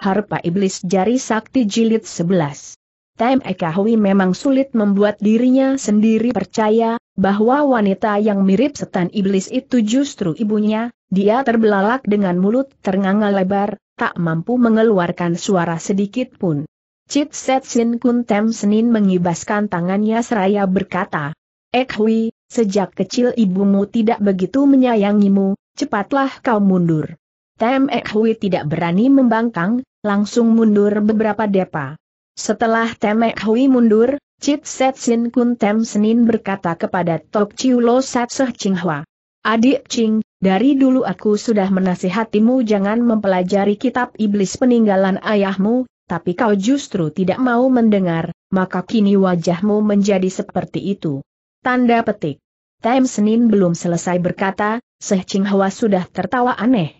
Harpa Iblis Jari Sakti Jilid 11. Time Eka memang sulit membuat dirinya sendiri percaya, bahwa wanita yang mirip setan iblis itu justru ibunya, dia terbelalak dengan mulut ternganga lebar, tak mampu mengeluarkan suara sedikit pun. Cit Set Sin Kun Tem Senin mengibaskan tangannya seraya berkata, Ekhui, sejak kecil ibumu tidak begitu menyayangimu, cepatlah kau mundur. Tem Ek Hui tidak berani membangkang, langsung mundur beberapa depa. Setelah Tem Ek Hui mundur, Chit Set Sin Kun Tem Senin berkata kepada Tok Chiu Lo Sat Seh Ching Hua. Adik Ching, dari dulu aku sudah menasihatimu jangan mempelajari kitab iblis peninggalan ayahmu, tapi kau justru tidak mau mendengar, maka kini wajahmu menjadi seperti itu. Tanda petik. Tem Senin belum selesai berkata, Seh Ching Hua sudah tertawa aneh.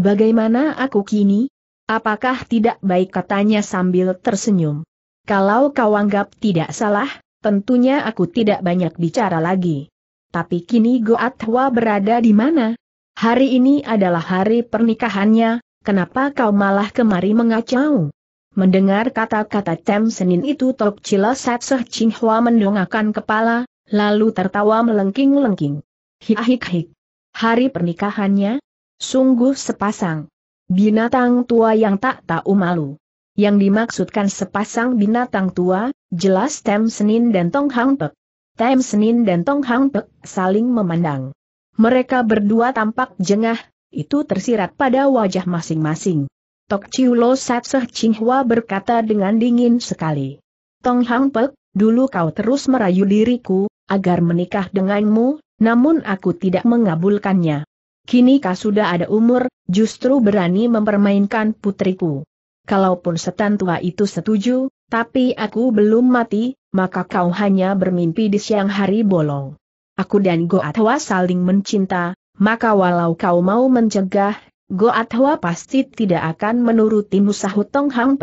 Bagaimana aku kini? Apakah tidak baik katanya sambil tersenyum? Kalau kau anggap tidak salah, tentunya aku tidak banyak bicara lagi. Tapi kini Goatwa berada di mana? Hari ini adalah hari pernikahannya, kenapa kau malah kemari mengacau? Mendengar kata-kata Tem Senin itu Tok Chila Ching Hua mendongakkan kepala, lalu tertawa melengking-lengking. Hik-hik-hik. Hari pernikahannya, Sungguh sepasang binatang tua yang tak tahu malu. Yang dimaksudkan sepasang binatang tua, jelas Tem Senin dan Tong Hang Pek. Tem Senin dan Tong Hang Pek saling memandang. Mereka berdua tampak jengah, itu tersirat pada wajah masing-masing. Tok Chiu Lo Ching Hua berkata dengan dingin sekali. Tong Hang Pek, dulu kau terus merayu diriku, agar menikah denganmu, namun aku tidak mengabulkannya. Kini kau sudah ada umur, justru berani mempermainkan putriku. Kalaupun setan tua itu setuju, tapi aku belum mati, maka kau hanya bermimpi di siang hari bolong. Aku dan Goatwa saling mencinta, maka walau kau mau mencegah, Goatwa pasti tidak akan menuruti musahut Tong Hang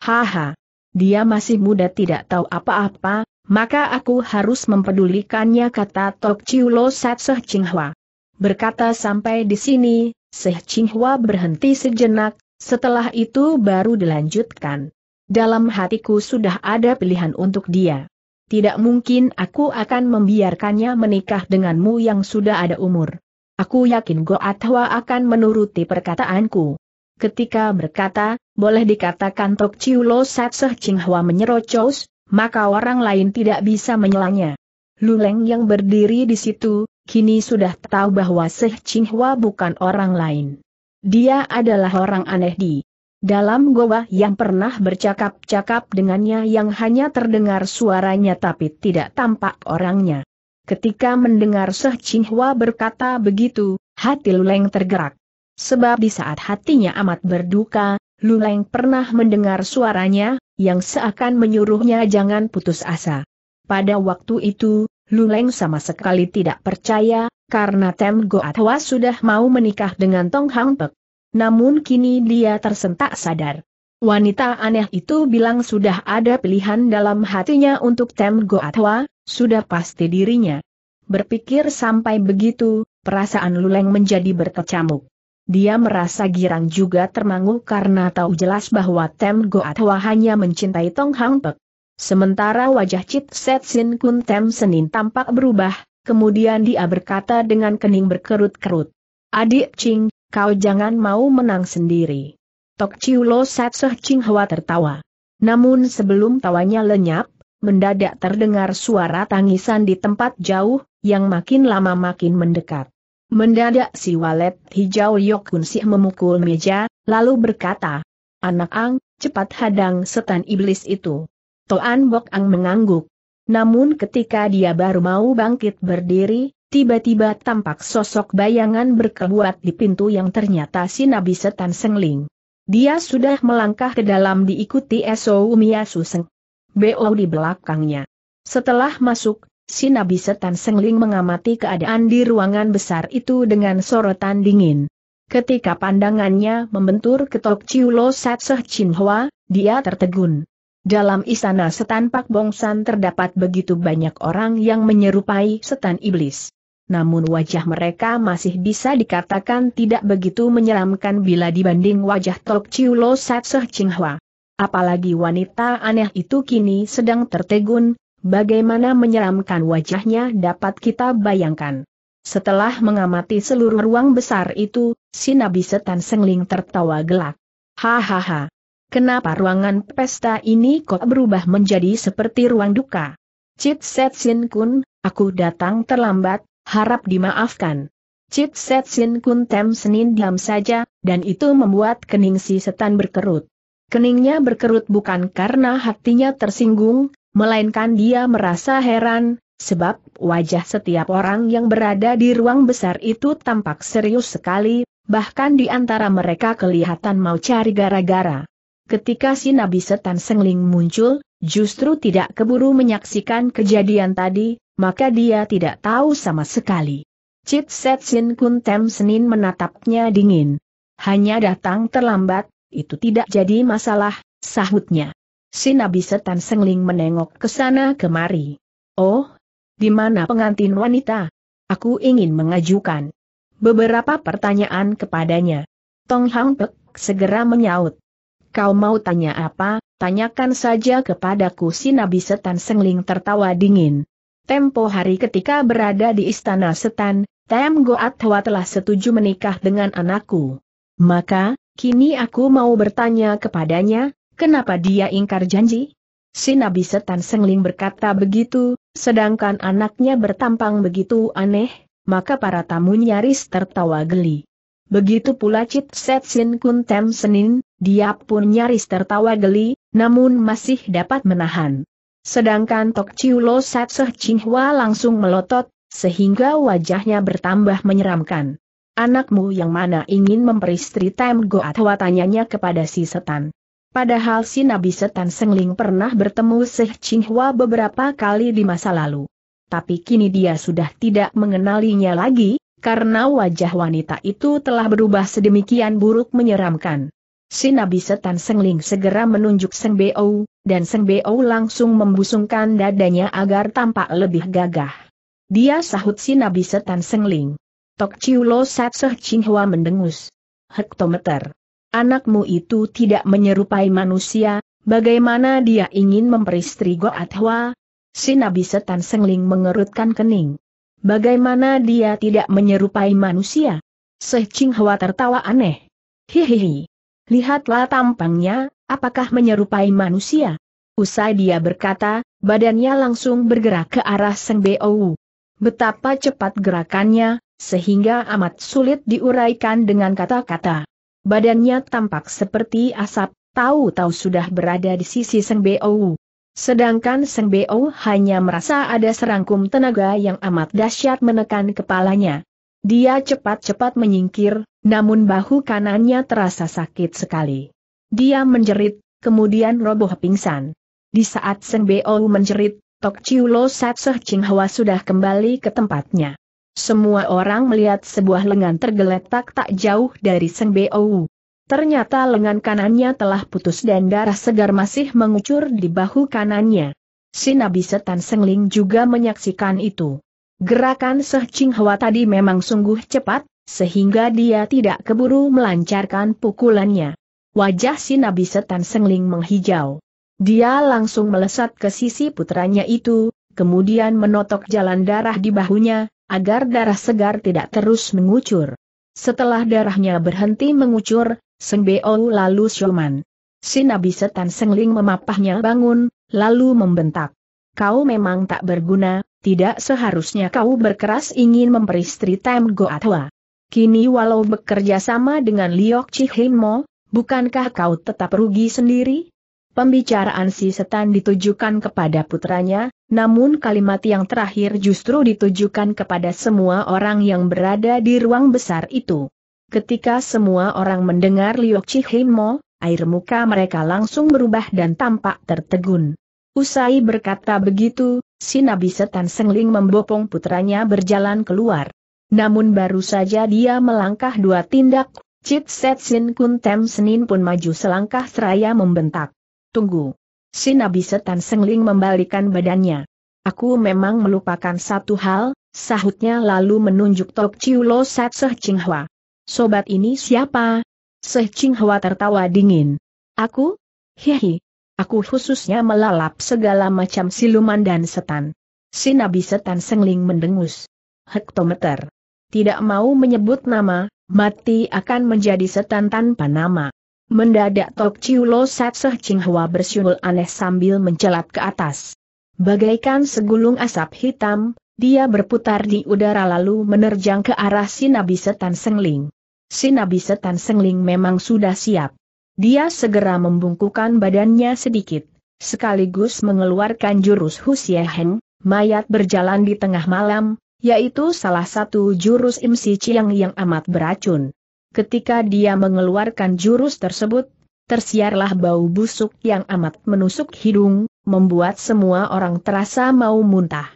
Haha. Dia masih muda tidak tahu apa-apa, maka aku harus mempedulikannya kata Tok Chiu Lo Sat Seh Ching Hwa. Berkata sampai di sini, Seh Hua berhenti sejenak, setelah itu baru dilanjutkan. Dalam hatiku sudah ada pilihan untuk dia. Tidak mungkin aku akan membiarkannya menikah denganmu yang sudah ada umur. Aku yakin Goatwa akan menuruti perkataanku. Ketika berkata, boleh dikatakan Tok Chiulo Satseh Hua menyerocos, maka orang lain tidak bisa menyelangnya. Luleng yang berdiri di situ, kini sudah tahu bahwa Seh Qinghua bukan orang lain. Dia adalah orang aneh di dalam goa yang pernah bercakap-cakap dengannya yang hanya terdengar suaranya tapi tidak tampak orangnya. Ketika mendengar Seh Qinghua berkata begitu, hati Luleng tergerak. Sebab di saat hatinya amat berduka, Luleng pernah mendengar suaranya, yang seakan menyuruhnya jangan putus asa. Pada waktu itu, Luleng sama sekali tidak percaya, karena Tem Goatwa sudah mau menikah dengan Tong Hang Pek. Namun kini dia tersentak sadar. Wanita aneh itu bilang sudah ada pilihan dalam hatinya untuk Tem Goatwa, sudah pasti dirinya. Berpikir sampai begitu, perasaan Luleng menjadi berkecamuk. Dia merasa girang juga termangu karena tahu jelas bahwa Tem Goatwa hanya mencintai Tong Hang Pek. Sementara wajah Chit Set Sin Kun Tem Senin tampak berubah, kemudian dia berkata dengan kening berkerut-kerut. Adik Ching, kau jangan mau menang sendiri. Tok Chiu Lo Set Soh Ching Hwa tertawa. Namun sebelum tawanya lenyap, mendadak terdengar suara tangisan di tempat jauh, yang makin lama makin mendekat. Mendadak si walet hijau Yokun Sih memukul meja, lalu berkata, Anak Ang, cepat hadang setan iblis itu. Toan Bok Ang mengangguk. Namun ketika dia baru mau bangkit berdiri, tiba-tiba tampak sosok bayangan berkebuat di pintu yang ternyata si Nabi Setan Sengling. Dia sudah melangkah ke dalam diikuti Esou Miyasu Suseng. Bo di belakangnya. Setelah masuk, si Nabi Setan Sengling mengamati keadaan di ruangan besar itu dengan sorotan dingin. Ketika pandangannya membentur ke Tok Chiu Lo Sat Chin Hua, dia tertegun. Dalam istana setan Pak Bongsan terdapat begitu banyak orang yang menyerupai setan iblis. Namun wajah mereka masih bisa dikatakan tidak begitu menyeramkan bila dibanding wajah Tok Seh Ching Hwa. Apalagi wanita aneh itu kini sedang tertegun, bagaimana menyeramkan wajahnya dapat kita bayangkan. Setelah mengamati seluruh ruang besar itu, si Nabi Setan Sengling tertawa gelak. Hahaha, Kenapa ruangan pesta ini kok berubah menjadi seperti ruang duka? Cit Set Sin Kun, aku datang terlambat, harap dimaafkan. Cit Set Sin Kun Tem Senin diam saja, dan itu membuat kening si setan berkerut. Keningnya berkerut bukan karena hatinya tersinggung, melainkan dia merasa heran, sebab wajah setiap orang yang berada di ruang besar itu tampak serius sekali, bahkan di antara mereka kelihatan mau cari gara-gara. Ketika si Nabi Setan Sengling muncul, justru tidak keburu menyaksikan kejadian tadi, maka dia tidak tahu sama sekali. Cit Set Sin Kun Tem Senin menatapnya dingin. Hanya datang terlambat, itu tidak jadi masalah, sahutnya. Si Nabi Setan Sengling menengok ke sana kemari. Oh, di mana pengantin wanita? Aku ingin mengajukan beberapa pertanyaan kepadanya. Tong Hang Pek segera menyaut. Kau mau tanya apa? Tanyakan saja kepadaku si Nabi Setan Sengling tertawa dingin. Tempo hari ketika berada di istana Setan, Tem Goat Hwa telah setuju menikah dengan anakku. Maka, kini aku mau bertanya kepadanya, kenapa dia ingkar janji? Si Nabi Setan Sengling berkata begitu, sedangkan anaknya bertampang begitu aneh, maka para tamu nyaris tertawa geli. Begitu pula Set Sin Kun Tem Senin, dia pun nyaris tertawa geli, namun masih dapat menahan. Sedangkan Tok Lo Chiu Seh Ching Hua langsung melotot, sehingga wajahnya bertambah menyeramkan. Anakmu yang mana ingin memperistri Tem Goatwa tanyanya kepada si setan. Padahal si Nabi Setan Sengling pernah bertemu Seh Ching Hua beberapa kali di masa lalu. Tapi kini dia sudah tidak mengenalinya lagi, karena wajah wanita itu telah berubah sedemikian buruk menyeramkan. Si Nabi Setan Sengling segera menunjuk Seng Beo, dan Seng Beo langsung membusungkan dadanya agar tampak lebih gagah. Dia sahut si Nabi Setan Sengling. Tok Chiulo Satseh Hua mendengus. Hektometer. Anakmu itu tidak menyerupai manusia, bagaimana dia ingin memperistri Goat Hua? Si Nabi Setan Sengling mengerutkan kening. Bagaimana dia tidak menyerupai manusia? Seh Ching Hwa tertawa aneh. Hihihi. Lihatlah tampangnya, apakah menyerupai manusia? Usai dia berkata, badannya langsung bergerak ke arah Seng Bou. Betapa cepat gerakannya, sehingga amat sulit diuraikan dengan kata-kata. Badannya tampak seperti asap, tahu-tahu sudah berada di sisi Seng Bou. Sedangkan Seng Bo hanya merasa ada serangkum tenaga yang amat dahsyat menekan kepalanya. Dia cepat-cepat menyingkir, namun bahu kanannya terasa sakit sekali. Dia menjerit, kemudian roboh pingsan. Di saat Seng Bo menjerit, Tok Chiu Lo Sat Satseh Ching Hwa sudah kembali ke tempatnya. Semua orang melihat sebuah lengan tergeletak tak jauh dari Seng Bo. Ternyata lengan kanannya telah putus dan darah segar masih mengucur di bahu kanannya. Si Nabi Setan Sengling juga menyaksikan itu. Gerakan Seh Ching Hwa tadi memang sungguh cepat, sehingga dia tidak keburu melancarkan pukulannya. Wajah si Nabi Setan Sengling menghijau. Dia langsung melesat ke sisi putranya itu, kemudian menotok jalan darah di bahunya, agar darah segar tidak terus mengucur. Setelah darahnya berhenti mengucur, Seng Sengbeo lalu Shoman. Sinabi setan sengling memapahnya bangun, lalu membentak. Kau memang tak berguna, tidak seharusnya kau berkeras ingin memperistri Tem Goatwa. Kini walau bekerja sama dengan Liok Chihimo, bukankah kau tetap rugi sendiri? Pembicaraan si setan ditujukan kepada putranya, namun kalimat yang terakhir justru ditujukan kepada semua orang yang berada di ruang besar itu. Ketika semua orang mendengar Liu Chihimo, air muka mereka langsung berubah dan tampak tertegun. Usai berkata begitu, si Nabi Setan Sengling membopong putranya berjalan keluar. Namun baru saja dia melangkah dua tindak, Cit Set Sin Kun Tem Senin pun maju selangkah seraya membentak. Tunggu. Si Nabi Setan Sengling membalikan badannya. Aku memang melupakan satu hal, sahutnya lalu menunjuk Tok Chiu Lo Sat Seh Ching Hwa. Sobat ini siapa? Seh Ching Hwa tertawa dingin. Aku? Hihi. Aku khususnya melalap segala macam siluman dan setan. Si Nabi setan sengling mendengus. Hektometer. Tidak mau menyebut nama, mati akan menjadi setan tanpa nama. Mendadak Tok Chiu Lo Sat Seh Ching Hwa aneh sambil mencelat ke atas. Bagaikan segulung asap hitam, dia berputar di udara lalu menerjang ke arah si Nabi Setan Sengling si Nabi Setan Sengling memang sudah siap. Dia segera membungkukan badannya sedikit, sekaligus mengeluarkan jurus Heng, mayat berjalan di tengah malam, yaitu salah satu jurus Im Si Chiang yang amat beracun. Ketika dia mengeluarkan jurus tersebut, tersiarlah bau busuk yang amat menusuk hidung, membuat semua orang terasa mau muntah.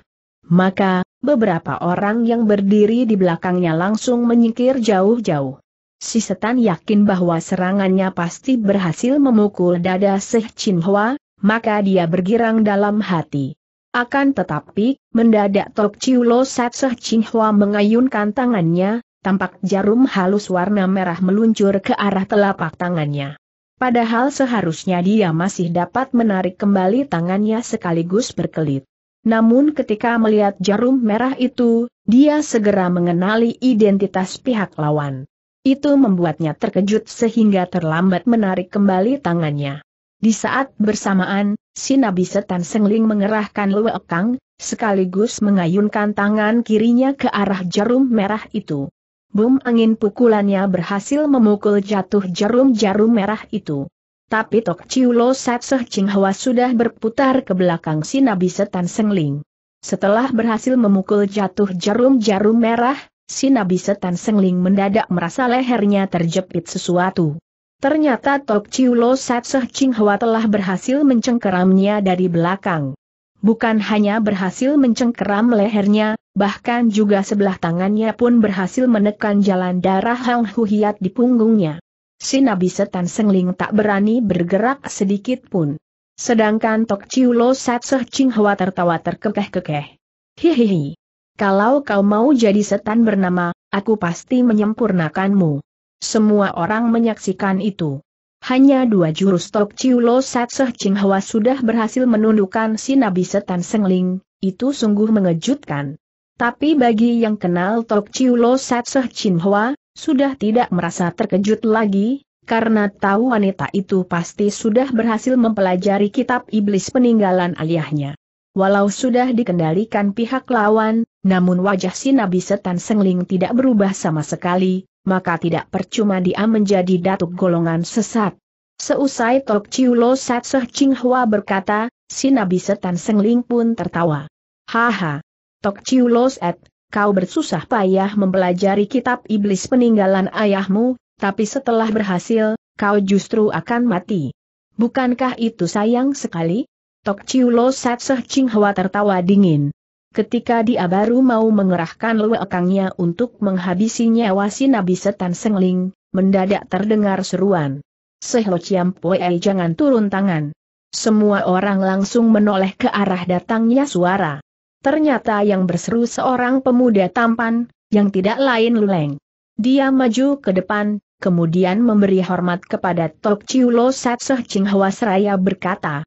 Maka, beberapa orang yang berdiri di belakangnya langsung menyingkir jauh-jauh. Si setan yakin bahwa serangannya pasti berhasil memukul dada Seh Chin Hua, maka dia bergirang dalam hati. Akan tetapi, mendadak Tok Chiu Lo Sat Seh Chin Hwa mengayunkan tangannya, tampak jarum halus warna merah meluncur ke arah telapak tangannya. Padahal seharusnya dia masih dapat menarik kembali tangannya sekaligus berkelit. Namun ketika melihat jarum merah itu, dia segera mengenali identitas pihak lawan. Itu membuatnya terkejut sehingga terlambat menarik kembali tangannya. Di saat bersamaan, si Nabi Setan Sengling mengerahkan luekang, sekaligus mengayunkan tangan kirinya ke arah jarum merah itu. Bum angin pukulannya berhasil memukul jatuh jarum-jarum merah itu tapi Tok Chiu Lo Sat Seh Ching sudah berputar ke belakang si Nabi Setan Sengling. Setelah berhasil memukul jatuh jarum-jarum merah, si Nabi Setan Sengling mendadak merasa lehernya terjepit sesuatu. Ternyata Tok Chiu Lo Sat Seh Ching telah berhasil mencengkeramnya dari belakang. Bukan hanya berhasil mencengkeram lehernya, bahkan juga sebelah tangannya pun berhasil menekan jalan darah Hang Hiat di punggungnya si Nabi Setan Sengling tak berani bergerak sedikit pun. Sedangkan Tok Chiu Lo Sat Seh Ching Hwa tertawa terkekeh-kekeh. Hihihi. Kalau kau mau jadi setan bernama, aku pasti menyempurnakanmu. Semua orang menyaksikan itu. Hanya dua jurus Tok Chiu Lo Sat Seh Ching Hwa sudah berhasil menundukkan si Nabi Setan Sengling, itu sungguh mengejutkan. Tapi bagi yang kenal Tok Chiu Lo Sat Seh Ching Hwa, sudah tidak merasa terkejut lagi, karena tahu wanita itu pasti sudah berhasil mempelajari kitab iblis peninggalan ayahnya. Walau sudah dikendalikan pihak lawan, namun wajah si Nabi Setan Sengling tidak berubah sama sekali, maka tidak percuma dia menjadi datuk golongan sesat. Seusai Tok Chiulo Satseh Ching Hua berkata, si Nabi Setan Sengling pun tertawa. Haha. Tok Chiulo sat kau bersusah payah mempelajari kitab iblis peninggalan ayahmu, tapi setelah berhasil, kau justru akan mati. Bukankah itu sayang sekali? Tok Chiu Lo Sat Seh Ching Hwa tertawa dingin. Ketika dia baru mau mengerahkan lewekangnya untuk menghabisi nyawa si Nabi Setan Sengling, mendadak terdengar seruan. Sehlo Chiam Pue jangan turun tangan. Semua orang langsung menoleh ke arah datangnya suara. Ternyata yang berseru seorang pemuda tampan, yang tidak lain Luleng. Dia maju ke depan, kemudian memberi hormat kepada Tok Chiu Lo Chiulo Satsoh Hwa Seraya berkata,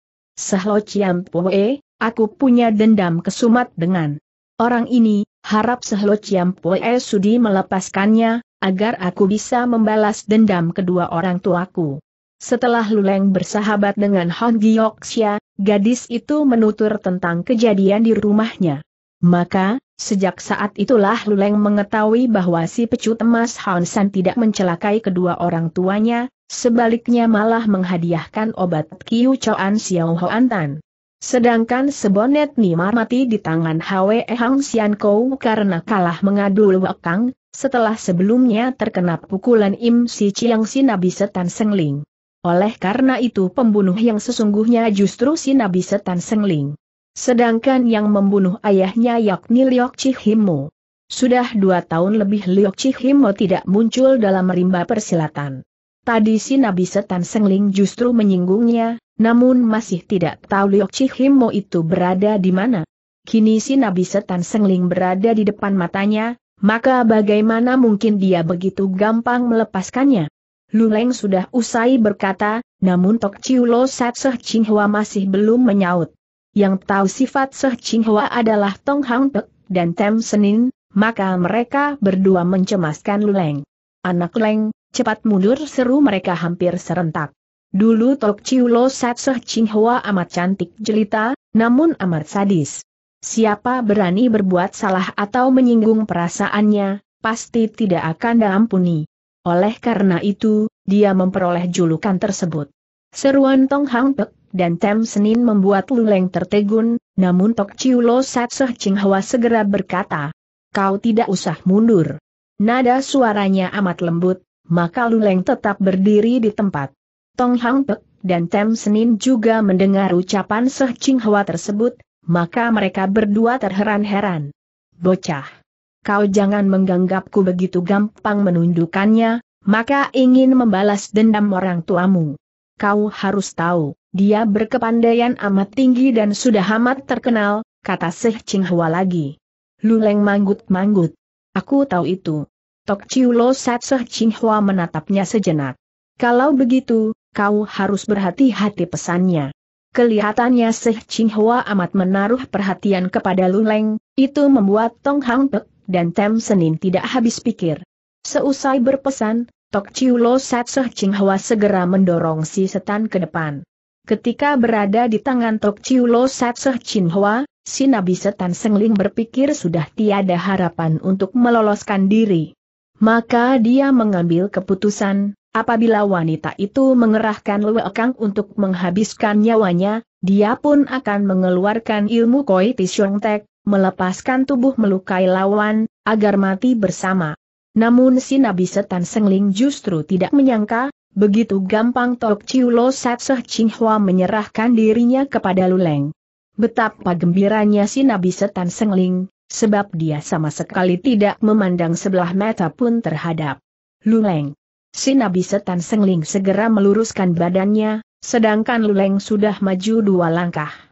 Lo Chiam Pue, aku punya dendam kesumat dengan orang ini, harap Lo Chiam Pue sudi melepaskannya, agar aku bisa membalas dendam kedua orang tuaku. Setelah Luleng bersahabat dengan Han Gyoksya, gadis itu menutur tentang kejadian di rumahnya. Maka, sejak saat itulah Luleng mengetahui bahwa si pecut emas Hansan San tidak mencelakai kedua orang tuanya, sebaliknya malah menghadiahkan obat Kiu Choan Xiao Hoan Tan. Sedangkan sebonet Nima mati di tangan Hwe Hang Xian Kou karena kalah mengadu Luwakang, setelah sebelumnya terkena pukulan Im Si Chiang Nabi Setan Sengling. Oleh karena itu pembunuh yang sesungguhnya justru si Nabi Setan Sengling. Sedangkan yang membunuh ayahnya yakni Liok Chihimo. Sudah dua tahun lebih Liok Chihimo tidak muncul dalam rimba persilatan. Tadi si Nabi Setan Sengling justru menyinggungnya, namun masih tidak tahu Liok Chihimo itu berada di mana. Kini si Nabi Setan Sengling berada di depan matanya, maka bagaimana mungkin dia begitu gampang melepaskannya? Luleng sudah usai berkata, namun Tok Chiu Lo Sat Seh Ching Hwa masih belum menyaut. Yang tahu sifat Seh Ching Hwa adalah Tong Hang Pek dan Tem Senin, maka mereka berdua mencemaskan Luleng. Anak Leng, cepat mundur seru mereka hampir serentak. Dulu Tok Chiu Lo Sat Seh Ching Hwa amat cantik jelita, namun amat sadis. Siapa berani berbuat salah atau menyinggung perasaannya, pasti tidak akan diampuni. Oleh karena itu, dia memperoleh julukan tersebut. Seruan Tong Hang Pek dan Tem Senin membuat Luleng tertegun, namun Tok Chiu Lo Soh Ching Hwa segera berkata, Kau tidak usah mundur. Nada suaranya amat lembut, maka Luleng tetap berdiri di tempat. Tong Hang Pek dan Tem Senin juga mendengar ucapan Seh Ching Hwa tersebut, maka mereka berdua terheran-heran. Bocah! kau jangan mengganggapku begitu gampang menundukkannya, maka ingin membalas dendam orang tuamu. Kau harus tahu, dia berkepandaian amat tinggi dan sudah amat terkenal, kata Seh Hua lagi. Luleng manggut-manggut. Aku tahu itu. Tok Chiu Lo Sat Seh Hua menatapnya sejenak. Kalau begitu, kau harus berhati-hati pesannya. Kelihatannya Seh Hua amat menaruh perhatian kepada Luleng, itu membuat Tong Hang Pek dan Tem Senin tidak habis pikir. Seusai berpesan, Tok Chiu Lo Soh Ching Hwa segera mendorong si setan ke depan. Ketika berada di tangan Tok Chiu Lo Soh Ching Hwa, si Nabi Setan Sengling berpikir sudah tiada harapan untuk meloloskan diri. Maka dia mengambil keputusan, apabila wanita itu mengerahkan Luekang untuk menghabiskan nyawanya, dia pun akan mengeluarkan ilmu Koi Tisyong Tek, melepaskan tubuh melukai lawan, agar mati bersama. Namun si Nabi Setan Sengling justru tidak menyangka, begitu gampang Tok Chiulo Satseh Hua menyerahkan dirinya kepada Luleng. Betapa gembiranya si Nabi Setan Sengling, sebab dia sama sekali tidak memandang sebelah mata pun terhadap Luleng. Si Nabi Setan Sengling segera meluruskan badannya, sedangkan Luleng sudah maju dua langkah.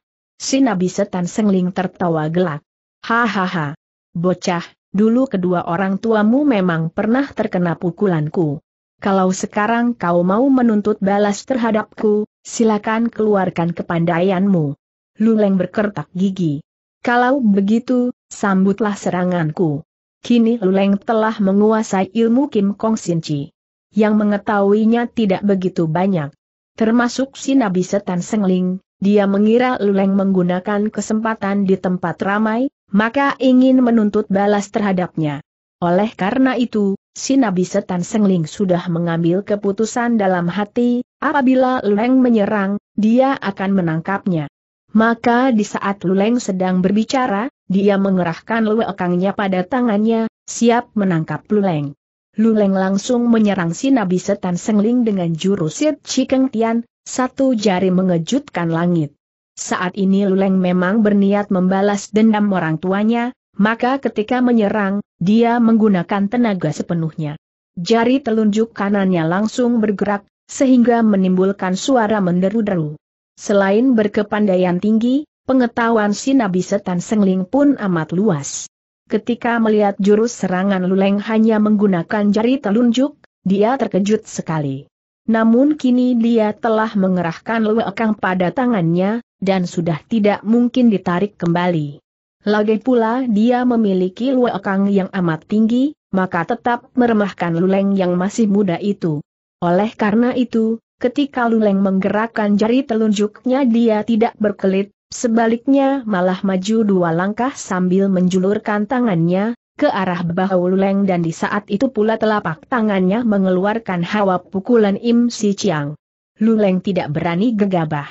Si Nabi Setan Sengling tertawa gelak. Hahaha. Bocah, dulu kedua orang tuamu memang pernah terkena pukulanku. Kalau sekarang kau mau menuntut balas terhadapku, silakan keluarkan kepandaianmu. Luleng berkertak gigi. Kalau begitu, sambutlah seranganku. Kini Luleng telah menguasai ilmu Kim Kong Sin Chi. Yang mengetahuinya tidak begitu banyak. Termasuk si Nabi Setan Sengling, dia mengira Luleng menggunakan kesempatan di tempat ramai, maka ingin menuntut balas terhadapnya. Oleh karena itu, si Nabi Setan Sengling sudah mengambil keputusan dalam hati, apabila Luleng menyerang, dia akan menangkapnya. Maka di saat Luleng sedang berbicara, dia mengerahkan luekangnya pada tangannya, siap menangkap Luleng. Luleng langsung menyerang si Nabi Setan Sengling dengan jurusit cikeng Tian, satu jari mengejutkan langit. Saat ini Luleng memang berniat membalas dendam orang tuanya, maka ketika menyerang, dia menggunakan tenaga sepenuhnya. Jari telunjuk kanannya langsung bergerak, sehingga menimbulkan suara menderu-deru. Selain berkepandaian tinggi, pengetahuan si Nabi Setan Sengling pun amat luas. Ketika melihat jurus serangan Luleng hanya menggunakan jari telunjuk, dia terkejut sekali. Namun kini dia telah mengerahkan Luekang pada tangannya, dan sudah tidak mungkin ditarik kembali. Lagi pula dia memiliki Luekang yang amat tinggi, maka tetap meremahkan Luleng yang masih muda itu. Oleh karena itu, ketika Luleng menggerakkan jari telunjuknya dia tidak berkelit, sebaliknya malah maju dua langkah sambil menjulurkan tangannya, ke arah bahu Luleng dan di saat itu pula telapak tangannya mengeluarkan hawa pukulan Im Si Chiang. Luleng tidak berani gegabah.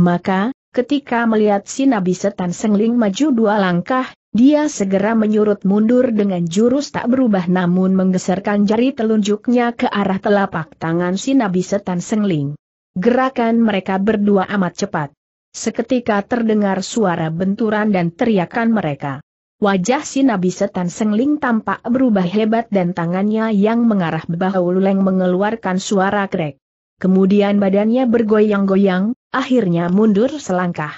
Maka, ketika melihat si Nabi Setan Sengling maju dua langkah, dia segera menyurut mundur dengan jurus tak berubah namun menggeserkan jari telunjuknya ke arah telapak tangan si Nabi Setan Sengling. Gerakan mereka berdua amat cepat. Seketika terdengar suara benturan dan teriakan mereka. Wajah si Nabi Setan Sengling tampak berubah hebat dan tangannya yang mengarah bahu luleng mengeluarkan suara krek. Kemudian badannya bergoyang-goyang, akhirnya mundur selangkah.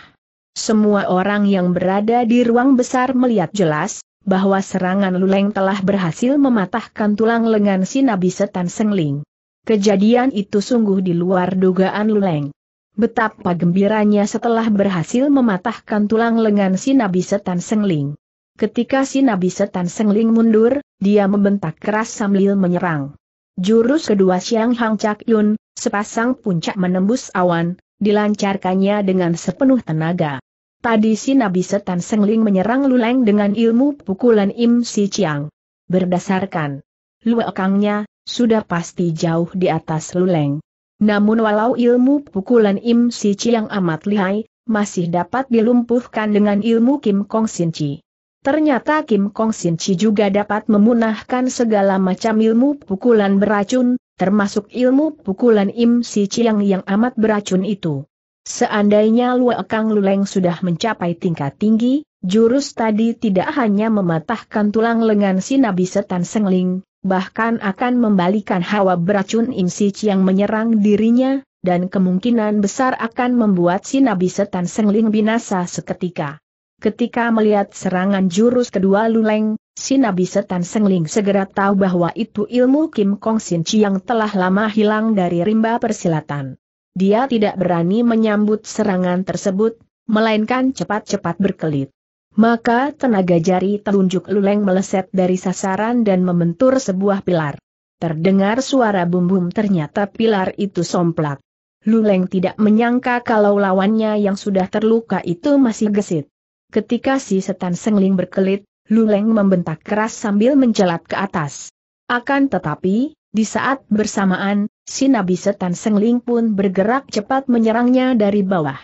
Semua orang yang berada di ruang besar melihat jelas, bahwa serangan luleng telah berhasil mematahkan tulang lengan si Nabi Setan Sengling. Kejadian itu sungguh di luar dugaan luleng. Betapa gembiranya setelah berhasil mematahkan tulang lengan si Nabi Setan Sengling. Ketika si Nabi Setan Sengling mundur, dia membentak keras sambil menyerang. Jurus kedua Siang Hang Cak Yun, sepasang puncak menembus awan, dilancarkannya dengan sepenuh tenaga. Tadi si Nabi Setan Sengling menyerang Luleng dengan ilmu pukulan Im Si Chiang. Berdasarkan luekangnya, sudah pasti jauh di atas Luleng. Namun walau ilmu pukulan Im Si Chiang amat lihai, masih dapat dilumpuhkan dengan ilmu Kim Kong Sin Chi. Ternyata Kim Kong Sin Chi juga dapat memunahkan segala macam ilmu pukulan beracun, termasuk ilmu pukulan Im Si Chiang yang amat beracun itu. Seandainya Lue Kang Luleng sudah mencapai tingkat tinggi, jurus tadi tidak hanya mematahkan tulang lengan si Nabi Setan Sengling, bahkan akan membalikan hawa beracun Im Si Chiang menyerang dirinya, dan kemungkinan besar akan membuat si Nabi Setan Sengling binasa seketika. Ketika melihat serangan jurus kedua Luleng, si Nabi Setan Sengling segera tahu bahwa itu ilmu Kim Kong Sin Chi yang telah lama hilang dari rimba persilatan. Dia tidak berani menyambut serangan tersebut, melainkan cepat-cepat berkelit. Maka tenaga jari telunjuk Luleng meleset dari sasaran dan membentur sebuah pilar. Terdengar suara bumbum ternyata pilar itu somplak. Luleng tidak menyangka kalau lawannya yang sudah terluka itu masih gesit. Ketika si setan sengling berkelit, Luleng membentak keras sambil mencelat ke atas. Akan tetapi, di saat bersamaan, si nabi setan sengling pun bergerak cepat menyerangnya dari bawah.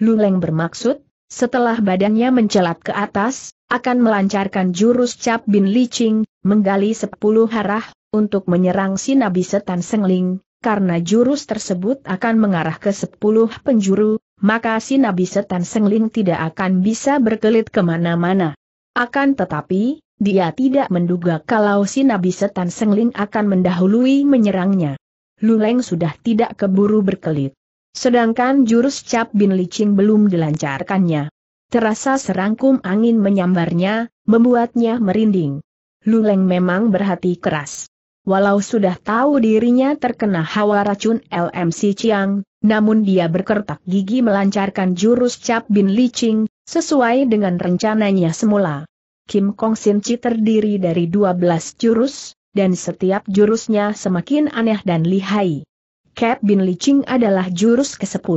Luleng bermaksud, setelah badannya mencelat ke atas, akan melancarkan jurus cap bin licing, menggali sepuluh arah, untuk menyerang si nabi setan sengling, karena jurus tersebut akan mengarah ke sepuluh penjuru, maka si Nabi Setan Sengling tidak akan bisa berkelit kemana-mana. Akan tetapi, dia tidak menduga kalau si Nabi Setan Sengling akan mendahului menyerangnya. Luleng sudah tidak keburu berkelit. Sedangkan jurus cap bin licin belum dilancarkannya. Terasa serangkum angin menyambarnya, membuatnya merinding. Luleng memang berhati keras. Walau sudah tahu dirinya terkena hawa racun LMC Chiang, namun dia berkertak gigi melancarkan jurus cap bin Liching sesuai dengan rencananya semula. Kim Kong Sin Chi terdiri dari 12 jurus, dan setiap jurusnya semakin aneh dan lihai. Cap bin Liching adalah jurus ke-10.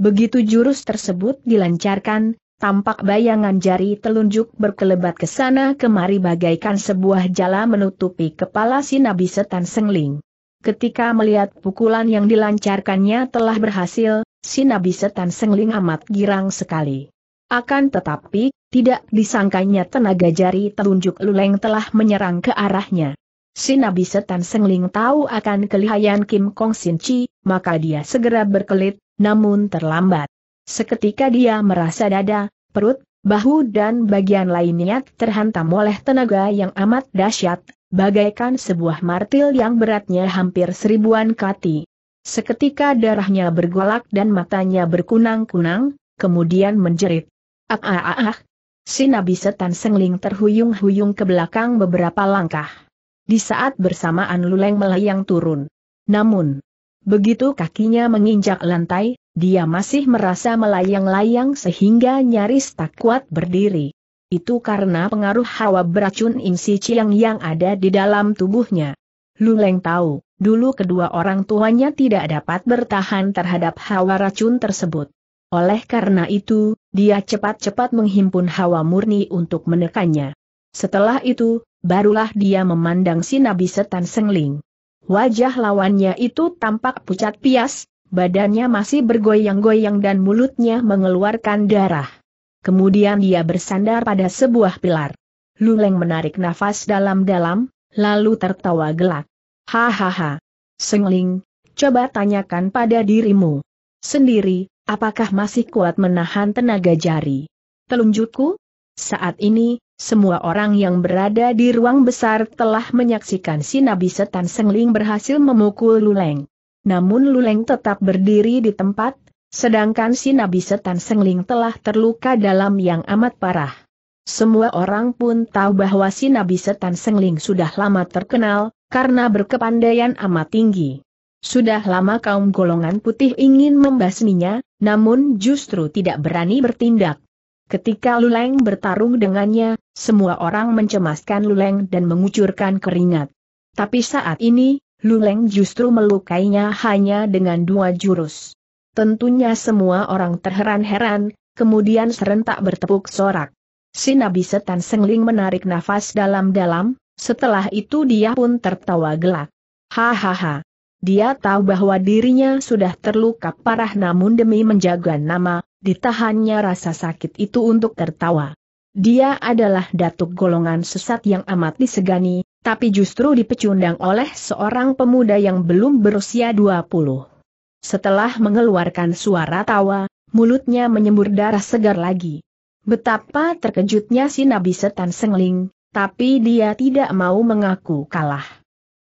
Begitu jurus tersebut dilancarkan, tampak bayangan jari telunjuk berkelebat ke sana kemari bagaikan sebuah jala menutupi kepala si Nabi Setan Sengling. Ketika melihat pukulan yang dilancarkannya telah berhasil, si Nabi Setan Sengling amat girang sekali. Akan tetapi, tidak disangkanya tenaga jari telunjuk luleng telah menyerang ke arahnya. Si Nabi Setan Sengling tahu akan kelihayan Kim Kong Sin Chi, maka dia segera berkelit, namun terlambat. Seketika dia merasa dada, perut, bahu dan bagian lainnya terhantam oleh tenaga yang amat dahsyat, bagaikan sebuah martil yang beratnya hampir seribuan kati. Seketika darahnya bergolak dan matanya berkunang-kunang, kemudian menjerit. Ah ah ah ah. Si Nabi Setan Sengling terhuyung-huyung ke belakang beberapa langkah. Di saat bersamaan Luleng melayang turun. Namun, begitu kakinya menginjak lantai, dia masih merasa melayang-layang sehingga nyaris tak kuat berdiri. Itu karena pengaruh hawa beracun Si Chiang yang ada di dalam tubuhnya. Luleng tahu, dulu kedua orang tuanya tidak dapat bertahan terhadap hawa racun tersebut. Oleh karena itu, dia cepat-cepat menghimpun hawa murni untuk menekannya. Setelah itu, barulah dia memandang si Nabi Setan Sengling. Wajah lawannya itu tampak pucat pias, badannya masih bergoyang-goyang dan mulutnya mengeluarkan darah. Kemudian dia bersandar pada sebuah pilar. Luleng menarik nafas dalam-dalam, lalu tertawa gelak. Hahaha. Sengling, coba tanyakan pada dirimu. Sendiri, apakah masih kuat menahan tenaga jari? Telunjukku? Saat ini, semua orang yang berada di ruang besar telah menyaksikan si Nabi Setan Sengling berhasil memukul Luleng namun Luleng tetap berdiri di tempat, sedangkan si Nabi Setan Sengling telah terluka dalam yang amat parah. Semua orang pun tahu bahwa si Nabi Setan Sengling sudah lama terkenal, karena berkepandaian amat tinggi. Sudah lama kaum golongan putih ingin membasminya, namun justru tidak berani bertindak. Ketika Luleng bertarung dengannya, semua orang mencemaskan Luleng dan mengucurkan keringat. Tapi saat ini, Luleng justru melukainya hanya dengan dua jurus. Tentunya semua orang terheran-heran, kemudian serentak bertepuk sorak. Si Nabi Setan Sengling menarik nafas dalam-dalam, setelah itu dia pun tertawa gelak. Hahaha. Dia tahu bahwa dirinya sudah terluka parah namun demi menjaga nama, ditahannya rasa sakit itu untuk tertawa. Dia adalah datuk golongan sesat yang amat disegani, tapi justru dipecundang oleh seorang pemuda yang belum berusia 20. Setelah mengeluarkan suara tawa, mulutnya menyembur darah segar lagi. Betapa terkejutnya si Nabi Setan Sengling, tapi dia tidak mau mengaku kalah.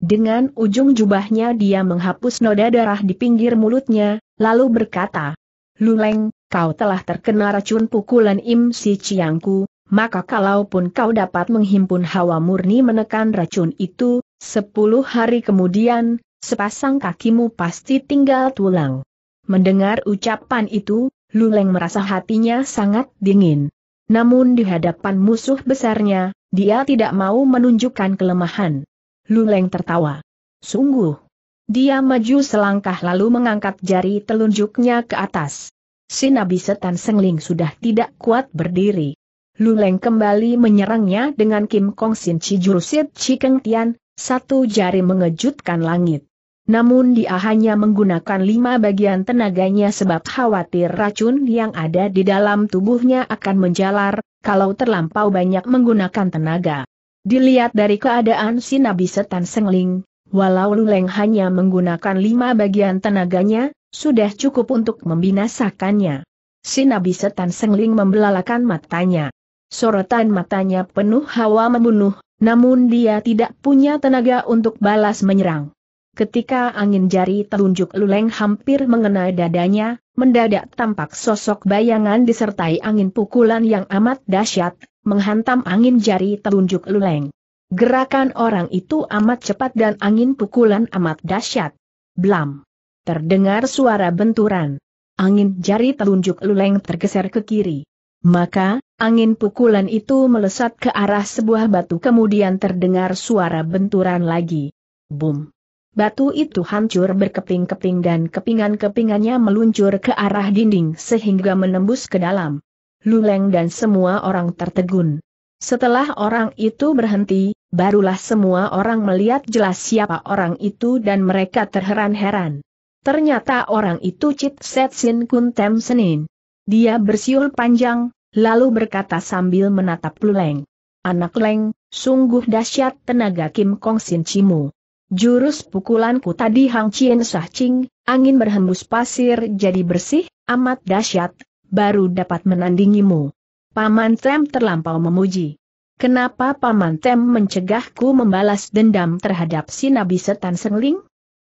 Dengan ujung jubahnya dia menghapus noda darah di pinggir mulutnya, lalu berkata, Luleng, kau telah terkena racun pukulan Im Si Ciangku maka kalaupun kau dapat menghimpun hawa murni menekan racun itu, sepuluh hari kemudian, sepasang kakimu pasti tinggal tulang. Mendengar ucapan itu, Luleng merasa hatinya sangat dingin. Namun di hadapan musuh besarnya, dia tidak mau menunjukkan kelemahan. Luleng tertawa. Sungguh. Dia maju selangkah lalu mengangkat jari telunjuknya ke atas. Sinabi Setan Sengling sudah tidak kuat berdiri. Luleng kembali menyerangnya dengan Kim Kong Sin Chi Jurusit Chi Keng Tian, satu jari mengejutkan langit. Namun dia hanya menggunakan lima bagian tenaganya sebab khawatir racun yang ada di dalam tubuhnya akan menjalar, kalau terlampau banyak menggunakan tenaga. Dilihat dari keadaan si Nabi Setan Sengling, walau Luleng hanya menggunakan lima bagian tenaganya, sudah cukup untuk membinasakannya. Si Nabi Setan Sengling membelalakan matanya. Sorotan matanya penuh hawa membunuh, namun dia tidak punya tenaga untuk balas menyerang. Ketika angin jari telunjuk Luleng hampir mengenai dadanya, mendadak tampak sosok bayangan disertai angin pukulan yang amat dahsyat, menghantam angin jari telunjuk Luleng. Gerakan orang itu amat cepat dan angin pukulan amat dahsyat. Blam. Terdengar suara benturan. Angin jari telunjuk Luleng tergeser ke kiri. Maka, angin pukulan itu melesat ke arah sebuah batu kemudian terdengar suara benturan lagi. Boom! Batu itu hancur berkeping-keping dan kepingan-kepingannya meluncur ke arah dinding sehingga menembus ke dalam. Luleng dan semua orang tertegun. Setelah orang itu berhenti, barulah semua orang melihat jelas siapa orang itu dan mereka terheran-heran. Ternyata orang itu Cit Setsin Tem Senin. Dia bersiul panjang, lalu berkata sambil menatap Leng. Anak Leng, sungguh dahsyat tenaga Kim Kong Sin Chimu. Jurus pukulanku tadi Hang Chien Sah Ching, angin berhembus pasir jadi bersih, amat dahsyat, baru dapat menandingimu. Paman Tem terlampau memuji. Kenapa Paman Tem mencegahku membalas dendam terhadap si Nabi Setan Sengling?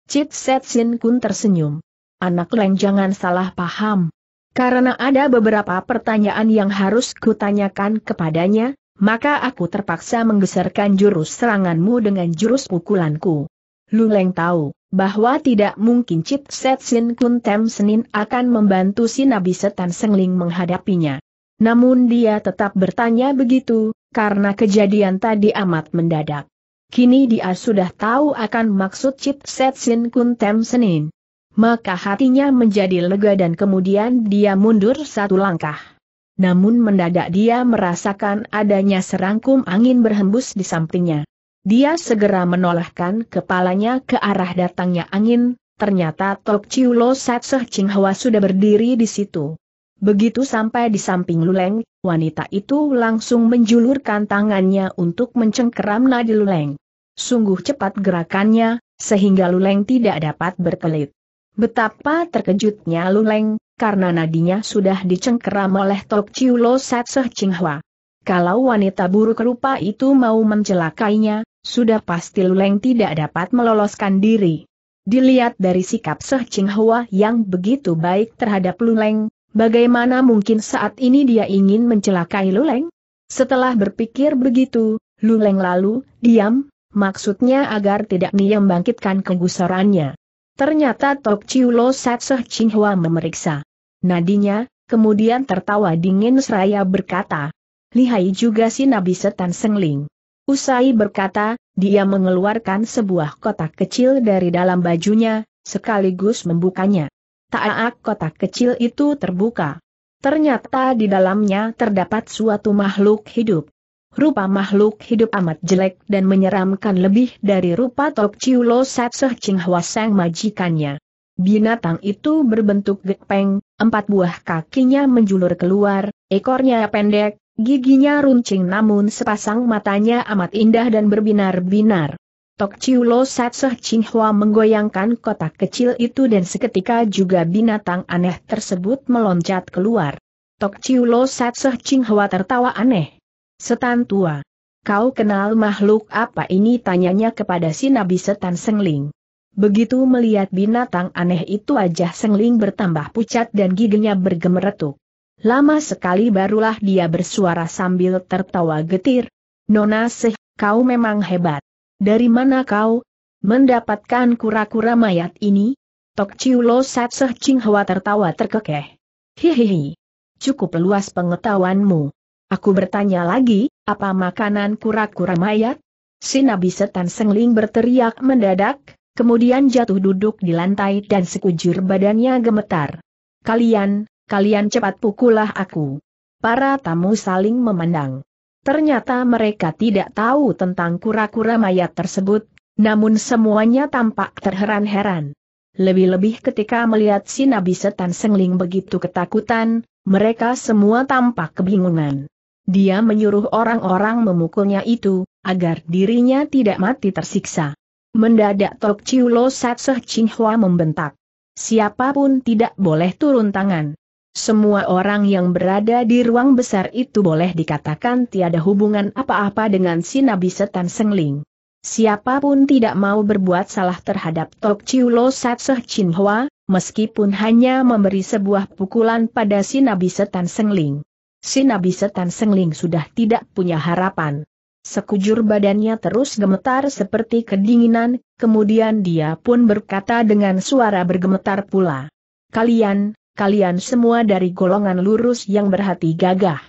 Cit Set Sin Kun tersenyum. Anak Leng jangan salah paham, karena ada beberapa pertanyaan yang harus kutanyakan kepadanya, maka aku terpaksa menggeserkan jurus seranganmu dengan jurus pukulanku. Luleng tahu bahwa tidak mungkin Set Sin Kun Tem Senin akan membantu si Nabi Setan Sengling menghadapinya. Namun dia tetap bertanya begitu, karena kejadian tadi amat mendadak. Kini dia sudah tahu akan maksud Set Sin Kun Tem Senin maka hatinya menjadi lega dan kemudian dia mundur satu langkah. Namun mendadak dia merasakan adanya serangkum angin berhembus di sampingnya. Dia segera menolehkan kepalanya ke arah datangnya angin, ternyata Tok Chiu Lo Satseh Ching Hwa sudah berdiri di situ. Begitu sampai di samping Luleng, wanita itu langsung menjulurkan tangannya untuk mencengkeram nadi Luleng. Sungguh cepat gerakannya, sehingga Luleng tidak dapat berkelit. Betapa terkejutnya Luleng, karena nadinya sudah dicengkeram oleh Tok Chiu Lo Sat Seh Qinghua. Kalau wanita buruk rupa itu mau mencelakainya, sudah pasti Luleng tidak dapat meloloskan diri. Dilihat dari sikap Seh Qinghua yang begitu baik terhadap Luleng, bagaimana mungkin saat ini dia ingin mencelakai Luleng? Setelah berpikir begitu, Luleng lalu, diam, maksudnya agar tidak nia membangkitkan kegusarannya. Ternyata Tok Chiulo Satsoh Hua memeriksa nadinya, kemudian tertawa dingin seraya berkata, Lihai juga si Nabi Setan Sengling. Usai berkata, dia mengeluarkan sebuah kotak kecil dari dalam bajunya, sekaligus membukanya. Taak kotak kecil itu terbuka. Ternyata di dalamnya terdapat suatu makhluk hidup. Rupa makhluk hidup amat jelek dan menyeramkan lebih dari rupa Tok Chiu Lo Satseh Ching Hwa Sang majikannya. Binatang itu berbentuk gepeng, empat buah kakinya menjulur keluar, ekornya pendek, giginya runcing namun sepasang matanya amat indah dan berbinar-binar. Tok Chiu Lo Satseh Ching menggoyangkan kotak kecil itu dan seketika juga binatang aneh tersebut meloncat keluar. Tok Chiu Lo Satseh Ching tertawa aneh, Setan tua. Kau kenal makhluk apa ini tanyanya kepada si Nabi Setan Sengling. Begitu melihat binatang aneh itu wajah Sengling bertambah pucat dan giginya bergemeretuk. Lama sekali barulah dia bersuara sambil tertawa getir. Nona Seh, kau memang hebat. Dari mana kau mendapatkan kura-kura mayat ini? Tok Chiu Lo Sat Seh Ching Hwa tertawa terkekeh. Hihihi. Cukup luas pengetahuanmu. Aku bertanya lagi, apa makanan kura-kura mayat? Si Nabi Setan Sengling berteriak mendadak, kemudian jatuh duduk di lantai dan sekujur badannya gemetar. Kalian, kalian cepat pukullah aku. Para tamu saling memandang. Ternyata mereka tidak tahu tentang kura-kura mayat tersebut, namun semuanya tampak terheran-heran. Lebih-lebih ketika melihat si Nabi Setan Sengling begitu ketakutan, mereka semua tampak kebingungan. Dia menyuruh orang-orang memukulnya itu, agar dirinya tidak mati tersiksa. Mendadak Tok Chiu Chiulo Satseh Chinhua membentak. Siapapun tidak boleh turun tangan. Semua orang yang berada di ruang besar itu boleh dikatakan tiada hubungan apa-apa dengan si Nabi Setan Sengling. Siapapun tidak mau berbuat salah terhadap Tok Chiu Chiulo Satseh Chinhua, meskipun hanya memberi sebuah pukulan pada si Nabi Setan Sengling si Nabi Setan Sengling sudah tidak punya harapan. Sekujur badannya terus gemetar seperti kedinginan, kemudian dia pun berkata dengan suara bergemetar pula. Kalian, kalian semua dari golongan lurus yang berhati gagah.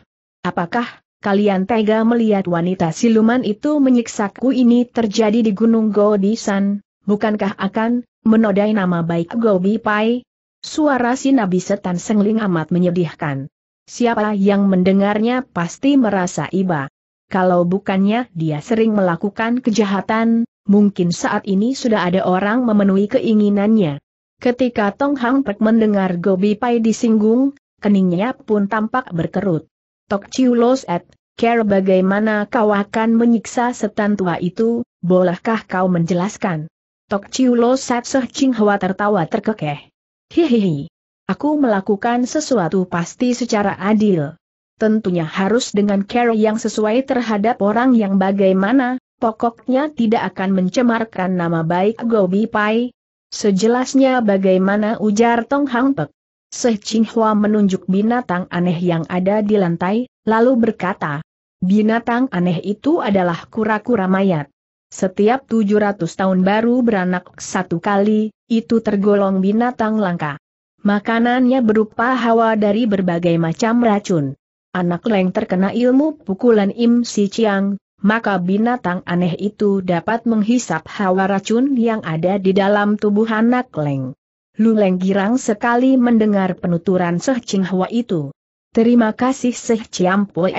Apakah kalian tega melihat wanita siluman itu menyiksaku ini terjadi di Gunung Godisan, bukankah akan menodai nama baik Gobi Pai? Suara si Nabi Setan Sengling amat menyedihkan. Siapa yang mendengarnya pasti merasa iba. Kalau bukannya dia sering melakukan kejahatan, mungkin saat ini sudah ada orang memenuhi keinginannya. Ketika Tong Hang Pek mendengar Gobi Pai disinggung, keningnya pun tampak berkerut. Tok Chiu Los et, care bagaimana kau akan menyiksa setan tua itu, bolehkah kau menjelaskan? Tok Chiu Los et Seh Ching Hwa tertawa terkekeh. Hihihi. Aku melakukan sesuatu pasti secara adil. Tentunya harus dengan care yang sesuai terhadap orang yang bagaimana, pokoknya tidak akan mencemarkan nama baik Gobi Pai. Sejelasnya bagaimana ujar Tong Hang Pek. Seh Ching Hua menunjuk binatang aneh yang ada di lantai, lalu berkata, Binatang aneh itu adalah kura-kura mayat. Setiap 700 tahun baru beranak satu kali, itu tergolong binatang langka. Makanannya berupa hawa dari berbagai macam racun. Anak Leng terkena ilmu pukulan Im Si Chiang, maka binatang aneh itu dapat menghisap hawa racun yang ada di dalam tubuh anak Leng. Lu Leng girang sekali mendengar penuturan Seh Ching Hwa itu. Terima kasih Seh Chiang poe.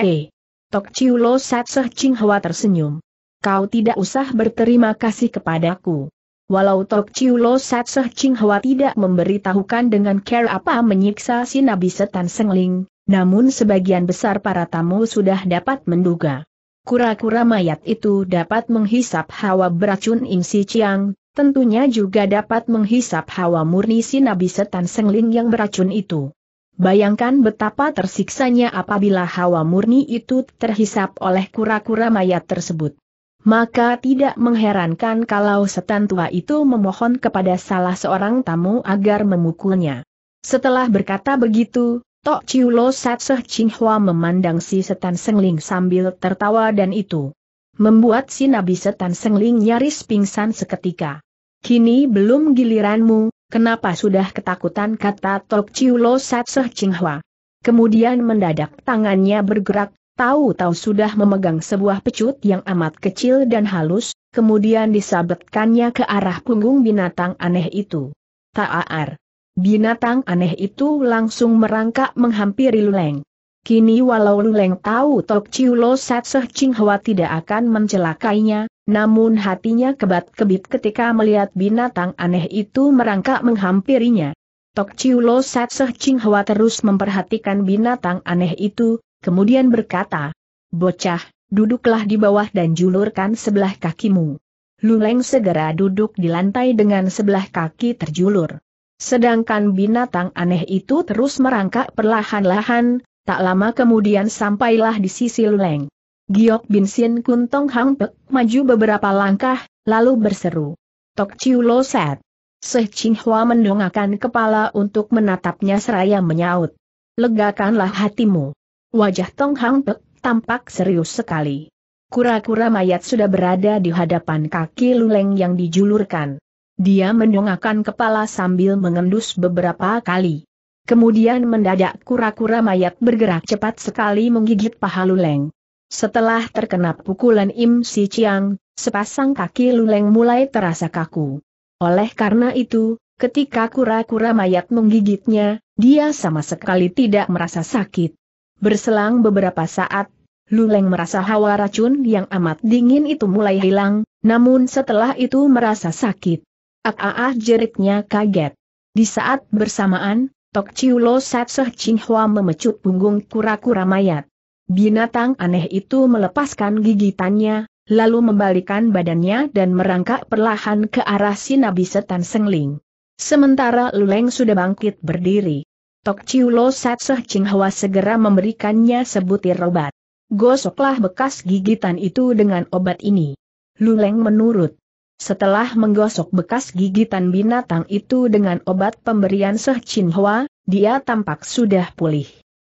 Tok Chiu Lo Sat Seh Ching Hwa tersenyum. Kau tidak usah berterima kasih kepadaku. Walau Tok Chiu Lo Sat Seh Ching Hwa tidak memberitahukan dengan care apa menyiksa si Nabi Setan Sengling, namun sebagian besar para tamu sudah dapat menduga. Kura-kura mayat itu dapat menghisap hawa beracun Im Si Chiang, tentunya juga dapat menghisap hawa murni si Nabi Setan Sengling yang beracun itu. Bayangkan betapa tersiksanya apabila hawa murni itu terhisap oleh kura-kura mayat tersebut. Maka tidak mengherankan kalau setan tua itu memohon kepada salah seorang tamu agar memukulnya. Setelah berkata begitu, Tok Chiu Lo Satseh Ching Hua memandang si setan sengling sambil tertawa dan itu membuat si nabi setan sengling nyaris pingsan seketika. Kini belum giliranmu, kenapa sudah ketakutan kata Tok Chiu Lo Satseh Ching Hua. Kemudian mendadak tangannya bergerak, Tahu-tahu sudah memegang sebuah pecut yang amat kecil dan halus, kemudian disabetkannya ke arah punggung binatang aneh itu. Taar. Binatang aneh itu langsung merangkak menghampiri Luleng. Kini walau Luleng tahu Tok Chiu Lo Seh Ching Hwa tidak akan mencelakainya, namun hatinya kebat-kebit ketika melihat binatang aneh itu merangkak menghampirinya. Tok Chiu Lo Seh Ching Hwa terus memperhatikan binatang aneh itu, Kemudian berkata, Bocah, duduklah di bawah dan julurkan sebelah kakimu. Luleng segera duduk di lantai dengan sebelah kaki terjulur. Sedangkan binatang aneh itu terus merangkak perlahan-lahan, tak lama kemudian sampailah di sisi Luleng. Giok Bin Sin Kun Hang Pek maju beberapa langkah, lalu berseru. Tok Chiu Lo Set. Seh Ching Hua mendongakkan kepala untuk menatapnya seraya menyaut. Legakanlah hatimu. Wajah Tong Hang Pek tampak serius sekali. Kura-kura mayat sudah berada di hadapan kaki luleng yang dijulurkan. Dia mendongakkan kepala sambil mengendus beberapa kali. Kemudian mendadak kura-kura mayat bergerak cepat sekali menggigit paha luleng. Setelah terkena pukulan Im Si Chiang, sepasang kaki luleng mulai terasa kaku. Oleh karena itu, ketika kura-kura mayat menggigitnya, dia sama sekali tidak merasa sakit. Berselang beberapa saat, Luleng merasa hawa racun yang amat dingin itu mulai hilang, namun setelah itu merasa sakit. Ah jeritnya kaget. Di saat bersamaan, Tok Chiu Chiulo Satseh Chinghua memecut punggung kura-kura mayat. Binatang aneh itu melepaskan gigitannya, lalu membalikan badannya dan merangkak perlahan ke arah si Nabi Setan Sengling. Sementara Luleng sudah bangkit berdiri. Tok Chiu Lo Seh Ching Hwa segera memberikannya sebutir obat. Gosoklah bekas gigitan itu dengan obat ini. Luleng menurut. Setelah menggosok bekas gigitan binatang itu dengan obat pemberian Seh Ching Hwa, dia tampak sudah pulih.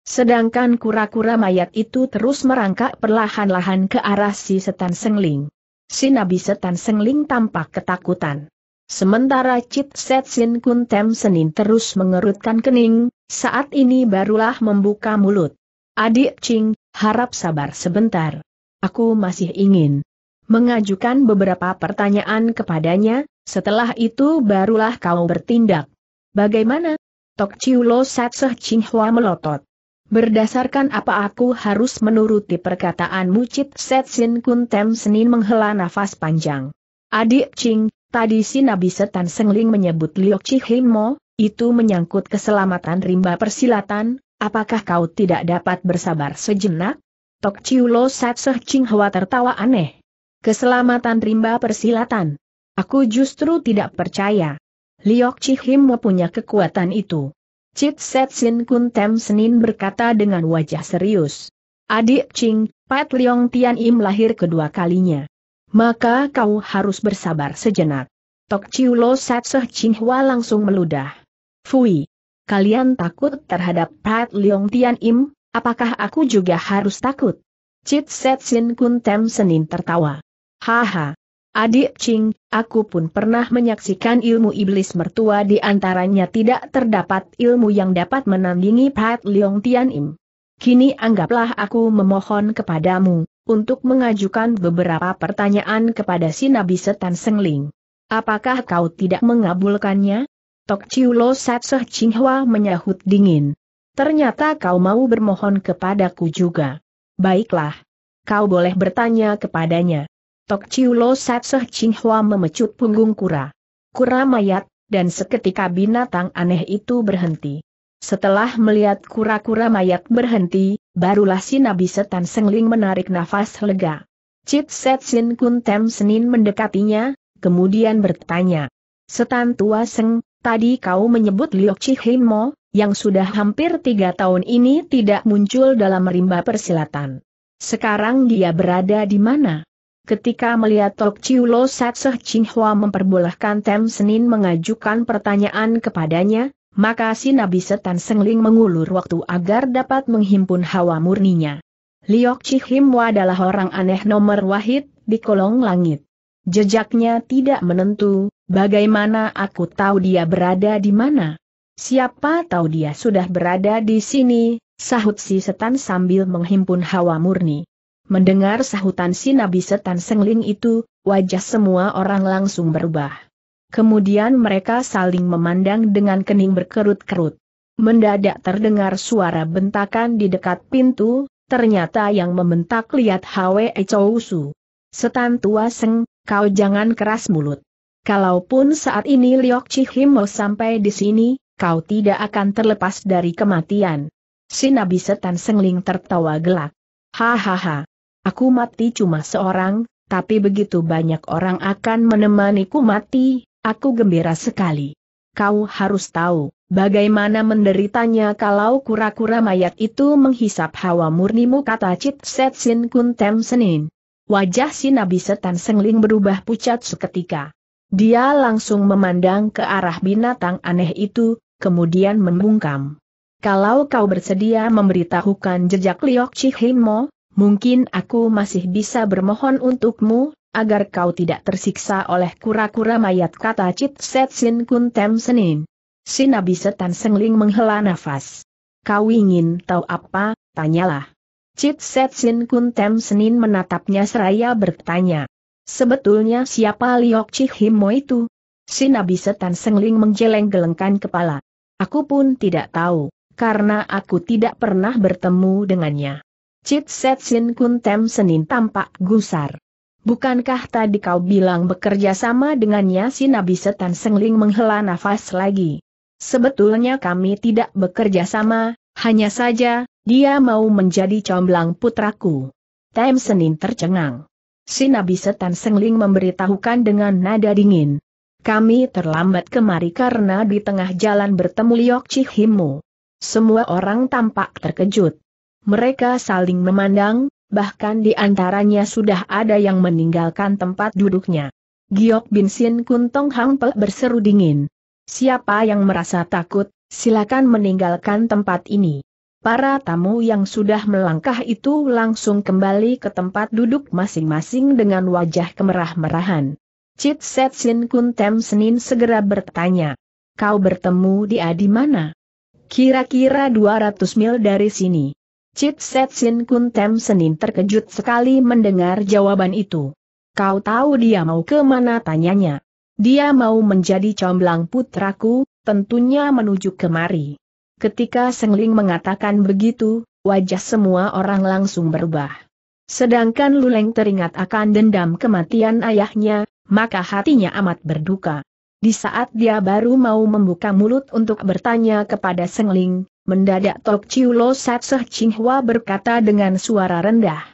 Sedangkan kura-kura mayat itu terus merangkak perlahan-lahan ke arah si Setan Sengling. Si Nabi Setan Sengling tampak ketakutan. Sementara Chit Set Sin Kun Tem Senin terus mengerutkan kening, saat ini barulah membuka mulut. Adik Ching, harap sabar sebentar. Aku masih ingin mengajukan beberapa pertanyaan kepadanya, setelah itu barulah kau bertindak. Bagaimana? Tok Chiu Lo Seh Ching Hua melotot. Berdasarkan apa aku harus menuruti perkataan Mucit Kun Tem Senin menghela nafas panjang. Adik Ching, Tadi si Nabi Setan Sengling menyebut Liok Cihimo, itu menyangkut keselamatan rimba persilatan, apakah kau tidak dapat bersabar sejenak? Tok Chiu Sat Satseh Ching Hwa tertawa aneh. Keselamatan rimba persilatan. Aku justru tidak percaya. Liok Chihimo punya kekuatan itu. Cit Set Sin Kun Tem Senin berkata dengan wajah serius. Adik Ching, Pat Leong Tian Im lahir kedua kalinya maka kau harus bersabar sejenak. Tok Seh Satseh Hua langsung meludah. Fui! Kalian takut terhadap Pat Leong Tian Im, apakah aku juga harus takut? Chit Set Sin Kun Tem Senin tertawa. Haha! Adik Ching, aku pun pernah menyaksikan ilmu iblis mertua di antaranya tidak terdapat ilmu yang dapat menandingi Pat Leong Tian Im. Kini anggaplah aku memohon kepadamu, untuk mengajukan beberapa pertanyaan kepada si Nabi Setan Sengling. Apakah kau tidak mengabulkannya? Tok Chiu Lo Satseh Chinghua menyahut dingin. Ternyata kau mau bermohon kepadaku juga. Baiklah. Kau boleh bertanya kepadanya. Tok Chiu Lo Satseh Chinghua memecut punggung kura. Kura mayat, dan seketika binatang aneh itu berhenti. Setelah melihat kura-kura mayat berhenti, barulah si Nabi Setan Sengling menarik nafas lega. Cit Set Sin Kun Tem Senin mendekatinya, kemudian bertanya. Setan tua Seng, tadi kau menyebut Liok mo yang sudah hampir tiga tahun ini tidak muncul dalam rimba persilatan. Sekarang dia berada di mana? Ketika melihat Tok lo Chiu Chiulo ching hua memperbolehkan Tem Senin mengajukan pertanyaan kepadanya, maka si Nabi Setan Sengling mengulur waktu agar dapat menghimpun hawa murninya. Liok Chihimwa adalah orang aneh nomor wahid di kolong langit. Jejaknya tidak menentu, bagaimana aku tahu dia berada di mana? Siapa tahu dia sudah berada di sini, sahut si setan sambil menghimpun hawa murni. Mendengar sahutan si Nabi Setan Sengling itu, wajah semua orang langsung berubah. Kemudian mereka saling memandang dengan kening berkerut-kerut. Mendadak terdengar suara bentakan di dekat pintu, ternyata yang membentak lihat Hwe Chou Su. Setan tua seng, kau jangan keras mulut. Kalaupun saat ini Liok mau sampai di sini, kau tidak akan terlepas dari kematian. Si Nabi Setan Sengling tertawa gelak. Hahaha. Aku mati cuma seorang, tapi begitu banyak orang akan menemaniku mati, Aku gembira sekali. Kau harus tahu, bagaimana menderitanya kalau kura-kura mayat itu menghisap hawa murnimu kata Cit Sin Kun Tem Senin. Wajah si Nabi Setan Sengling berubah pucat seketika. Dia langsung memandang ke arah binatang aneh itu, kemudian membungkam. Kalau kau bersedia memberitahukan jejak Liok Chihimo, mungkin aku masih bisa bermohon untukmu agar kau tidak tersiksa oleh kura-kura mayat kata Cit Set Sin Kun Tem Senin. Sinabi Setan Sengling menghela nafas. Kau ingin tahu apa, tanyalah. Cit Set Sin Kun Tem Senin menatapnya seraya bertanya. Sebetulnya siapa Liok Chi itu? Sinabi Setan Sengling menjeleng gelengkan kepala. Aku pun tidak tahu, karena aku tidak pernah bertemu dengannya. Cit Set Sin Kun Tem Senin tampak gusar. Bukankah tadi kau bilang bekerja sama dengannya si Nabi Setan Sengling menghela nafas lagi? Sebetulnya kami tidak bekerja sama, hanya saja, dia mau menjadi comblang putraku. Tem Senin tercengang. Si Nabi Setan Sengling memberitahukan dengan nada dingin. Kami terlambat kemari karena di tengah jalan bertemu Liok Cihimu. Semua orang tampak terkejut. Mereka saling memandang, bahkan di antaranya sudah ada yang meninggalkan tempat duduknya. Giok Bin Sin Kun Tong Hang Pe berseru dingin. Siapa yang merasa takut, silakan meninggalkan tempat ini. Para tamu yang sudah melangkah itu langsung kembali ke tempat duduk masing-masing dengan wajah kemerah-merahan. Chit Set Sin Kun Tem Senin segera bertanya. Kau bertemu dia di mana? Kira-kira 200 mil dari sini. Set Sin Kun Tem Senin terkejut sekali mendengar jawaban itu. Kau tahu dia mau ke mana tanyanya. Dia mau menjadi comblang putraku, tentunya menuju kemari. Ketika Sengling mengatakan begitu, wajah semua orang langsung berubah. Sedangkan Luleng teringat akan dendam kematian ayahnya, maka hatinya amat berduka. Di saat dia baru mau membuka mulut untuk bertanya kepada Sengling, Mendadak Tok Chiu Chiulo Satseh Chinghua berkata dengan suara rendah.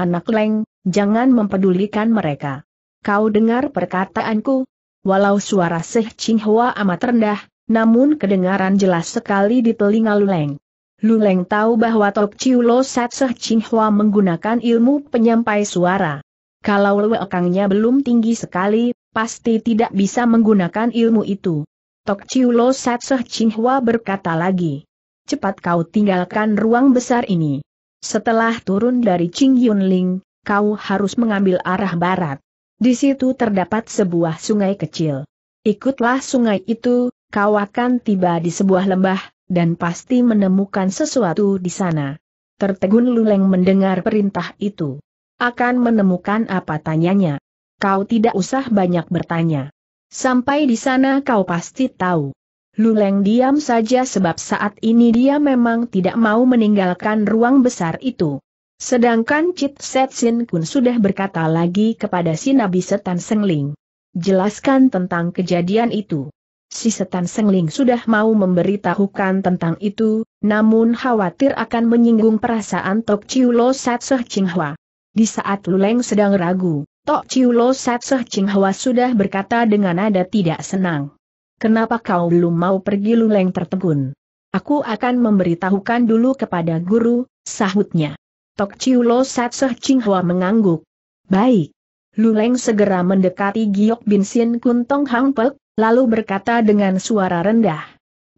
Anak Leng, jangan mempedulikan mereka. Kau dengar perkataanku? Walau suara Seh Chinghua amat rendah, namun kedengaran jelas sekali di telinga Luleng. Luleng tahu bahwa Tok Chiu Chiulo Satseh Chinghua menggunakan ilmu penyampai suara. Kalau lewekangnya belum tinggi sekali, pasti tidak bisa menggunakan ilmu itu. Tok Chiu Chiulo Satseh Chinghua berkata lagi cepat kau tinggalkan ruang besar ini. Setelah turun dari Ching Yun kau harus mengambil arah barat. Di situ terdapat sebuah sungai kecil. Ikutlah sungai itu, kau akan tiba di sebuah lembah, dan pasti menemukan sesuatu di sana. Tertegun Luleng mendengar perintah itu. Akan menemukan apa tanyanya. Kau tidak usah banyak bertanya. Sampai di sana kau pasti tahu. Luleng diam saja sebab saat ini dia memang tidak mau meninggalkan ruang besar itu. Sedangkan Chit Set Sin Kun sudah berkata lagi kepada si Nabi Setan Sengling. Jelaskan tentang kejadian itu. Si Setan Sengling sudah mau memberitahukan tentang itu, namun khawatir akan menyinggung perasaan Tok Lo Sat Soh Hwa. Di saat Luleng sedang ragu, Tok Lo Sat Soh Hwa sudah berkata dengan nada tidak senang. Kenapa kau belum mau pergi luleng tertegun? Aku akan memberitahukan dulu kepada guru, sahutnya. Tok Chiulo Satseh Hua mengangguk. Baik. Luleng segera mendekati Giok Bin Sin Kuntong Hang Pek, lalu berkata dengan suara rendah.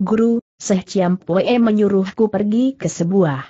Guru, Seh Chiam Pue menyuruhku pergi ke sebuah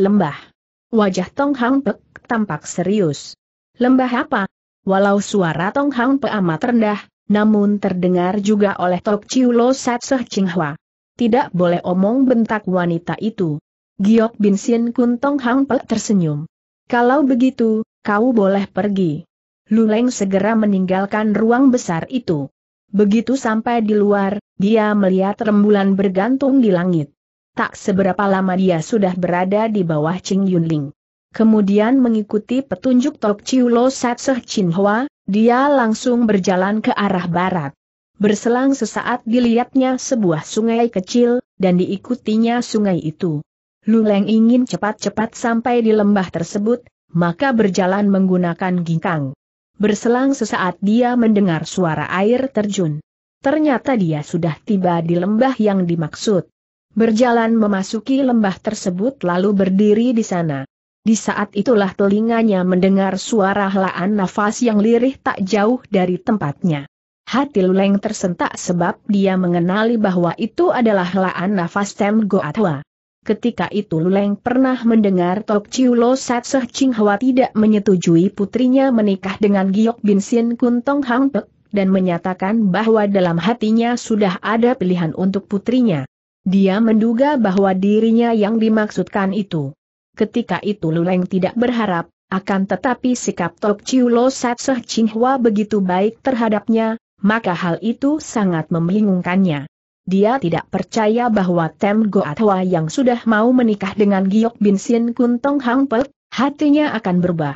lembah. Wajah Tong Hang Pek tampak serius. Lembah apa? Walau suara Tong Hang Pe amat rendah, namun terdengar juga oleh Tok Chiu Lo Ching Hwa. Tidak boleh omong bentak wanita itu. Giok Bin Sin Kun Tong Hang Pe tersenyum. Kalau begitu, kau boleh pergi. Luleng segera meninggalkan ruang besar itu. Begitu sampai di luar, dia melihat rembulan bergantung di langit. Tak seberapa lama dia sudah berada di bawah Ching Yunling kemudian mengikuti petunjuk Tok Chiulo Satseh Chinhua, dia langsung berjalan ke arah barat. Berselang sesaat dilihatnya sebuah sungai kecil, dan diikutinya sungai itu. Luleng ingin cepat-cepat sampai di lembah tersebut, maka berjalan menggunakan ginkang. Berselang sesaat dia mendengar suara air terjun. Ternyata dia sudah tiba di lembah yang dimaksud. Berjalan memasuki lembah tersebut lalu berdiri di sana. Di saat itulah telinganya mendengar suara helaan nafas yang lirih tak jauh dari tempatnya. Hati Luleng tersentak sebab dia mengenali bahwa itu adalah helaan nafas Tem Goatwa. Ketika itu Luleng pernah mendengar Tok Chiu Lo Seh Ching Hwa tidak menyetujui putrinya menikah dengan Giok Bin Sin Kun Tong Hang Pek, dan menyatakan bahwa dalam hatinya sudah ada pilihan untuk putrinya. Dia menduga bahwa dirinya yang dimaksudkan itu ketika itu Luleng tidak berharap, akan tetapi sikap Tok Chiu Lo Satseh Chinghua begitu baik terhadapnya, maka hal itu sangat membingungkannya. Dia tidak percaya bahwa Tem Go Goatwa yang sudah mau menikah dengan Giok Bin Sin Kun Tong Hang Pek, hatinya akan berubah.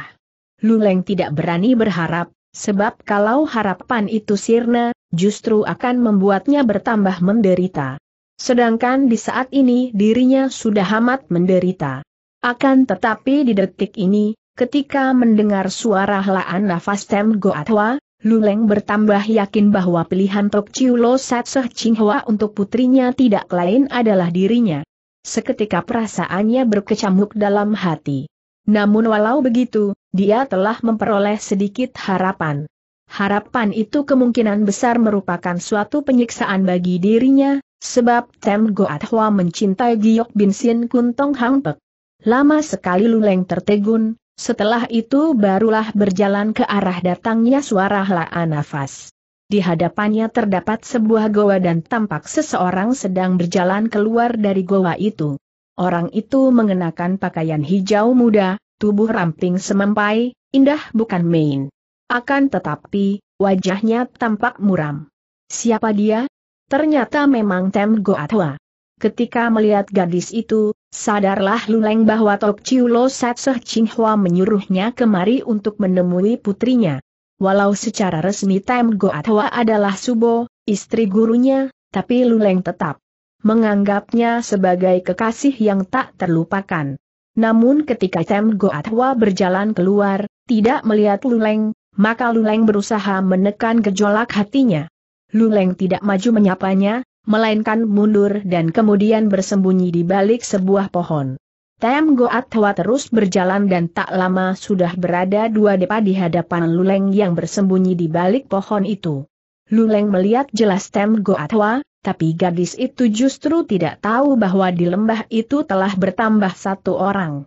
Luleng tidak berani berharap, sebab kalau harapan itu sirna, justru akan membuatnya bertambah menderita. Sedangkan di saat ini dirinya sudah amat menderita. Akan tetapi di detik ini, ketika mendengar suara helaan nafas Tem Goatwa, Luleng bertambah yakin bahwa pilihan Tok Chiu Lo Sat Seh Ching Hwa untuk putrinya tidak lain adalah dirinya. Seketika perasaannya berkecamuk dalam hati. Namun walau begitu, dia telah memperoleh sedikit harapan. Harapan itu kemungkinan besar merupakan suatu penyiksaan bagi dirinya, sebab Tem Goat Hwa mencintai Giok Bin Sin Kun Hang Pek. Lama sekali Luleng tertegun, setelah itu barulah berjalan ke arah datangnya suara helaan nafas. Di hadapannya terdapat sebuah goa dan tampak seseorang sedang berjalan keluar dari goa itu. Orang itu mengenakan pakaian hijau muda, tubuh ramping semempai, indah bukan main. Akan tetapi, wajahnya tampak muram. Siapa dia? Ternyata memang Tem Goatwa. Ketika melihat gadis itu, Sadarlah Luleng bahwa Tok Chiu Lo Ching Chinghua menyuruhnya kemari untuk menemui putrinya. Walau secara resmi Tem Goatwa adalah Subo, istri gurunya, tapi Luleng tetap menganggapnya sebagai kekasih yang tak terlupakan. Namun ketika Tem Goatwa berjalan keluar, tidak melihat Luleng, maka Luleng berusaha menekan gejolak hatinya. Luleng tidak maju menyapanya, melainkan mundur dan kemudian bersembunyi di balik sebuah pohon. Tem Goat Hwa terus berjalan dan tak lama sudah berada dua depa di hadapan Luleng yang bersembunyi di balik pohon itu. Luleng melihat jelas Tem Goat Hwa, tapi gadis itu justru tidak tahu bahwa di lembah itu telah bertambah satu orang.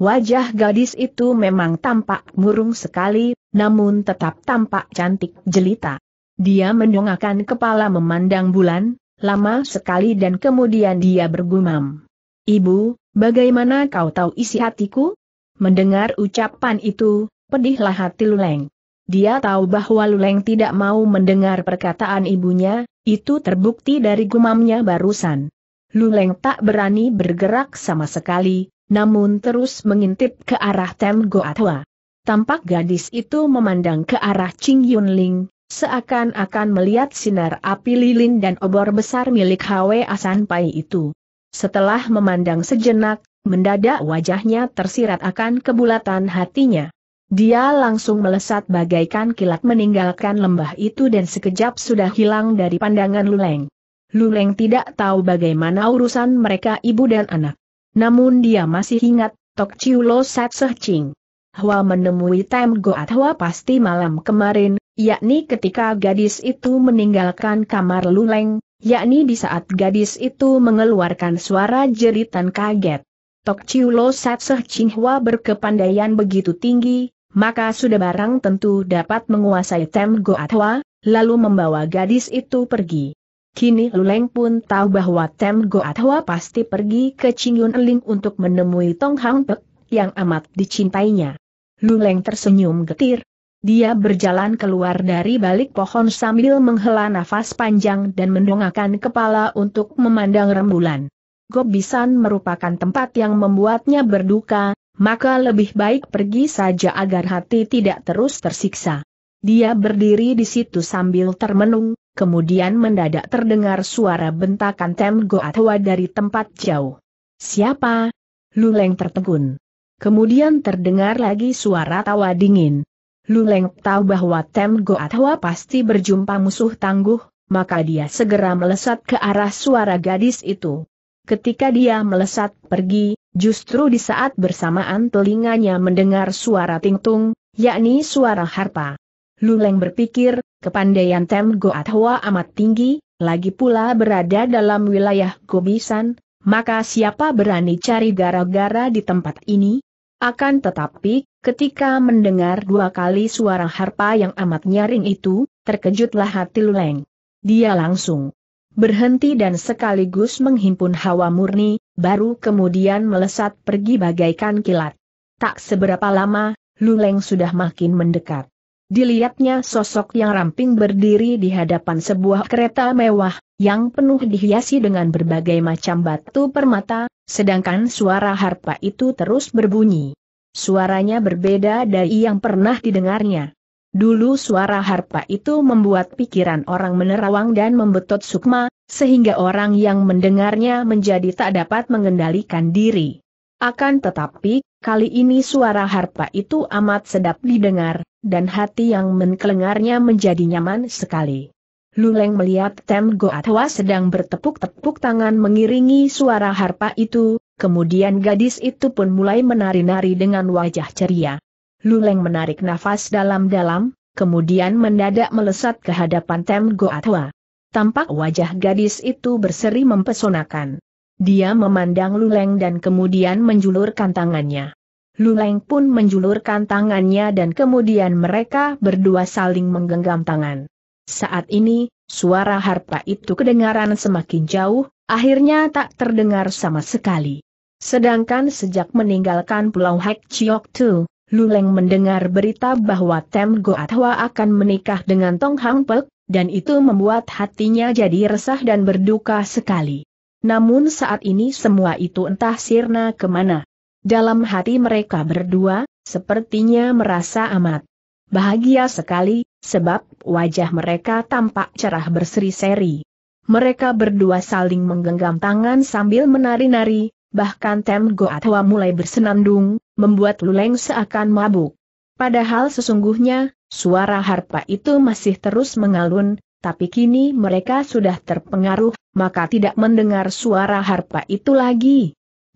Wajah gadis itu memang tampak murung sekali, namun tetap tampak cantik jelita. Dia mendongakkan kepala memandang bulan, lama sekali dan kemudian dia bergumam. Ibu, bagaimana kau tahu isi hatiku? Mendengar ucapan itu, pedihlah hati Luleng. Dia tahu bahwa Luleng tidak mau mendengar perkataan ibunya, itu terbukti dari gumamnya barusan. Luleng tak berani bergerak sama sekali, namun terus mengintip ke arah Tem Goatwa. Tampak gadis itu memandang ke arah Ching Yunling, Seakan-akan melihat sinar api lilin dan obor besar milik Hwe Asan Pai itu. Setelah memandang sejenak, mendadak wajahnya tersirat akan kebulatan hatinya. Dia langsung melesat bagaikan kilat meninggalkan lembah itu dan sekejap sudah hilang dari pandangan Luleng. Luleng tidak tahu bagaimana urusan mereka ibu dan anak. Namun dia masih ingat, Tok Chiu Lo Sat Seh Ching. Hwa menemui Tem Goat Hwa pasti malam kemarin, yakni ketika gadis itu meninggalkan kamar luleng, yakni di saat gadis itu mengeluarkan suara jeritan kaget. Tok Chiulo Satseh Chinghua berkepandaian begitu tinggi, maka sudah barang tentu dapat menguasai Tem Goatwa, lalu membawa gadis itu pergi. Kini Luleng pun tahu bahwa Tem Goatwa pasti pergi ke Chingyun Ling untuk menemui Tong Hang Pek, yang amat dicintainya. Luleng tersenyum getir, dia berjalan keluar dari balik pohon sambil menghela nafas panjang dan mendongakkan kepala untuk memandang rembulan. Gobisan merupakan tempat yang membuatnya berduka, maka lebih baik pergi saja agar hati tidak terus tersiksa. Dia berdiri di situ sambil termenung, kemudian mendadak terdengar suara bentakan Tem Goatwa dari tempat jauh. Siapa? Luleng tertegun. Kemudian terdengar lagi suara tawa dingin. Luleng tahu bahwa Tem Goatwa pasti berjumpa musuh tangguh, maka dia segera melesat ke arah suara gadis itu. Ketika dia melesat pergi, justru di saat bersamaan telinganya mendengar suara tingtung, yakni suara harpa. Luleng berpikir, kepandaian Tem Goatwa amat tinggi, lagi pula berada dalam wilayah Gobisan, maka siapa berani cari gara-gara di tempat ini? Akan tetapi, ketika mendengar dua kali suara harpa yang amat nyaring itu, terkejutlah hati Luleng. Dia langsung berhenti dan sekaligus menghimpun hawa murni, baru kemudian melesat pergi bagaikan kilat. Tak seberapa lama, Luleng sudah makin mendekat. Dilihatnya sosok yang ramping berdiri di hadapan sebuah kereta mewah, yang penuh dihiasi dengan berbagai macam batu permata, sedangkan suara harpa itu terus berbunyi. Suaranya berbeda dari yang pernah didengarnya. Dulu suara harpa itu membuat pikiran orang menerawang dan membetot sukma, sehingga orang yang mendengarnya menjadi tak dapat mengendalikan diri. Akan tetapi, kali ini suara harpa itu amat sedap didengar, dan hati yang mengelengarnya menjadi nyaman sekali. Luleng melihat Tem Goatwa sedang bertepuk-tepuk tangan mengiringi suara harpa itu, kemudian gadis itu pun mulai menari-nari dengan wajah ceria. Luleng menarik nafas dalam-dalam, kemudian mendadak melesat ke hadapan Tem Goatwa. Tampak wajah gadis itu berseri mempesonakan. Dia memandang Luleng dan kemudian menjulurkan tangannya. Luleng pun menjulurkan tangannya dan kemudian mereka berdua saling menggenggam tangan. Saat ini, suara harpa itu kedengaran semakin jauh, akhirnya tak terdengar sama sekali. Sedangkan sejak meninggalkan Pulau Hek Chiok Tu, Luleng mendengar berita bahwa Tem Goatwa akan menikah dengan Tong Hang Pek, dan itu membuat hatinya jadi resah dan berduka sekali. Namun saat ini semua itu entah sirna kemana. Dalam hati mereka berdua, sepertinya merasa amat bahagia sekali, sebab wajah mereka tampak cerah berseri-seri. Mereka berdua saling menggenggam tangan sambil menari-nari, bahkan Tem Goatwa mulai bersenandung, membuat Luleng seakan mabuk. Padahal sesungguhnya, suara harpa itu masih terus mengalun, tapi kini mereka sudah terpengaruh, maka tidak mendengar suara harpa itu lagi.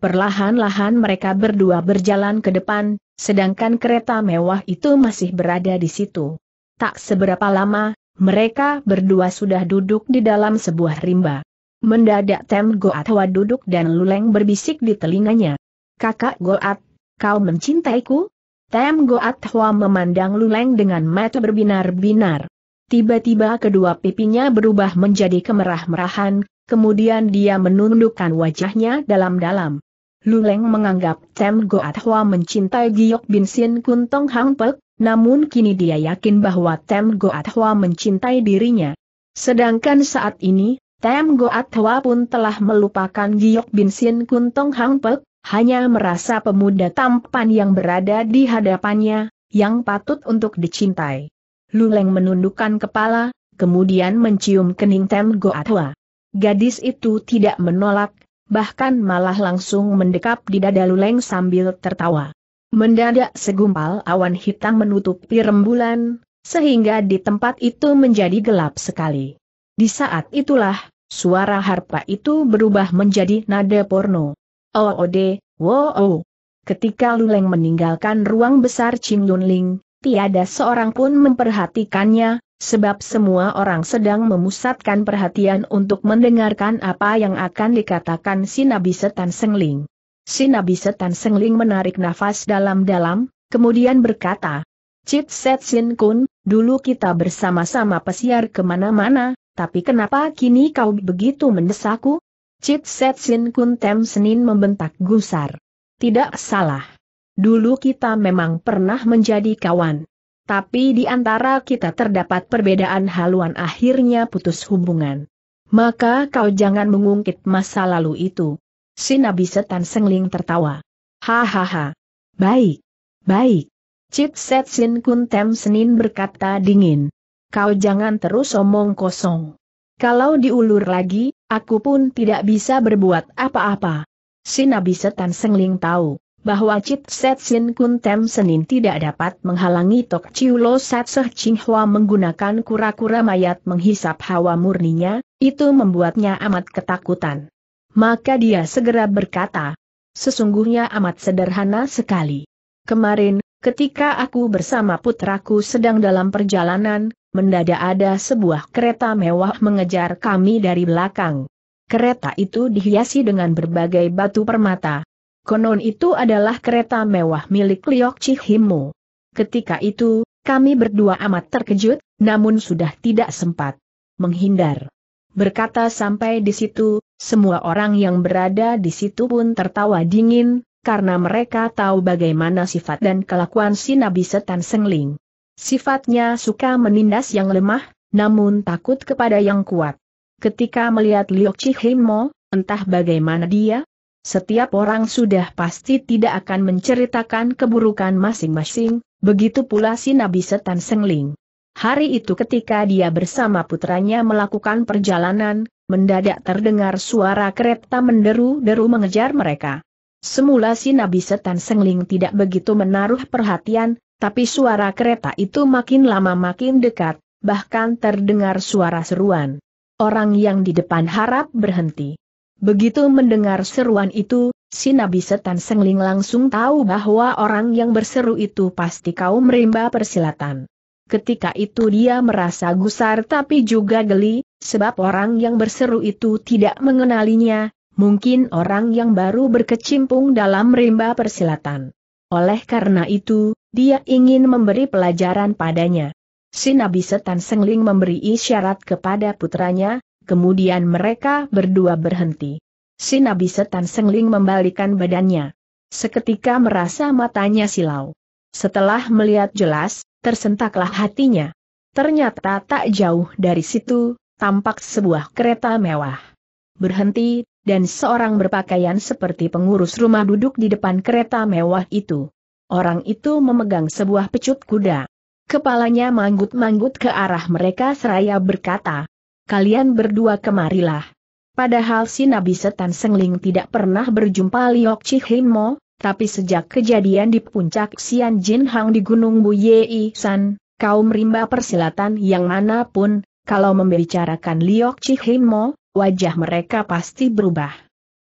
Perlahan-lahan mereka berdua berjalan ke depan, sedangkan kereta mewah itu masih berada di situ. Tak seberapa lama, mereka berdua sudah duduk di dalam sebuah rimba. Mendadak Tem Goat Hwa duduk dan Luleng berbisik di telinganya. Kakak Goat, kau mencintaiku? Tem Goat Hwa memandang Luleng dengan mata berbinar-binar. Tiba-tiba kedua pipinya berubah menjadi kemerah-merahan, kemudian dia menundukkan wajahnya dalam-dalam. Luleng menganggap Tem Goat Hwa mencintai Giok Bin Sin Kuntong Hang Pek, namun kini dia yakin bahwa Tem Goat Hwa mencintai dirinya. Sedangkan saat ini, Tem Goat Hwa pun telah melupakan Giok Bin Sin Kun Tong Hang Pek, hanya merasa pemuda tampan yang berada di hadapannya, yang patut untuk dicintai. Luleng menundukkan kepala, kemudian mencium kening Tem Goat Hwa. Gadis itu tidak menolak, bahkan malah langsung mendekap di dada Luleng sambil tertawa. Mendadak segumpal awan hitam menutupi rembulan, sehingga di tempat itu menjadi gelap sekali. Di saat itulah, suara harpa itu berubah menjadi nada porno. Oode, oh, oh, wo -o. Oh. Ketika Luleng meninggalkan ruang besar Ching Lun Ling, tiada seorang pun memperhatikannya, sebab semua orang sedang memusatkan perhatian untuk mendengarkan apa yang akan dikatakan si Nabi Setan Sengling. Si Nabi Setan Sengling menarik nafas dalam-dalam, kemudian berkata, Cip Set Sin Kun, dulu kita bersama-sama pesiar kemana-mana, tapi kenapa kini kau begitu mendesakku? Cip Set Sin Kun Tem Senin membentak gusar. Tidak salah. Dulu kita memang pernah menjadi kawan. Tapi di antara kita terdapat perbedaan haluan akhirnya putus hubungan. Maka kau jangan mengungkit masa lalu itu. Si Nabi Setan Sengling tertawa. Hahaha. Baik. Baik. Cip Set Sin Kun Tem Senin berkata dingin. Kau jangan terus omong kosong. Kalau diulur lagi, aku pun tidak bisa berbuat apa-apa. Si Nabi Setan Sengling tahu bahwa Cip Set Sin Kun Tem Senin tidak dapat menghalangi Tok Chiu Lo Sat Seh Ching menggunakan kura-kura mayat menghisap hawa murninya, itu membuatnya amat ketakutan. Maka dia segera berkata, sesungguhnya amat sederhana sekali. Kemarin, ketika aku bersama putraku sedang dalam perjalanan, mendadak ada sebuah kereta mewah mengejar kami dari belakang. Kereta itu dihiasi dengan berbagai batu permata. Konon itu adalah kereta mewah milik Liok Cihimu. Ketika itu, kami berdua amat terkejut, namun sudah tidak sempat menghindar. Berkata sampai di situ, semua orang yang berada di situ pun tertawa dingin, karena mereka tahu bagaimana sifat dan kelakuan si Nabi Setan Sengling. Sifatnya suka menindas yang lemah, namun takut kepada yang kuat. Ketika melihat Liu Chihimo, entah bagaimana dia, setiap orang sudah pasti tidak akan menceritakan keburukan masing-masing, begitu pula si Nabi Setan Sengling. Hari itu ketika dia bersama putranya melakukan perjalanan, mendadak terdengar suara kereta menderu-deru mengejar mereka. Semula si Nabi Setan Sengling tidak begitu menaruh perhatian, tapi suara kereta itu makin lama makin dekat, bahkan terdengar suara seruan. Orang yang di depan harap berhenti. Begitu mendengar seruan itu, si Nabi Setan Sengling langsung tahu bahwa orang yang berseru itu pasti kaum rimba persilatan. Ketika itu dia merasa gusar tapi juga geli, Sebab orang yang berseru itu tidak mengenalinya, mungkin orang yang baru berkecimpung dalam rimba persilatan. Oleh karena itu, dia ingin memberi pelajaran padanya. Si Nabi Setan Sengling memberi isyarat kepada putranya, kemudian mereka berdua berhenti. Si Nabi Setan Sengling membalikan badannya. Seketika merasa matanya silau. Setelah melihat jelas, tersentaklah hatinya. Ternyata tak jauh dari situ, tampak sebuah kereta mewah. Berhenti, dan seorang berpakaian seperti pengurus rumah duduk di depan kereta mewah itu. Orang itu memegang sebuah pecut kuda. Kepalanya manggut-manggut ke arah mereka seraya berkata, Kalian berdua kemarilah. Padahal si Nabi Setan Sengling tidak pernah berjumpa Liok Mo, tapi sejak kejadian di puncak Xian Jin Hang di Gunung Buyei San, kaum rimba persilatan yang manapun, kalau membicarakan Liok Chihimo, wajah mereka pasti berubah.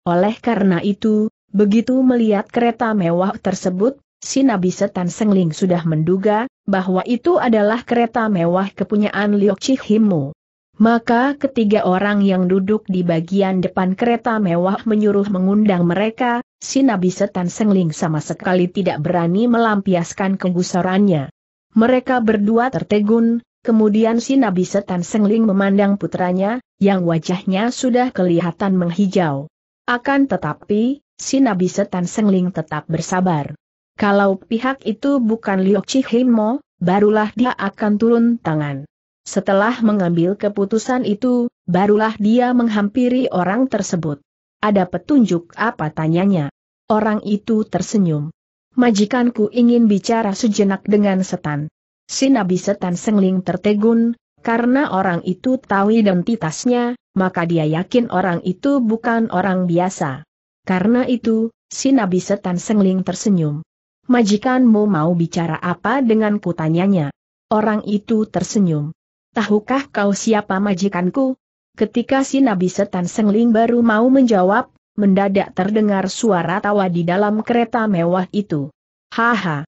Oleh karena itu, begitu melihat kereta mewah tersebut, si Nabi Setan Sengling sudah menduga, bahwa itu adalah kereta mewah kepunyaan Liok Chihimo. Maka ketiga orang yang duduk di bagian depan kereta mewah menyuruh mengundang mereka, si Nabi Setan Sengling sama sekali tidak berani melampiaskan kegusarannya. Mereka berdua tertegun, Kemudian si Nabi Setan Sengling memandang putranya, yang wajahnya sudah kelihatan menghijau. Akan tetapi, si Nabi Setan Sengling tetap bersabar. Kalau pihak itu bukan Liok Chihimo, barulah dia akan turun tangan. Setelah mengambil keputusan itu, barulah dia menghampiri orang tersebut. Ada petunjuk apa tanyanya? Orang itu tersenyum. Majikanku ingin bicara sejenak dengan setan. Si Nabi Setan Sengling tertegun, karena orang itu tahu identitasnya, maka dia yakin orang itu bukan orang biasa. Karena itu, si Nabi Setan Sengling tersenyum. Majikanmu mau bicara apa dengan kutanyanya? Orang itu tersenyum. Tahukah kau siapa majikanku? Ketika si Nabi Setan Sengling baru mau menjawab, mendadak terdengar suara tawa di dalam kereta mewah itu. Haha,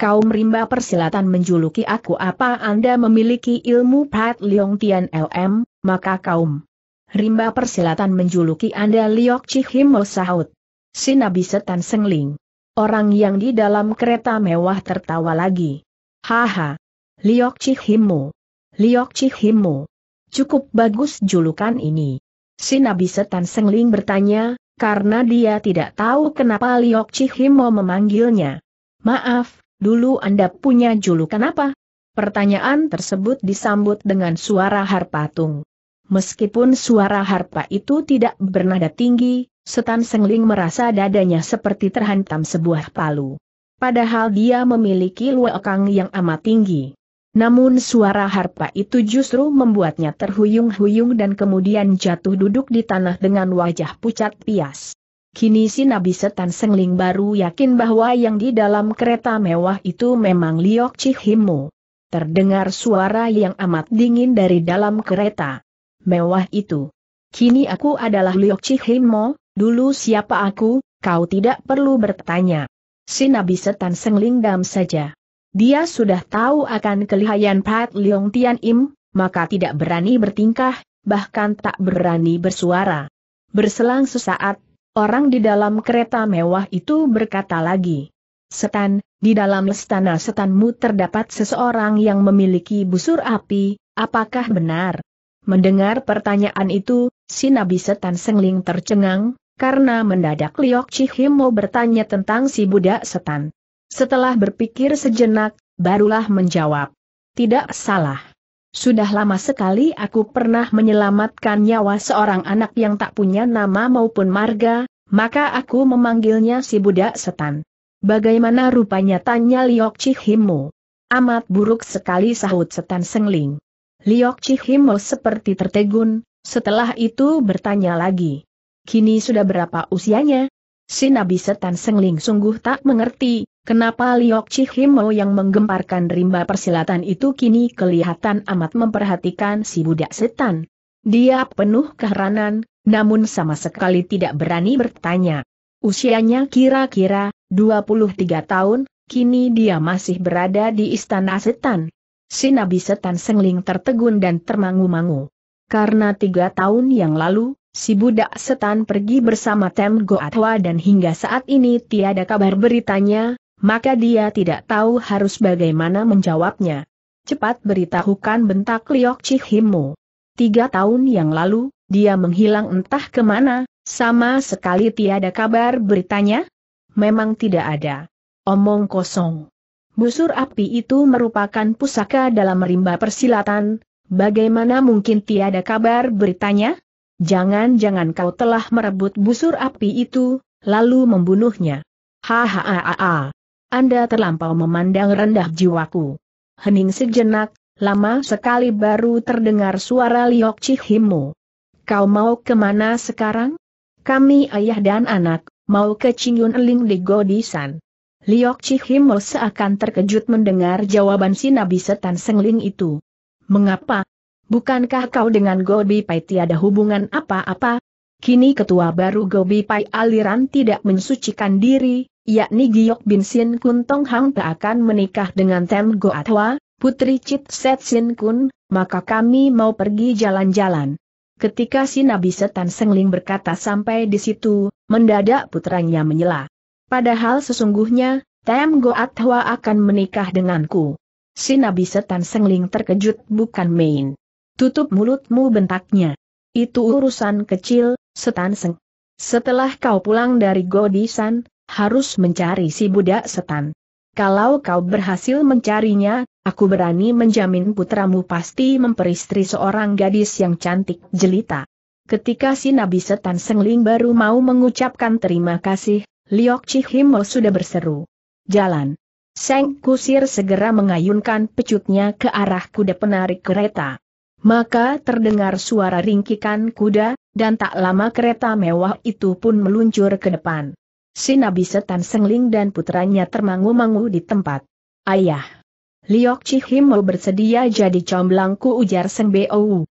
kaum rimba persilatan menjuluki aku apa Anda memiliki ilmu Pat Leong Tian LM, maka kaum rimba persilatan menjuluki Anda Liok Chihimo Sahut. Sinabi Setan Sengling. Orang yang di dalam kereta mewah tertawa lagi. Haha. Liok Chihimo. Liok Chihimo. Cukup bagus julukan ini. Sinabi Setan Sengling bertanya, karena dia tidak tahu kenapa Liok Chihimo memanggilnya. Maaf, dulu Anda punya julukan apa? Pertanyaan tersebut disambut dengan suara harpatung. Meskipun suara harpa itu tidak bernada tinggi, Setan Sengling merasa dadanya seperti terhantam sebuah palu. Padahal dia memiliki luakang yang amat tinggi. Namun suara harpa itu justru membuatnya terhuyung-huyung dan kemudian jatuh duduk di tanah dengan wajah pucat pias. Kini si Nabi Setan Sengling baru yakin bahwa yang di dalam kereta mewah itu memang Liok Cihimu. Terdengar suara yang amat dingin dari dalam kereta. Mewah itu. Kini aku adalah Liok Cihimu. dulu siapa aku, kau tidak perlu bertanya. Si Nabi Setan sengling dam saja. Dia sudah tahu akan kelihayan Pat Leong Tian Im, maka tidak berani bertingkah, bahkan tak berani bersuara. Berselang sesaat, Orang di dalam kereta mewah itu berkata lagi. Setan, di dalam istana setanmu terdapat seseorang yang memiliki busur api, apakah benar? Mendengar pertanyaan itu, si Nabi Setan Sengling tercengang, karena mendadak Liok Chihimo bertanya tentang si budak setan. Setelah berpikir sejenak, barulah menjawab. Tidak salah. Sudah lama sekali aku pernah menyelamatkan nyawa seorang anak yang tak punya nama maupun marga, maka aku memanggilnya si budak setan. Bagaimana rupanya tanya Liok Cihimu? Amat buruk sekali sahut setan sengling. Liok Cihimu seperti tertegun, setelah itu bertanya lagi. Kini sudah berapa usianya? Si Nabi setan sengling sungguh tak mengerti, Kenapa Liok Cihimo yang menggemparkan rimba persilatan itu kini kelihatan amat memperhatikan si budak setan? Dia penuh keheranan, namun sama sekali tidak berani bertanya. Usianya kira-kira 23 tahun, kini dia masih berada di istana setan. Si Nabi setan sengling tertegun dan termangu-mangu. Karena tiga tahun yang lalu, si budak setan pergi bersama Tem Goatwa dan hingga saat ini tiada kabar beritanya, maka dia tidak tahu harus bagaimana menjawabnya. Cepat beritahukan bentak Liok Chihimu. Tiga tahun yang lalu, dia menghilang entah kemana, sama sekali tiada kabar beritanya? Memang tidak ada. Omong kosong. Busur api itu merupakan pusaka dalam rimba persilatan, bagaimana mungkin tiada kabar beritanya? Jangan-jangan kau telah merebut busur api itu, lalu membunuhnya. Hahaha. Anda terlampau memandang rendah jiwaku. Hening sejenak, lama sekali baru terdengar suara Liok Cihimu. Kau mau kemana sekarang? Kami ayah dan anak, mau ke Chingyun Ling di Godisan. Liok Chihimo seakan terkejut mendengar jawaban si Nabi Setan Sengling itu. Mengapa? Bukankah kau dengan Gobi Pai tiada hubungan apa-apa? Kini ketua baru Gobi Pai aliran tidak mensucikan diri, yakni Giok Bin Sin Kun Tong Hang tak akan menikah dengan Tem Goatwa, putri Chit Set Sin Kun, maka kami mau pergi jalan-jalan. Ketika si Nabi Setan Sengling berkata sampai di situ, mendadak putranya menyela. Padahal sesungguhnya, Tem Goat Hwa akan menikah denganku. Si Nabi Setan Sengling terkejut bukan main. Tutup mulutmu bentaknya. Itu urusan kecil, Setan Seng. Setelah kau pulang dari Godisan, harus mencari si budak setan. Kalau kau berhasil mencarinya, Aku berani menjamin putramu pasti memperistri seorang gadis yang cantik jelita. Ketika si Nabi Setan Sengling baru mau mengucapkan terima kasih, Liok Chihimo sudah berseru. Jalan. Seng Kusir segera mengayunkan pecutnya ke arah kuda penarik kereta. Maka terdengar suara ringkikan kuda, dan tak lama kereta mewah itu pun meluncur ke depan. Si Nabi Setan Sengling dan putranya termangu-mangu di tempat. Ayah! Liok Cihim mau bersedia jadi comblangku ujar Seng Bou.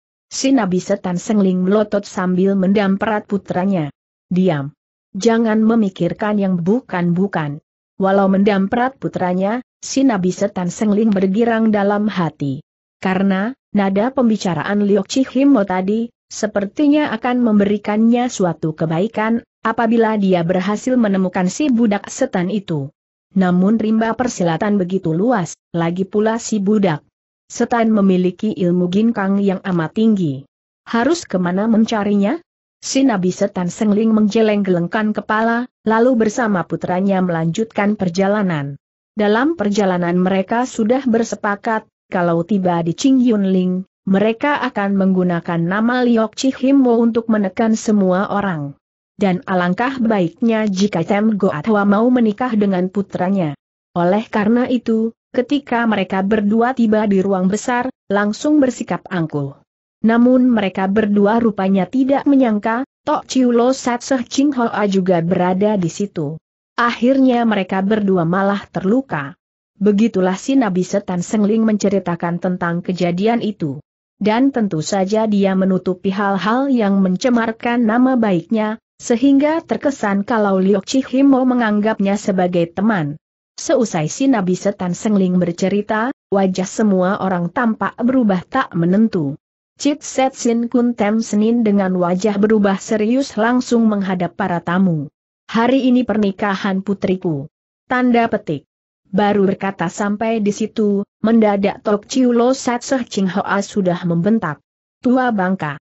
nabi setan Sengling melotot sambil mendamperat putranya. Diam. Jangan memikirkan yang bukan-bukan. Walau mendamperat putranya, si nabi setan Sengling bergirang dalam hati. Karena, nada pembicaraan Liok Chihimo tadi, sepertinya akan memberikannya suatu kebaikan, apabila dia berhasil menemukan si budak setan itu. Namun rimba persilatan begitu luas, lagi pula si budak. Setan memiliki ilmu ginkang yang amat tinggi. Harus kemana mencarinya? Si Nabi Setan Sengling menjeleng-gelengkan kepala, lalu bersama putranya melanjutkan perjalanan. Dalam perjalanan mereka sudah bersepakat, kalau tiba di Ching Yunling, mereka akan menggunakan nama Liok Chihimwo untuk menekan semua orang dan alangkah baiknya jika Tem Goatwa mau menikah dengan putranya. Oleh karena itu, ketika mereka berdua tiba di ruang besar, langsung bersikap angkuh. Namun mereka berdua rupanya tidak menyangka, Tok Chiulo Satseh Ching Hoa juga berada di situ. Akhirnya mereka berdua malah terluka. Begitulah si Nabi Setan Sengling menceritakan tentang kejadian itu. Dan tentu saja dia menutupi hal-hal yang mencemarkan nama baiknya, sehingga terkesan kalau Liok Chihimo menganggapnya sebagai teman. Seusai si Nabi Setan Sengling bercerita, wajah semua orang tampak berubah tak menentu. Cit Set Sin Kun Tem Senin dengan wajah berubah serius langsung menghadap para tamu. Hari ini pernikahan putriku. Tanda petik. Baru berkata sampai di situ, mendadak Tok Chiu Lo Sat Seh Ching Hoa sudah membentak. Tua bangka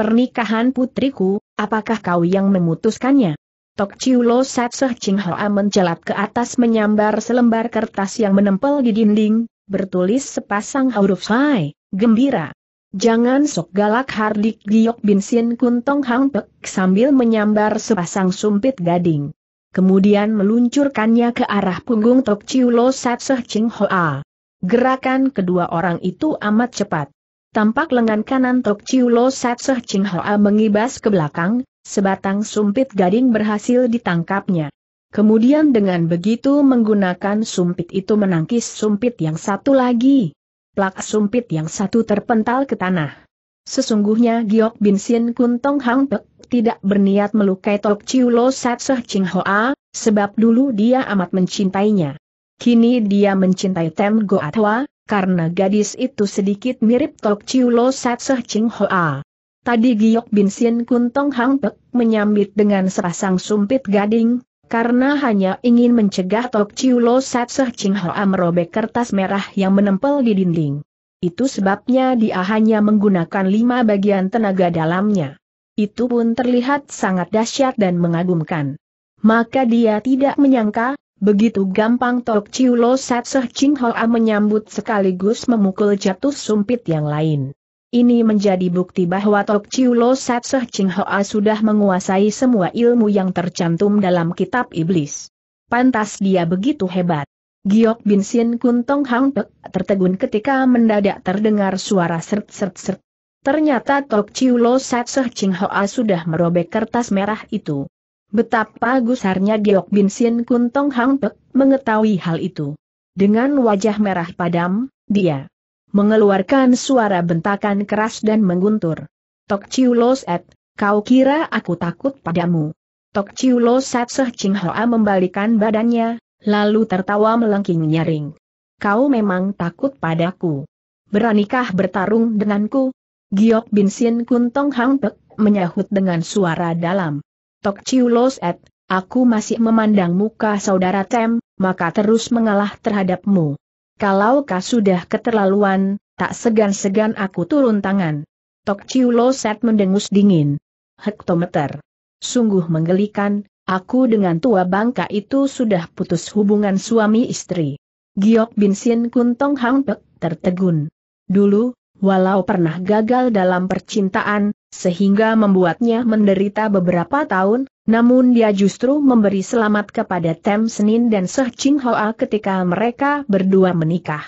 pernikahan putriku, apakah kau yang memutuskannya? Tok Chiu Lo Sat Seh Ching Hoa menjelat ke atas menyambar selembar kertas yang menempel di dinding, bertulis sepasang huruf Hai, gembira. Jangan sok galak hardik giok binsin kuntong hang pek sambil menyambar sepasang sumpit gading. Kemudian meluncurkannya ke arah punggung Tok Chiu Lo Sat Seh Ching Hoa. Gerakan kedua orang itu amat cepat. Tampak lengan kanan Tok Chiu Lo Sat Seh Ching Hoa mengibas ke belakang, sebatang sumpit gading berhasil ditangkapnya. Kemudian dengan begitu menggunakan sumpit itu menangkis sumpit yang satu lagi. Plak sumpit yang satu terpental ke tanah. Sesungguhnya Giok Bin Sin Kun Tong Hang Pek tidak berniat melukai Tok Chiu Lo Sat Seh Ching Hoa, sebab dulu dia amat mencintainya. Kini dia mencintai Tem Goatwa, karena gadis itu sedikit mirip Tok Chiu Lo Sat Seh Ching Hoa. Tadi Giok Bin Sien Kun Tong Hang Pek menyambit dengan sepasang sumpit gading, karena hanya ingin mencegah Tok Chiu Lo Sat Seh Ching Hoa merobek kertas merah yang menempel di dinding. Itu sebabnya dia hanya menggunakan lima bagian tenaga dalamnya. Itu pun terlihat sangat dahsyat dan mengagumkan. Maka dia tidak menyangka, Begitu gampang Tok Chiulo Seh Ching Hoa menyambut sekaligus memukul jatuh sumpit yang lain. Ini menjadi bukti bahwa Tok Chiulo Seh Ching Hoa sudah menguasai semua ilmu yang tercantum dalam kitab iblis. Pantas dia begitu hebat. Giok Bin Sin Kun Tong Hang Pek tertegun ketika mendadak terdengar suara sert-sert-sert. Ternyata Tok Chiulo Seh Ching Hoa sudah merobek kertas merah itu. Betapa gusarnya Giok Bin Sin Kun Tong Hang Pek mengetahui hal itu. Dengan wajah merah padam, dia mengeluarkan suara bentakan keras dan mengguntur. Tok Chiu Lo Set, kau kira aku takut padamu. Tok Chiu Lo Set Seh Ching Hoa membalikan badannya, lalu tertawa melengking nyaring. Kau memang takut padaku. Beranikah bertarung denganku? Giok Bin Sin Kun Tong Hang Pek menyahut dengan suara dalam. Tok Chiulos et, aku masih memandang muka saudara Tem, maka terus mengalah terhadapmu. Kalau kau sudah keterlaluan, tak segan-segan aku turun tangan. Tok Chiuloset mendengus dingin. Hektometer. Sungguh menggelikan, aku dengan tua bangka itu sudah putus hubungan suami istri. Giok Bin Sin Kuntong Hang Pek tertegun. Dulu, walau pernah gagal dalam percintaan, sehingga membuatnya menderita beberapa tahun, namun dia justru memberi selamat kepada Tem Senin dan Seh Ching Hoa ketika mereka berdua menikah.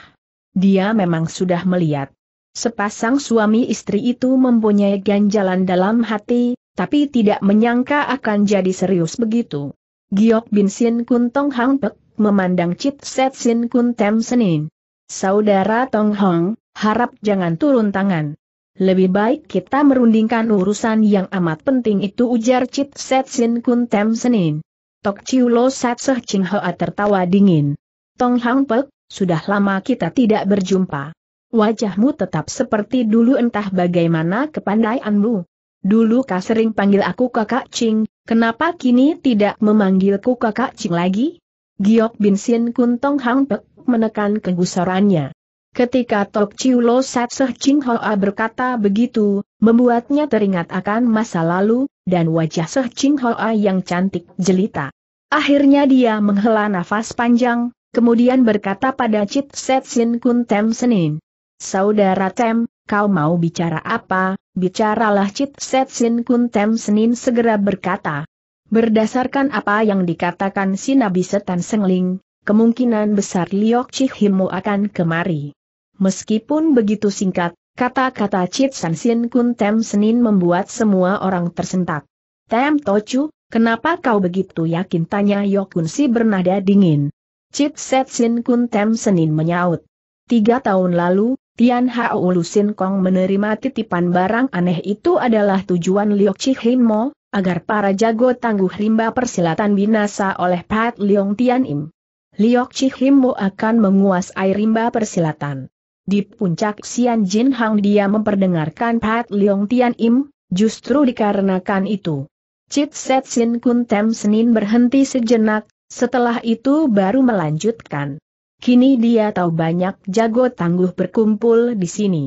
Dia memang sudah melihat. Sepasang suami istri itu mempunyai ganjalan dalam hati, tapi tidak menyangka akan jadi serius begitu. Giok Bin Sin Kun Tong Hang Pek memandang Chit Set Sin Kun Tem Senin. Saudara Tong Hong, harap jangan turun tangan. Lebih baik kita merundingkan urusan yang amat penting itu ujar Chit Set Sin Kun Tem Senin. Tok Chiu Lo Sat Seh Ching Hoa tertawa dingin. Tong Hang Pek, sudah lama kita tidak berjumpa. Wajahmu tetap seperti dulu entah bagaimana kepandaianmu. Dulu kau sering panggil aku kakak Ching, kenapa kini tidak memanggilku kakak Ching lagi? Giok Bin Sin Kun Tong Hang Pek menekan kegusarannya. Ketika Tok Sat Seh Ching Hoa berkata begitu, membuatnya teringat akan masa lalu, dan wajah Seh Ching Hoa yang cantik jelita. Akhirnya dia menghela nafas panjang, kemudian berkata pada Chit Set Sin Kun Tem Senin. Saudara Tem, kau mau bicara apa? Bicaralah Chit Set Sin Kun Tem Senin segera berkata. Berdasarkan apa yang dikatakan si Nabi Setan Sengling, kemungkinan besar Liok Chihimu akan kemari. Meskipun begitu singkat, kata-kata Chit San Sin Kun Tem Senin membuat semua orang tersentak. Tem Tochu, kenapa kau begitu yakin tanya Yokun Si bernada dingin. Chit Set Sin Kun Tem Senin menyaut. Tiga tahun lalu, Tian Hao Sin Kong menerima titipan barang aneh itu adalah tujuan Liok Chi Mo, agar para jago tangguh rimba persilatan binasa oleh Pat Leong Tian Im. Liok Chihimbo akan menguasai rimba persilatan. Di puncak Xian Jin Hang dia memperdengarkan Pat Leong Tian Im, justru dikarenakan itu. Chit Set Sin Kun Tem Senin berhenti sejenak, setelah itu baru melanjutkan. Kini dia tahu banyak jago tangguh berkumpul di sini.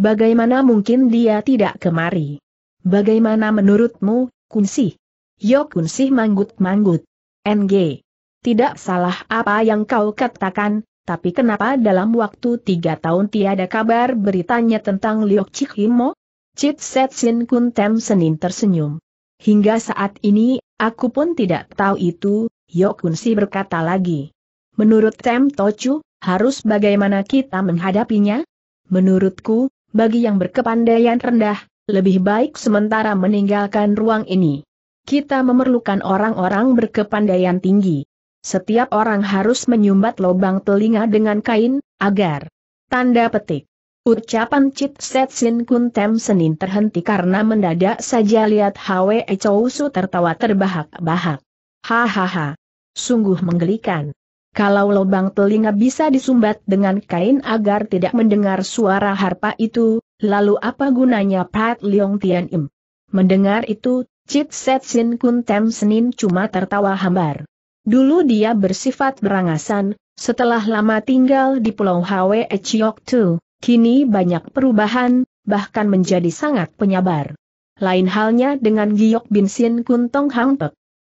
Bagaimana mungkin dia tidak kemari? Bagaimana menurutmu, Kun Si? Yo Kun Si manggut-manggut. NG. Tidak salah apa yang kau katakan, tapi kenapa dalam waktu tiga tahun tiada kabar beritanya tentang Liok Chik Himo? Chit Set Sin Kun Tem Senin tersenyum. Hingga saat ini, aku pun tidak tahu itu, Yok Si berkata lagi. Menurut Tem Tochu, harus bagaimana kita menghadapinya? Menurutku, bagi yang berkepandaian rendah, lebih baik sementara meninggalkan ruang ini. Kita memerlukan orang-orang berkepandaian tinggi. Setiap orang harus menyumbat lubang telinga dengan kain, agar tanda petik. Ucapan Set Setsin Kun Tem Senin terhenti karena mendadak saja lihat Hwe Chou Su tertawa terbahak-bahak. Hahaha. Sungguh menggelikan. Kalau lubang telinga bisa disumbat dengan kain agar tidak mendengar suara harpa itu, lalu apa gunanya Pat Leong Tian Im? Mendengar itu, Set Setsin Kun Tem Senin cuma tertawa hambar. Dulu dia bersifat berangasan, setelah lama tinggal di Pulau Hwe Tu, kini banyak perubahan, bahkan menjadi sangat penyabar. Lain halnya dengan Giok Bin Kuntong Hang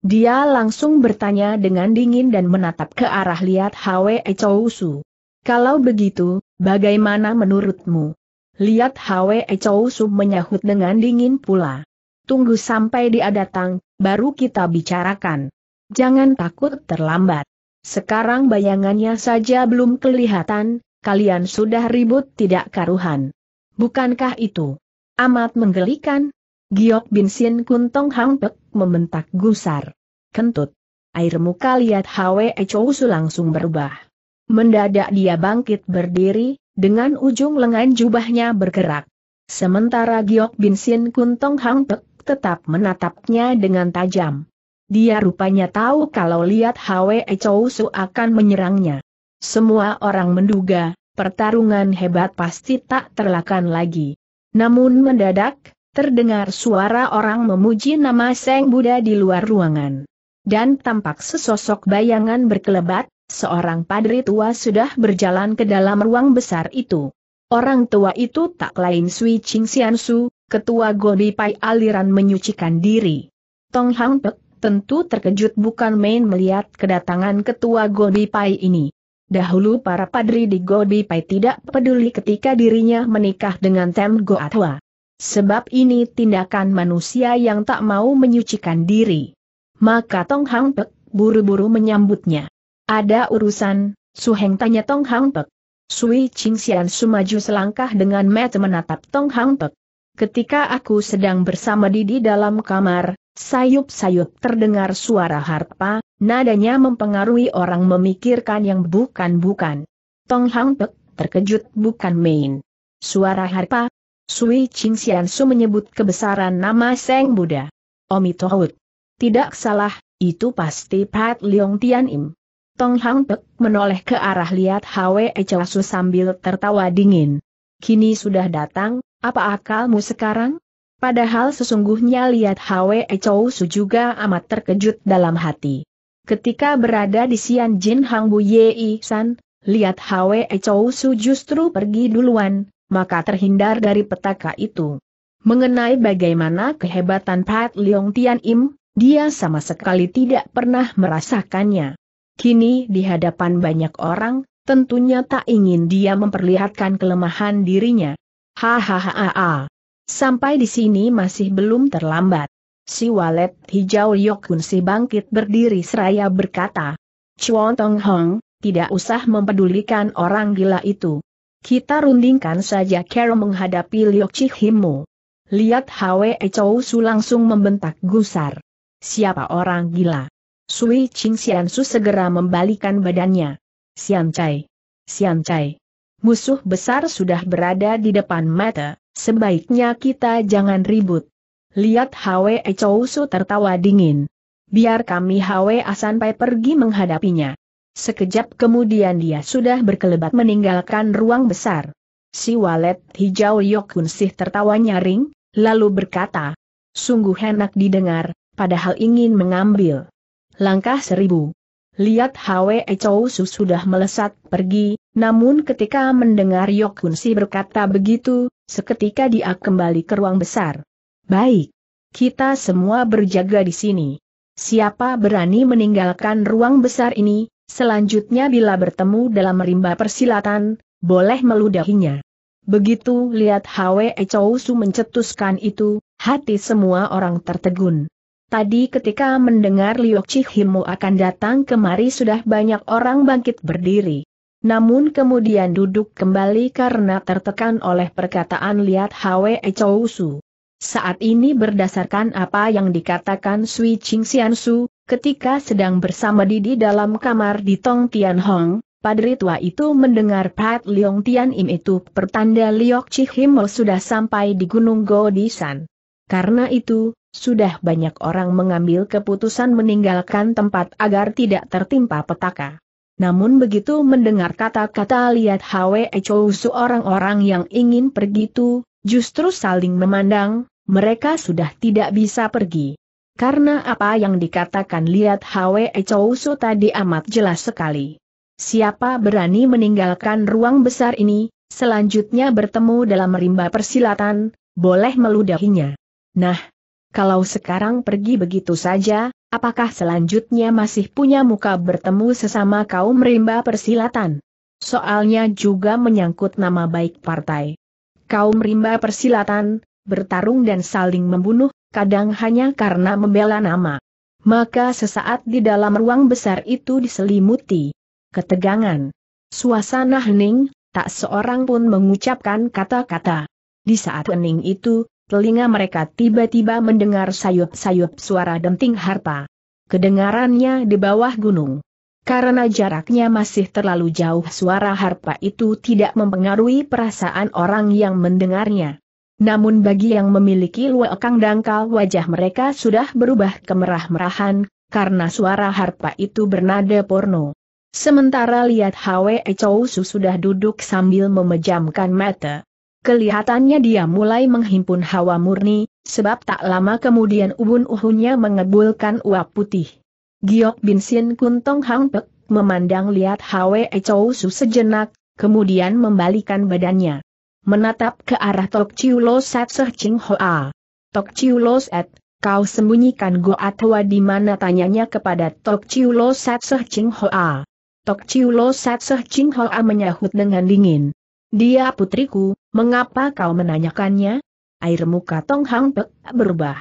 Dia langsung bertanya dengan dingin dan menatap ke arah lihat Hwe Chou Kalau begitu, bagaimana menurutmu? Lihat Hwe Chou menyahut dengan dingin pula. Tunggu sampai dia datang, baru kita bicarakan. Jangan takut terlambat. Sekarang bayangannya saja belum kelihatan, kalian sudah ribut tidak karuhan. Bukankah itu? Amat menggelikan. Giok Bin Sin Kuntong Hang Pek membentak gusar. Kentut. Air muka lihat Hwe Chou langsung berubah. Mendadak dia bangkit berdiri, dengan ujung lengan jubahnya bergerak. Sementara Giok Bin Sin Kuntong Hang Pek tetap menatapnya dengan tajam. Dia rupanya tahu kalau lihat Hwe Chow akan menyerangnya. Semua orang menduga, pertarungan hebat pasti tak terlakan lagi. Namun mendadak, terdengar suara orang memuji nama Seng Buddha di luar ruangan. Dan tampak sesosok bayangan berkelebat, seorang padri tua sudah berjalan ke dalam ruang besar itu. Orang tua itu tak lain Sui Ching Sian Su, ketua Godi Pai aliran menyucikan diri. Tong Hang Pek, tentu terkejut bukan main melihat kedatangan ketua pai ini. Dahulu para padri di pai tidak peduli ketika dirinya menikah dengan Tem Goatwa. Sebab ini tindakan manusia yang tak mau menyucikan diri. Maka Tong Hang Pek buru-buru menyambutnya. Ada urusan, Suheng tanya Tong Hang Pek. Sui Ching Xian sumaju selangkah dengan mata menatap Tong Hang Pek. Ketika aku sedang bersama Didi dalam kamar, Sayup-sayup terdengar suara harpa, nadanya mempengaruhi orang memikirkan yang bukan-bukan. Tong Hang Pek, terkejut bukan main. Suara harpa, Sui Ching Xian Su menyebut kebesaran nama Seng Buddha. Omitohut. Tidak salah, itu pasti Pat Leong Tian Im. Tong Hang Pek menoleh ke arah lihat Hwe Su sambil tertawa dingin. Kini sudah datang, apa akalmu sekarang? Padahal sesungguhnya lihat Hwe Chou Su juga amat terkejut dalam hati. Ketika berada di Sian Jin Hang Bu Ye San, lihat Hwe Chou Su justru pergi duluan, maka terhindar dari petaka itu. Mengenai bagaimana kehebatan Pat Leong Tian Im, dia sama sekali tidak pernah merasakannya. Kini di hadapan banyak orang, tentunya tak ingin dia memperlihatkan kelemahan dirinya. Hahaha. Sampai di sini masih belum terlambat. Si walet hijau Yokun si bangkit berdiri seraya berkata. Chuan Tong Hong, tidak usah mempedulikan orang gila itu. Kita rundingkan saja Kero menghadapi Liok Chihimu. Lihat Hwe Chou Su langsung membentak gusar. Siapa orang gila? Sui Ching Xian Su segera membalikan badannya. Xian Chai. Xian Chai. Musuh besar sudah berada di depan mata. Sebaiknya kita jangan ribut. Lihat Hwe Chousu tertawa dingin. Biar kami Hwe Asanpai pergi menghadapinya. Sekejap kemudian dia sudah berkelebat meninggalkan ruang besar. Si walet hijau Yokun Sih tertawa nyaring, lalu berkata, Sungguh enak didengar, padahal ingin mengambil. Langkah seribu. Lihat Hwe Chousu sudah melesat pergi, namun ketika mendengar Si berkata begitu, seketika dia kembali ke ruang besar. Baik. Kita semua berjaga di sini. Siapa berani meninggalkan ruang besar ini, selanjutnya bila bertemu dalam rimba persilatan, boleh meludahinya. Begitu lihat Hwe Su mencetuskan itu, hati semua orang tertegun. Tadi ketika mendengar Chi Himu akan datang kemari sudah banyak orang bangkit berdiri. Namun kemudian duduk kembali karena tertekan oleh perkataan lihat Hwe Chou Su. Saat ini berdasarkan apa yang dikatakan Sui Ching Sian ketika sedang bersama Didi dalam kamar di Tong Tian Hong, Padri tua itu mendengar Pat Leong Tian Im itu pertanda Liok Chihimel sudah sampai di Gunung Godisan. Karena itu, sudah banyak orang mengambil keputusan meninggalkan tempat agar tidak tertimpa petaka. Namun begitu mendengar kata-kata lihat Hwe Chou orang-orang yang ingin pergi itu, justru saling memandang, mereka sudah tidak bisa pergi. Karena apa yang dikatakan lihat Hwe Chou tadi amat jelas sekali. Siapa berani meninggalkan ruang besar ini, selanjutnya bertemu dalam rimba persilatan, boleh meludahinya. Nah, kalau sekarang pergi begitu saja, apakah selanjutnya masih punya muka bertemu sesama kaum rimba persilatan? Soalnya juga menyangkut nama baik partai. Kaum rimba persilatan, bertarung dan saling membunuh, kadang hanya karena membela nama. Maka sesaat di dalam ruang besar itu diselimuti ketegangan. Suasana hening, tak seorang pun mengucapkan kata-kata. Di saat hening itu, telinga mereka tiba-tiba mendengar sayup-sayup suara denting harpa. Kedengarannya di bawah gunung. Karena jaraknya masih terlalu jauh suara harpa itu tidak mempengaruhi perasaan orang yang mendengarnya. Namun bagi yang memiliki luekang dangkal wajah mereka sudah berubah kemerah-merahan, karena suara harpa itu bernada porno. Sementara lihat Hwe Chou sudah duduk sambil memejamkan mata. Kelihatannya dia mulai menghimpun hawa murni, sebab tak lama kemudian ubun-uhunnya mengebulkan uap putih. Giok Bin Sin Kuntong Hang Pek memandang lihat Hwe Chou Su sejenak, kemudian membalikan badannya. Menatap ke arah Tok Chiu Lo Set Seh Ching Hoa. Tok Chiu Lo Set, kau sembunyikan gua Tua di mana tanyanya kepada Tok Chiu Lo Set Seh Ching Hoa. Tok Chiu Lo Set Seh Ching Hoa menyahut dengan dingin. Dia putriku, mengapa kau menanyakannya? Air muka Tong Hang Pek berubah.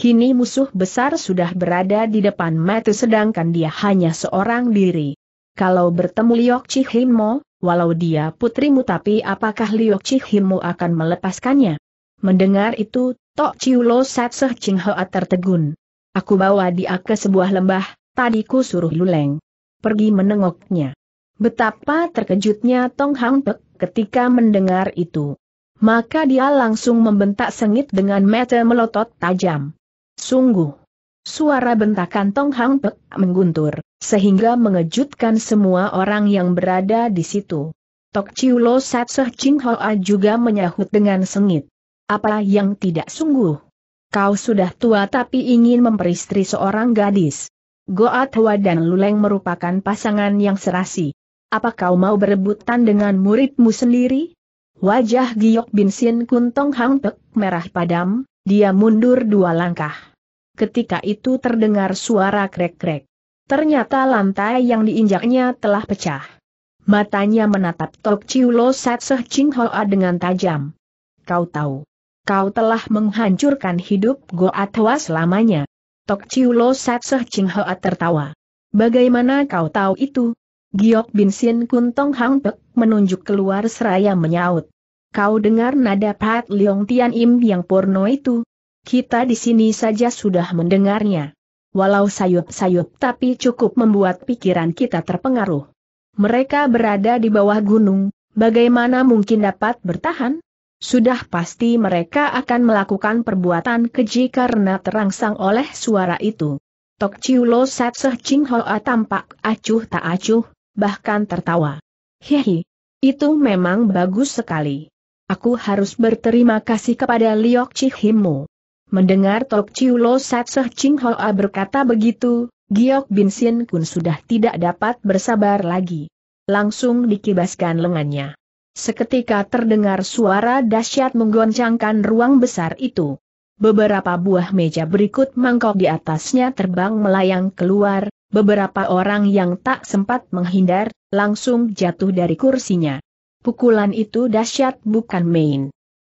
Kini musuh besar sudah berada di depan mata sedangkan dia hanya seorang diri. Kalau bertemu Liok Chihimo, walau dia putrimu tapi apakah Liok Chihimo akan melepaskannya? Mendengar itu, Tok Chiulo Seh Ching Hoa tertegun. Aku bawa dia ke sebuah lembah, tadi ku suruh Luleng. Pergi menengoknya. Betapa terkejutnya Tong Hang Pek Ketika mendengar itu, maka dia langsung membentak sengit dengan mata melotot tajam. Sungguh, suara bentakan Tong Hang Pek mengguntur, sehingga mengejutkan semua orang yang berada di situ. Tok Chiu Lo Seh Ching Hoa juga menyahut dengan sengit. Apa yang tidak sungguh? Kau sudah tua tapi ingin memperistri seorang gadis. Goat Hwa dan Luleng merupakan pasangan yang serasi. Apa kau mau berebutan dengan muridmu sendiri? Wajah Giok Bin Sin Kuntong Hang Pek merah padam, dia mundur dua langkah. Ketika itu terdengar suara krek-krek. Ternyata lantai yang diinjaknya telah pecah. Matanya menatap Tok Chiu Lo Sat Seh Ching Hoa dengan tajam. Kau tahu. Kau telah menghancurkan hidup Goa Tua selamanya. Tok Chiu Lo Sat Seh Ching Hoa tertawa. Bagaimana kau tahu itu? Giok Bin Sin Kun Tong Hang Pek menunjuk keluar seraya menyaut. Kau dengar nada Pat Leong Tian Im yang porno itu? Kita di sini saja sudah mendengarnya. Walau sayup-sayup tapi cukup membuat pikiran kita terpengaruh. Mereka berada di bawah gunung, bagaimana mungkin dapat bertahan? Sudah pasti mereka akan melakukan perbuatan keji karena terangsang oleh suara itu. Tok Chiu Lo Sat Seh Ching Hoa tampak acuh tak acuh, bahkan tertawa. Hehe, itu memang bagus sekali. Aku harus berterima kasih kepada Liok Chihimu. Mendengar Tok Chiu Lo Satseh Ching Hoa berkata begitu, Giok Bin Sin Kun sudah tidak dapat bersabar lagi. Langsung dikibaskan lengannya. Seketika terdengar suara dahsyat menggoncangkan ruang besar itu. Beberapa buah meja berikut mangkok di atasnya terbang melayang keluar, Beberapa orang yang tak sempat menghindar, langsung jatuh dari kursinya. Pukulan itu dahsyat bukan main.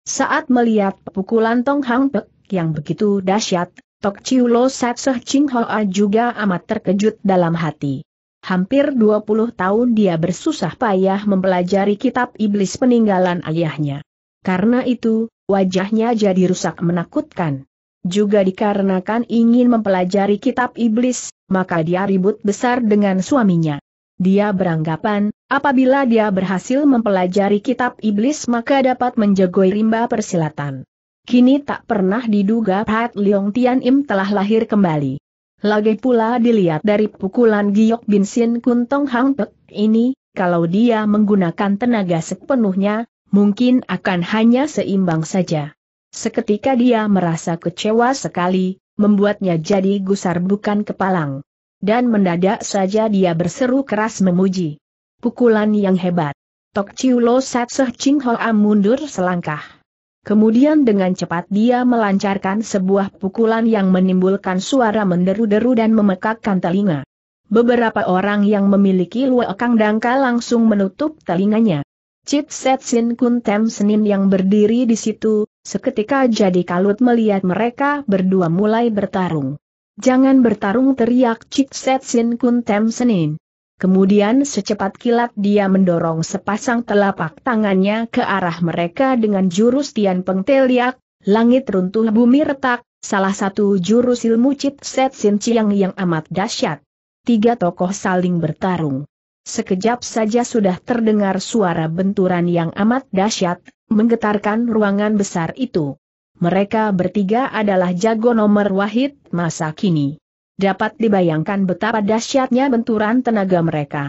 Saat melihat pukulan Tong Hang Pek yang begitu dahsyat, Tok Chiu Lo Satseh Ching Hoa juga amat terkejut dalam hati. Hampir 20 tahun dia bersusah payah mempelajari kitab iblis peninggalan ayahnya. Karena itu, wajahnya jadi rusak menakutkan juga dikarenakan ingin mempelajari kitab iblis, maka dia ribut besar dengan suaminya. Dia beranggapan, apabila dia berhasil mempelajari kitab iblis maka dapat menjagoi rimba persilatan. Kini tak pernah diduga Pat Leong Tian Im telah lahir kembali. Lagi pula dilihat dari pukulan Giok Bin Sin Kun Tong Hang Pek ini, kalau dia menggunakan tenaga sepenuhnya, mungkin akan hanya seimbang saja. Seketika dia merasa kecewa sekali, membuatnya jadi gusar bukan kepalang. Dan mendadak saja dia berseru keras memuji. Pukulan yang hebat. Tok Chiu Lo Sat Seh Ching Hoa mundur selangkah. Kemudian dengan cepat dia melancarkan sebuah pukulan yang menimbulkan suara menderu-deru dan memekakkan telinga. Beberapa orang yang memiliki luekang dangka langsung menutup telinganya. Chit Set Sin Kun Tem Senin yang berdiri di situ, Seketika jadi kalut melihat mereka berdua mulai bertarung. Jangan bertarung teriak Cik Setsin Kun Tem Senin. Kemudian secepat kilat dia mendorong sepasang telapak tangannya ke arah mereka dengan jurus Tian Peng Teliak, langit runtuh bumi retak, salah satu jurus ilmu Cik Setsin Chiang yang amat dahsyat. Tiga tokoh saling bertarung. Sekejap saja sudah terdengar suara benturan yang amat dahsyat, menggetarkan ruangan besar itu. Mereka bertiga adalah jago nomor wahid masa kini. Dapat dibayangkan betapa dahsyatnya benturan tenaga mereka.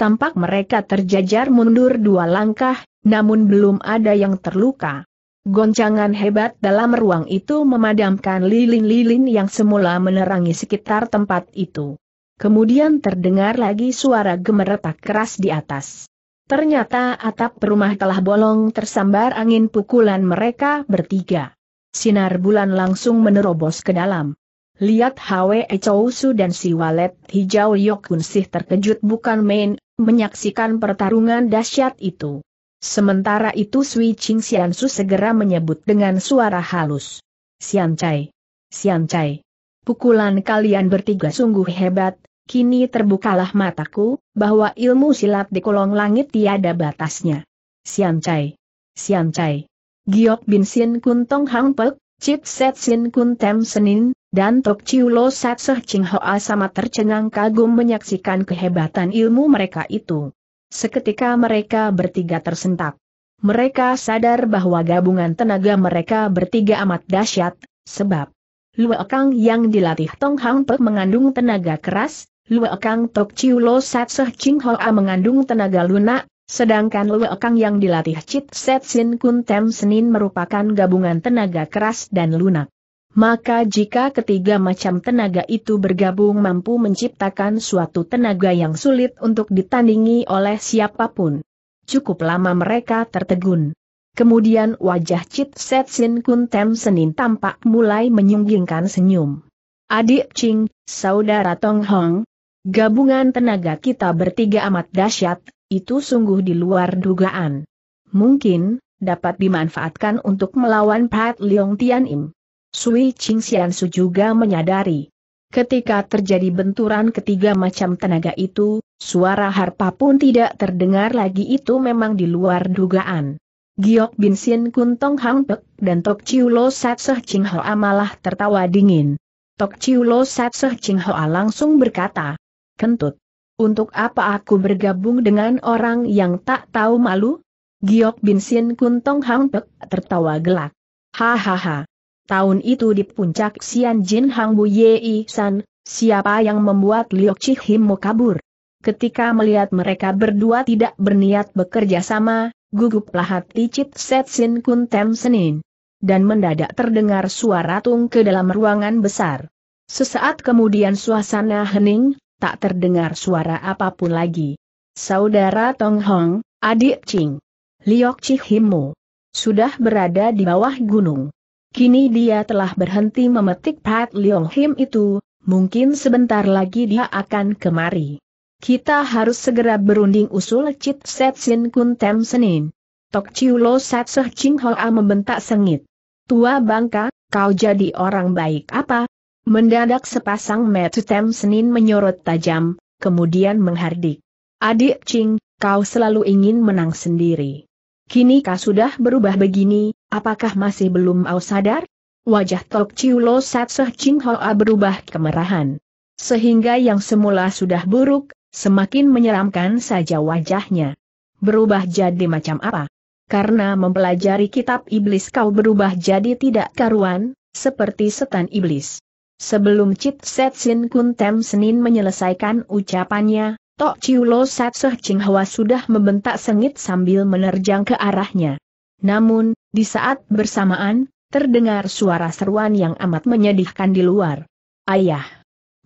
Tampak mereka terjajar mundur dua langkah, namun belum ada yang terluka. Goncangan hebat dalam ruang itu memadamkan lilin-lilin yang semula menerangi sekitar tempat itu. Kemudian terdengar lagi suara gemeretak keras di atas. Ternyata atap rumah telah bolong tersambar angin pukulan mereka bertiga. Sinar bulan langsung menerobos ke dalam. Lihat Hwe Chousu dan si walet hijau Yokun Sih terkejut bukan main, menyaksikan pertarungan dahsyat itu. Sementara itu Sui Ching Xiansu segera menyebut dengan suara halus. Xian Chai. Xian Chai. Pukulan kalian bertiga sungguh hebat, kini terbukalah mataku, bahwa ilmu silat di kolong langit tiada batasnya. Sian Chai. Sian Chai. Giok Bin Sin Kun Tong Hang Pek, Chit Set Sin Kun Tem Senin, dan Tok Chiu Lo Sat Seh Ching Hoa sama tercengang kagum menyaksikan kehebatan ilmu mereka itu. Seketika mereka bertiga tersentak. Mereka sadar bahwa gabungan tenaga mereka bertiga amat dahsyat, sebab Luo Kang yang dilatih Tong Hang Pek mengandung tenaga keras, Lue Kang Tok Chiu Lo Sat Seh Ching A mengandung tenaga lunak, sedangkan Lue Kang yang dilatih Chit Set Sin Kun Tem Senin merupakan gabungan tenaga keras dan lunak. Maka jika ketiga macam tenaga itu bergabung mampu menciptakan suatu tenaga yang sulit untuk ditandingi oleh siapapun. Cukup lama mereka tertegun. Kemudian wajah Chit Set Sin Kun Tem Senin tampak mulai menyunggingkan senyum. Adik Ching, saudara Tong Hong, Gabungan tenaga kita bertiga amat dahsyat, itu sungguh di luar dugaan. Mungkin, dapat dimanfaatkan untuk melawan Pat Leong Tian Im. Sui Ching Xian Su juga menyadari. Ketika terjadi benturan ketiga macam tenaga itu, suara harpa pun tidak terdengar lagi itu memang di luar dugaan. Giok Bin Sin Kun Tong Hang Pek dan Tok Chiu Lo Sat Seh Ching Hoa malah tertawa dingin. Tok Chiu Lo Sat Seh Ching Hoa langsung berkata, Kentut. Untuk apa aku bergabung dengan orang yang tak tahu malu? Giok Bin Sin Kuntong Hang Pek tertawa gelak. Hahaha. Tahun itu di puncak Xian Jin Hang Bu Yei San, siapa yang membuat Liok Chi mau kabur? Ketika melihat mereka berdua tidak berniat bekerja sama, guguplah hati Chit Set Sin Kun Tem Senin. Dan mendadak terdengar suara tung ke dalam ruangan besar. Sesaat kemudian suasana hening, tak terdengar suara apapun lagi. Saudara Tong Hong, adik Ching. Liok Chihimu. Sudah berada di bawah gunung. Kini dia telah berhenti memetik Pat Leong Him itu, mungkin sebentar lagi dia akan kemari. Kita harus segera berunding usul Chit Set Sin Kun Tem Senin. Tok Chiu Lo Sat Soh Ching Hoa membentak sengit. Tua bangka, kau jadi orang baik apa, Mendadak sepasang mata Tem Senin menyorot tajam, kemudian menghardik. Adik Ching, kau selalu ingin menang sendiri. Kini kau sudah berubah begini, apakah masih belum au sadar? Wajah Tok Chiu Lo Seh Ching Hoa berubah kemerahan. Sehingga yang semula sudah buruk, semakin menyeramkan saja wajahnya. Berubah jadi macam apa? Karena mempelajari kitab iblis kau berubah jadi tidak karuan, seperti setan iblis. Sebelum Chit Set Sin Kun Tem Senin menyelesaikan ucapannya, Tok Chiu Lo Sat Soh Ching Hwa sudah membentak sengit sambil menerjang ke arahnya. Namun, di saat bersamaan, terdengar suara seruan yang amat menyedihkan di luar. Ayah!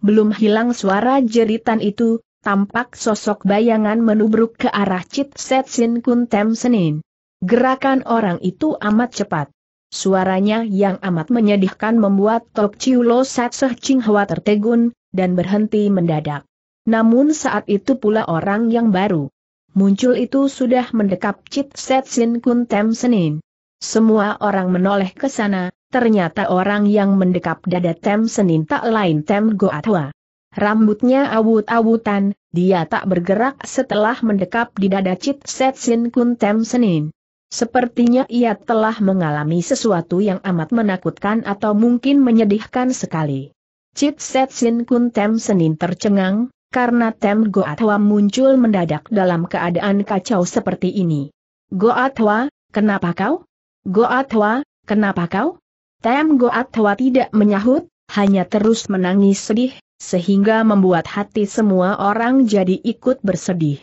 Belum hilang suara jeritan itu, tampak sosok bayangan menubruk ke arah Chit Set Sin Kun Tem Senin. Gerakan orang itu amat cepat. Suaranya yang amat menyedihkan membuat Tok Chiu Lo Sat Seh Ching Hwa tertegun, dan berhenti mendadak. Namun saat itu pula orang yang baru muncul itu sudah mendekap Cid Set Sin Kun Tem Senin. Semua orang menoleh ke sana, ternyata orang yang mendekap dada Tem Senin tak lain Tem Goatwa. Rambutnya awut-awutan, dia tak bergerak setelah mendekap di dada Cid Set Sin Kun Tem Senin. Sepertinya ia telah mengalami sesuatu yang amat menakutkan atau mungkin menyedihkan sekali. Chit Set Sin Kun Tem Senin tercengang, karena Tem Goatwa muncul mendadak dalam keadaan kacau seperti ini. Goatwa, kenapa kau? Goatwa, kenapa kau? Tem Goatwa tidak menyahut, hanya terus menangis sedih, sehingga membuat hati semua orang jadi ikut bersedih.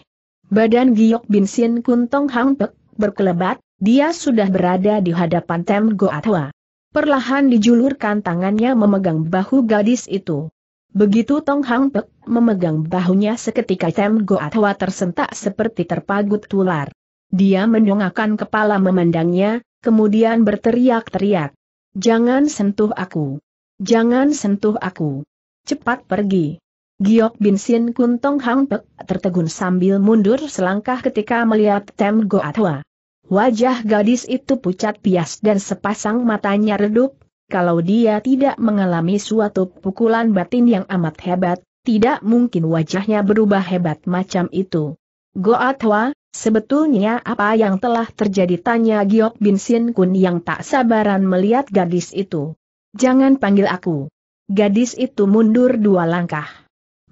Badan Giok Bin Sin Kun Tong Hang Pek berkelebat, dia sudah berada di hadapan Tem Goatwa. Perlahan dijulurkan tangannya memegang bahu gadis itu. Begitu Tong Hang Pek memegang bahunya seketika Tem Goatwa tersentak seperti terpagut tular. Dia mendongakkan kepala memandangnya, kemudian berteriak-teriak. Jangan sentuh aku. Jangan sentuh aku. Cepat pergi. Giok Bin Sin Kun Tong Hang Pek tertegun sambil mundur selangkah ketika melihat Tem Goatwa. Wajah gadis itu pucat pias dan sepasang matanya redup, kalau dia tidak mengalami suatu pukulan batin yang amat hebat, tidak mungkin wajahnya berubah hebat macam itu. Goatwa, sebetulnya apa yang telah terjadi tanya Giok Bin Sin Kun yang tak sabaran melihat gadis itu. Jangan panggil aku. Gadis itu mundur dua langkah.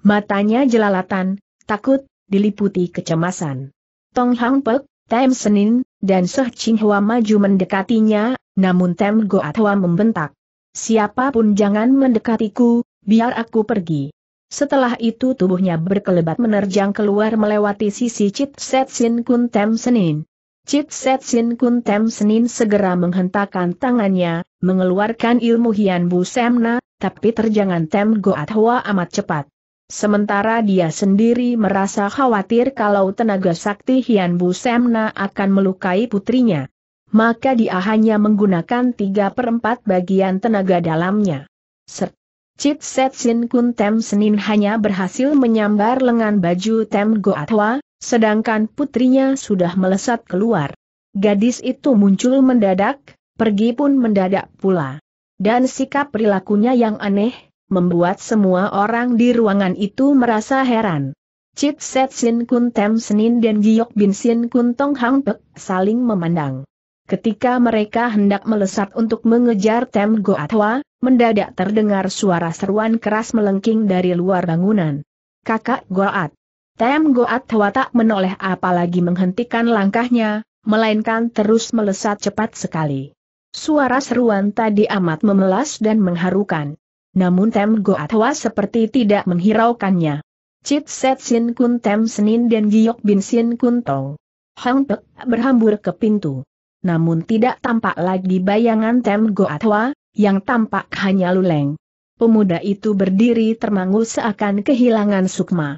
Matanya jelalatan, takut, diliputi kecemasan. Tong Hang Pek, Tem Senin, dan Seh Chinghua maju mendekatinya, namun Tem Hua membentak. Siapapun jangan mendekatiku, biar aku pergi. Setelah itu tubuhnya berkelebat menerjang keluar melewati sisi Chit Set Sin Kun Tem Senin. Chit Set Sin Kun Tem Senin segera menghentakkan tangannya, mengeluarkan ilmu Hian Bu Semna, tapi terjangan Tem Goat Hua amat cepat. Sementara dia sendiri merasa khawatir kalau tenaga sakti Hian Bu Semna akan melukai putrinya. Maka dia hanya menggunakan tiga perempat bagian tenaga dalamnya. Ser Cit Set Sin Kun Tem Senin hanya berhasil menyambar lengan baju Tem Goatwa, sedangkan putrinya sudah melesat keluar. Gadis itu muncul mendadak, pergi pun mendadak pula. Dan sikap perilakunya yang aneh, membuat semua orang di ruangan itu merasa heran. Cit Set Sin Kun Tem Senin dan Giok Bin Sin Kun Tong Hang Pek saling memandang. Ketika mereka hendak melesat untuk mengejar Tem Goatwa, mendadak terdengar suara seruan keras melengking dari luar bangunan. Kakak Goat. Tem Goatwa tak menoleh apalagi menghentikan langkahnya, melainkan terus melesat cepat sekali. Suara seruan tadi amat memelas dan mengharukan namun Tem Goatwa seperti tidak menghiraukannya. Cit Set Sin Kun Tem Senin dan Giok Bin Sin Kun Tong. Hang Pek berhambur ke pintu. Namun tidak tampak lagi bayangan Tem Goatwa yang tampak hanya luleng. Pemuda itu berdiri termangu seakan kehilangan sukma.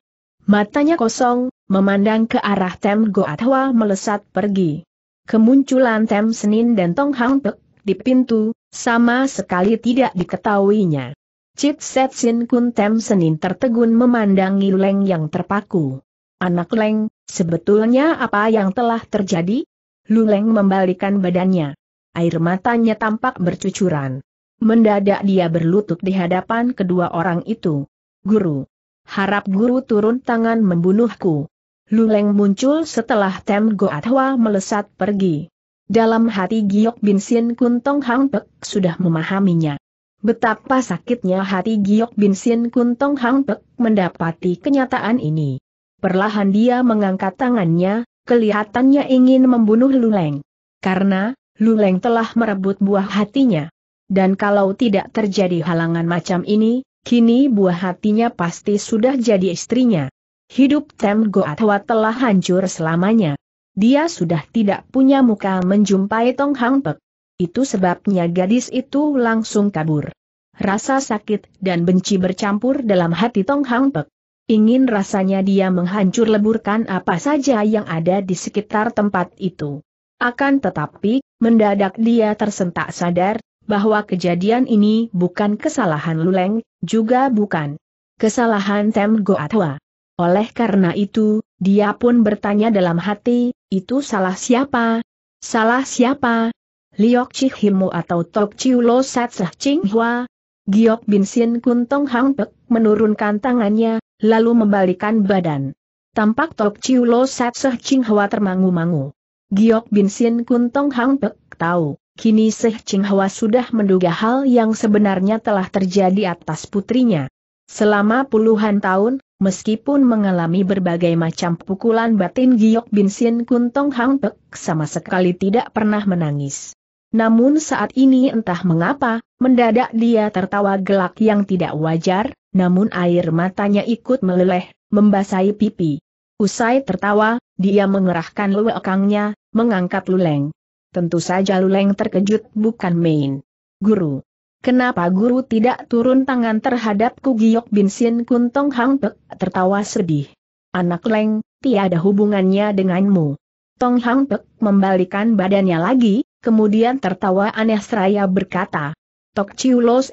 Matanya kosong, memandang ke arah Tem Goatwa melesat pergi. Kemunculan Tem Senin dan Tong Hang Pek di pintu, sama sekali tidak diketahuinya. Cip Set Sin Kun Tem Senin tertegun memandangi Leng yang terpaku. Anak Leng, sebetulnya apa yang telah terjadi? Leng membalikan badannya. Air matanya tampak bercucuran. Mendadak dia berlutut di hadapan kedua orang itu. Guru. Harap guru turun tangan membunuhku. Leng muncul setelah Tem Goathwa melesat pergi. Dalam hati Giok Bin Sin Kun Tong Hang Pek sudah memahaminya. Betapa sakitnya hati Giok Bin Sin Kun Hang Pek mendapati kenyataan ini. Perlahan dia mengangkat tangannya, kelihatannya ingin membunuh Luleng. Karena, Luleng telah merebut buah hatinya. Dan kalau tidak terjadi halangan macam ini, kini buah hatinya pasti sudah jadi istrinya. Hidup Tem Goatwa telah hancur selamanya. Dia sudah tidak punya muka menjumpai Tong Hang Pek. Itu sebabnya gadis itu langsung kabur. Rasa sakit dan benci bercampur dalam hati Tong Hang Pek. Ingin rasanya dia menghancur leburkan apa saja yang ada di sekitar tempat itu. Akan tetapi, mendadak dia tersentak sadar, bahwa kejadian ini bukan kesalahan Luleng, juga bukan kesalahan Tem Goatwa. Oleh karena itu, dia pun bertanya dalam hati, itu salah siapa? Salah siapa? Liok Chi Himu atau Tok Chiu Lo Sat Seh Ching Hua. Giok Bin Sin Kun Tong Hang Pek menurunkan tangannya, lalu membalikan badan. Tampak Tok Chiu Lo Sat Seh Ching Hua termangu-mangu. Giok Bin Sin Kun Tong Hang Pek tahu, kini Seh Ching Hua sudah menduga hal yang sebenarnya telah terjadi atas putrinya. Selama puluhan tahun, meskipun mengalami berbagai macam pukulan batin Giok Bin Sin Kun Hang Pek sama sekali tidak pernah menangis. Namun saat ini entah mengapa, mendadak dia tertawa gelak yang tidak wajar, namun air matanya ikut meleleh, membasahi pipi. Usai tertawa, dia mengerahkan lewekangnya, mengangkat luleng. Tentu saja luleng terkejut bukan main. Guru. Kenapa guru tidak turun tangan terhadap Kugiyok Bin Sin Kuntong Hang Pek tertawa sedih. Anak Leng, tiada hubungannya denganmu. Tong Hang Pek membalikan badannya lagi, kemudian tertawa aneh seraya berkata, Tok Chiu Los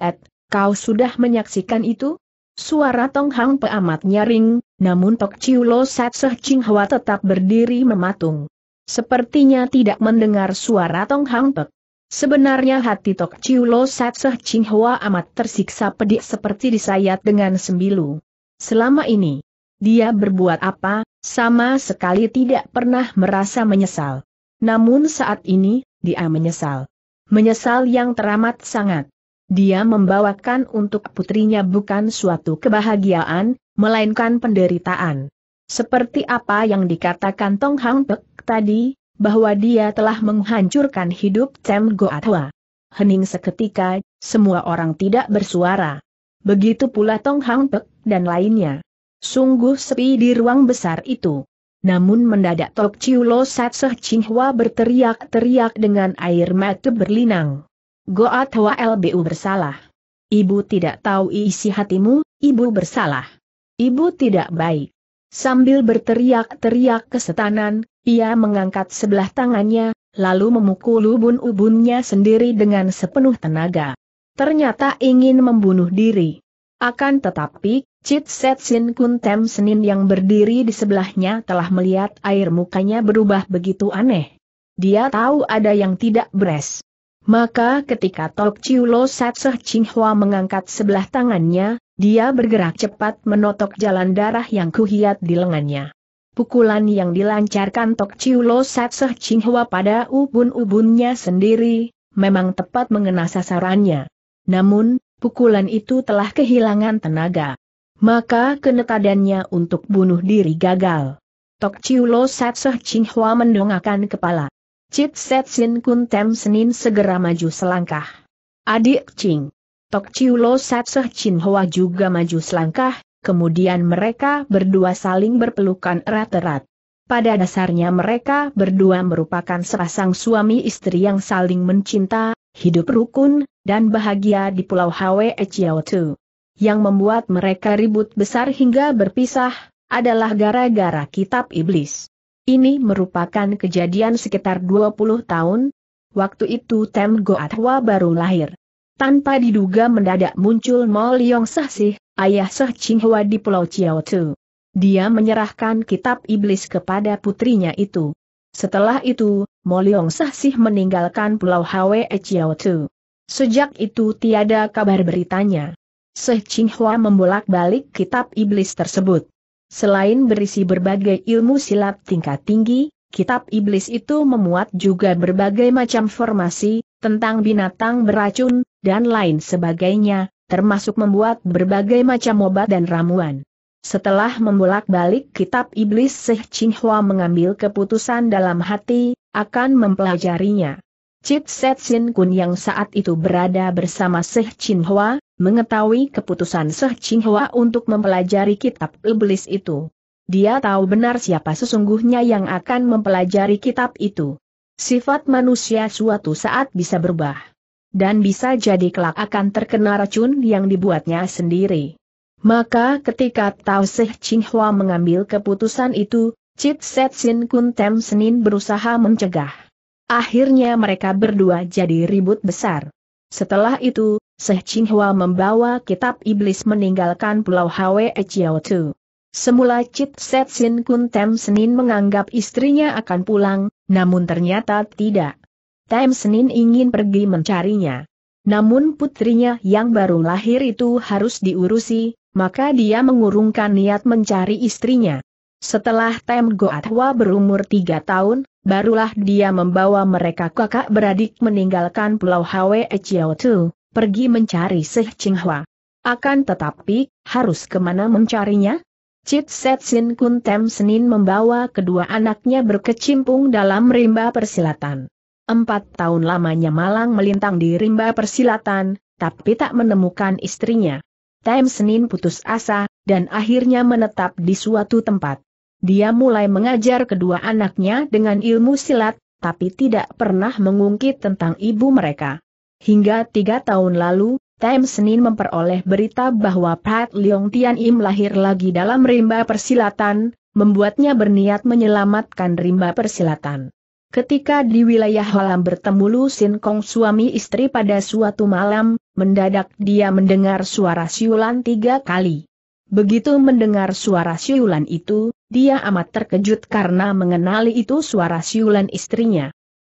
kau sudah menyaksikan itu? Suara Tong Hang Pe amat nyaring, namun Tok Chiu Los Seh Ching Hwa tetap berdiri mematung. Sepertinya tidak mendengar suara Tong Hang Pe. Sebenarnya hati Tok Chiu Lo Seh Ching Hwa amat tersiksa pedih seperti disayat dengan sembilu. Selama ini, dia berbuat apa, sama sekali tidak pernah merasa menyesal. Namun saat ini, dia menyesal. Menyesal yang teramat sangat. Dia membawakan untuk putrinya bukan suatu kebahagiaan, melainkan penderitaan. Seperti apa yang dikatakan Tong Hang Pek tadi, bahwa dia telah menghancurkan hidup Tem Goatwa. Hening seketika, semua orang tidak bersuara. Begitu pula Tong Hang Pek dan lainnya. Sungguh sepi di ruang besar itu. Namun mendadak Tok Chiu Seh Ching Hua berteriak-teriak dengan air mata berlinang. Goat Hwa LBU bersalah. Ibu tidak tahu isi hatimu, ibu bersalah. Ibu tidak baik. Sambil berteriak-teriak kesetanan, ia mengangkat sebelah tangannya, lalu memukul ubun-ubunnya sendiri dengan sepenuh tenaga. Ternyata ingin membunuh diri. Akan tetapi, Cit Sin Kun Tem Senin yang berdiri di sebelahnya telah melihat air mukanya berubah begitu aneh. Dia tahu ada yang tidak beres. Maka ketika Tok Chiu Lo Seh Ching Hua mengangkat sebelah tangannya, dia bergerak cepat menotok jalan darah yang kuhiat di lengannya. Pukulan yang dilancarkan Tok Chiu Lo Seh Ching Hua pada ubun-ubunnya sendiri, memang tepat mengena sasarannya. Namun, pukulan itu telah kehilangan tenaga maka kenetadannya untuk bunuh diri gagal. Tok Chiu Lo Sat Seh Ching Hua mendongakkan kepala. Chit Set Sin Kun Tem Senin segera maju selangkah. Adik Ching. Tok Chiu Lo Sat Seh Ching Hua juga maju selangkah, kemudian mereka berdua saling berpelukan erat-erat. Pada dasarnya mereka berdua merupakan sepasang suami istri yang saling mencinta, hidup rukun, dan bahagia di Pulau Hwe Chiao Tu yang membuat mereka ribut besar hingga berpisah, adalah gara-gara kitab iblis. Ini merupakan kejadian sekitar 20 tahun, waktu itu Tem Goatwa baru lahir. Tanpa diduga mendadak muncul Mo Leong Sahsih, ayah Seh Qinghua di Pulau Chiao Tu. Dia menyerahkan kitab iblis kepada putrinya itu. Setelah itu, Mo Leong Sahsih meninggalkan Pulau Hwe Chiao Tu. Sejak itu tiada kabar beritanya. Seh Hua membolak-balik kitab iblis tersebut. Selain berisi berbagai ilmu silat tingkat tinggi, kitab iblis itu memuat juga berbagai macam formasi, tentang binatang beracun, dan lain sebagainya, termasuk membuat berbagai macam obat dan ramuan. Setelah membolak-balik kitab iblis Seh Hua mengambil keputusan dalam hati, akan mempelajarinya. Chit Set Sin Kun yang saat itu berada bersama Seh Hua, mengetahui keputusan Seh Ching Hua untuk mempelajari kitab iblis itu. Dia tahu benar siapa sesungguhnya yang akan mempelajari kitab itu. Sifat manusia suatu saat bisa berubah. Dan bisa jadi kelak akan terkena racun yang dibuatnya sendiri. Maka ketika Tao Seh Ching Hua mengambil keputusan itu, Chit Set Sin Kun Tem Senin berusaha mencegah. Akhirnya mereka berdua jadi ribut besar. Setelah itu, Seh Hua membawa kitab iblis meninggalkan pulau Hwe Chiao Tu. Semula Chit Set Sin Kun Tem Senin menganggap istrinya akan pulang, namun ternyata tidak. Tem Senin ingin pergi mencarinya. Namun putrinya yang baru lahir itu harus diurusi, maka dia mengurungkan niat mencari istrinya. Setelah Tem Hua berumur tiga tahun, barulah dia membawa mereka kakak beradik meninggalkan pulau Hwe Chiao Tu pergi mencari Seh Ching Hua. Akan tetapi, harus kemana mencarinya? Chit Set Sin Kun Tem Senin membawa kedua anaknya berkecimpung dalam rimba persilatan. Empat tahun lamanya Malang melintang di rimba persilatan, tapi tak menemukan istrinya. Tem Senin putus asa, dan akhirnya menetap di suatu tempat. Dia mulai mengajar kedua anaknya dengan ilmu silat, tapi tidak pernah mengungkit tentang ibu mereka. Hingga tiga tahun lalu, Time Senin memperoleh berita bahwa Pat Leong Tian Im lahir lagi dalam rimba persilatan, membuatnya berniat menyelamatkan rimba persilatan. Ketika di wilayah Holam bertemu Lu Sin Kong suami istri pada suatu malam, mendadak dia mendengar suara siulan tiga kali. Begitu mendengar suara siulan itu, dia amat terkejut karena mengenali itu suara siulan istrinya.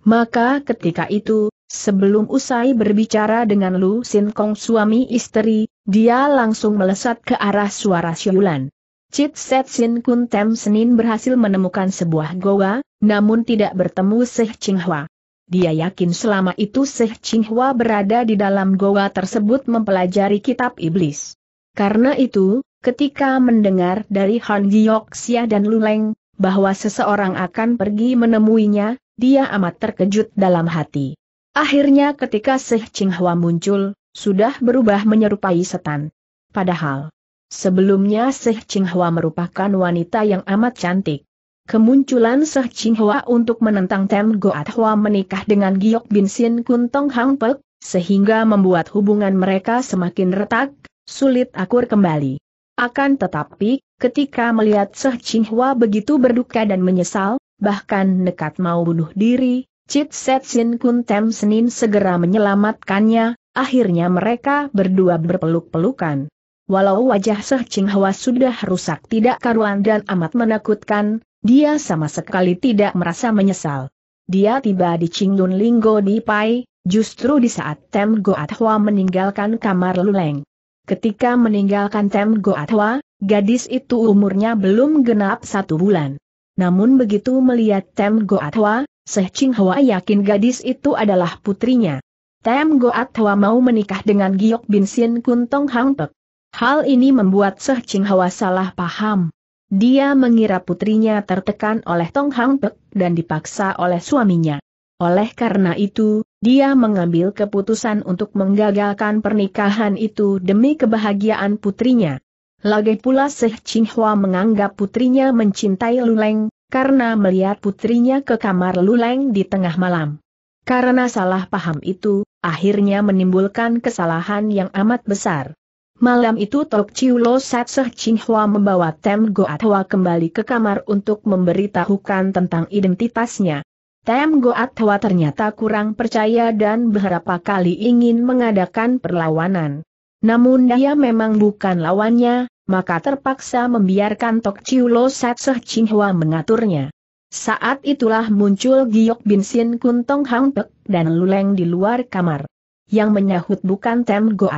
Maka ketika itu, Sebelum usai berbicara dengan Lu Sin Kong suami istri, dia langsung melesat ke arah suara siulan. Chit Set Sin Kun Tem Senin berhasil menemukan sebuah goa, namun tidak bertemu Seh Ching Hwa. Dia yakin selama itu Seh Ching Hwa berada di dalam goa tersebut mempelajari kitab iblis. Karena itu, ketika mendengar dari Han Xia dan Lu Leng bahwa seseorang akan pergi menemuinya, dia amat terkejut dalam hati. Akhirnya ketika Seh Ching Hwa muncul, sudah berubah menyerupai setan. Padahal, sebelumnya Seh Ching Hwa merupakan wanita yang amat cantik. Kemunculan Seh Ching Hwa untuk menentang Tem Goat Hua menikah dengan Giok Bin Sin Kun Tong Hang Pek, sehingga membuat hubungan mereka semakin retak, sulit akur kembali. Akan tetapi, ketika melihat Seh Ching Hwa begitu berduka dan menyesal, bahkan nekat mau bunuh diri, Chit Setsin Kun Tem Senin segera menyelamatkannya, akhirnya mereka berdua berpeluk-pelukan. Walau wajah Seh Ching Hwa sudah rusak tidak karuan dan amat menakutkan, dia sama sekali tidak merasa menyesal. Dia tiba di Ching Chingdun Linggo di Pai, justru di saat Tem Goat Hwa meninggalkan kamar Luleng. Ketika meninggalkan Tem Goat Hwa, gadis itu umurnya belum genap satu bulan. Namun begitu melihat Tem Goat Hwa, Seh Ching Hwa yakin gadis itu adalah putrinya. Tem Goat Hwa mau menikah dengan Giok Bin Sin Kun Tong Hang Pek. Hal ini membuat Seh Ching Hwa salah paham. Dia mengira putrinya tertekan oleh Tong Hang Pek dan dipaksa oleh suaminya. Oleh karena itu, dia mengambil keputusan untuk menggagalkan pernikahan itu demi kebahagiaan putrinya. Lagi pula Seh Ching Hua menganggap putrinya mencintai Luleng, karena melihat putrinya ke kamar Luleng di tengah malam. Karena salah paham itu, akhirnya menimbulkan kesalahan yang amat besar. Malam itu Tok Chiu Lo Sat Ching Hua membawa Tem Hua kembali ke kamar untuk memberitahukan tentang identitasnya. Tem Hua ternyata kurang percaya dan beberapa kali ingin mengadakan perlawanan. Namun dia memang bukan lawannya, maka terpaksa membiarkan Tok Chiu Lo Satseh Chinghua mengaturnya. Saat itulah muncul Giok Bin Sin Kun Tong Hang Pek dan Luleng di luar kamar. Yang menyahut bukan Tem Go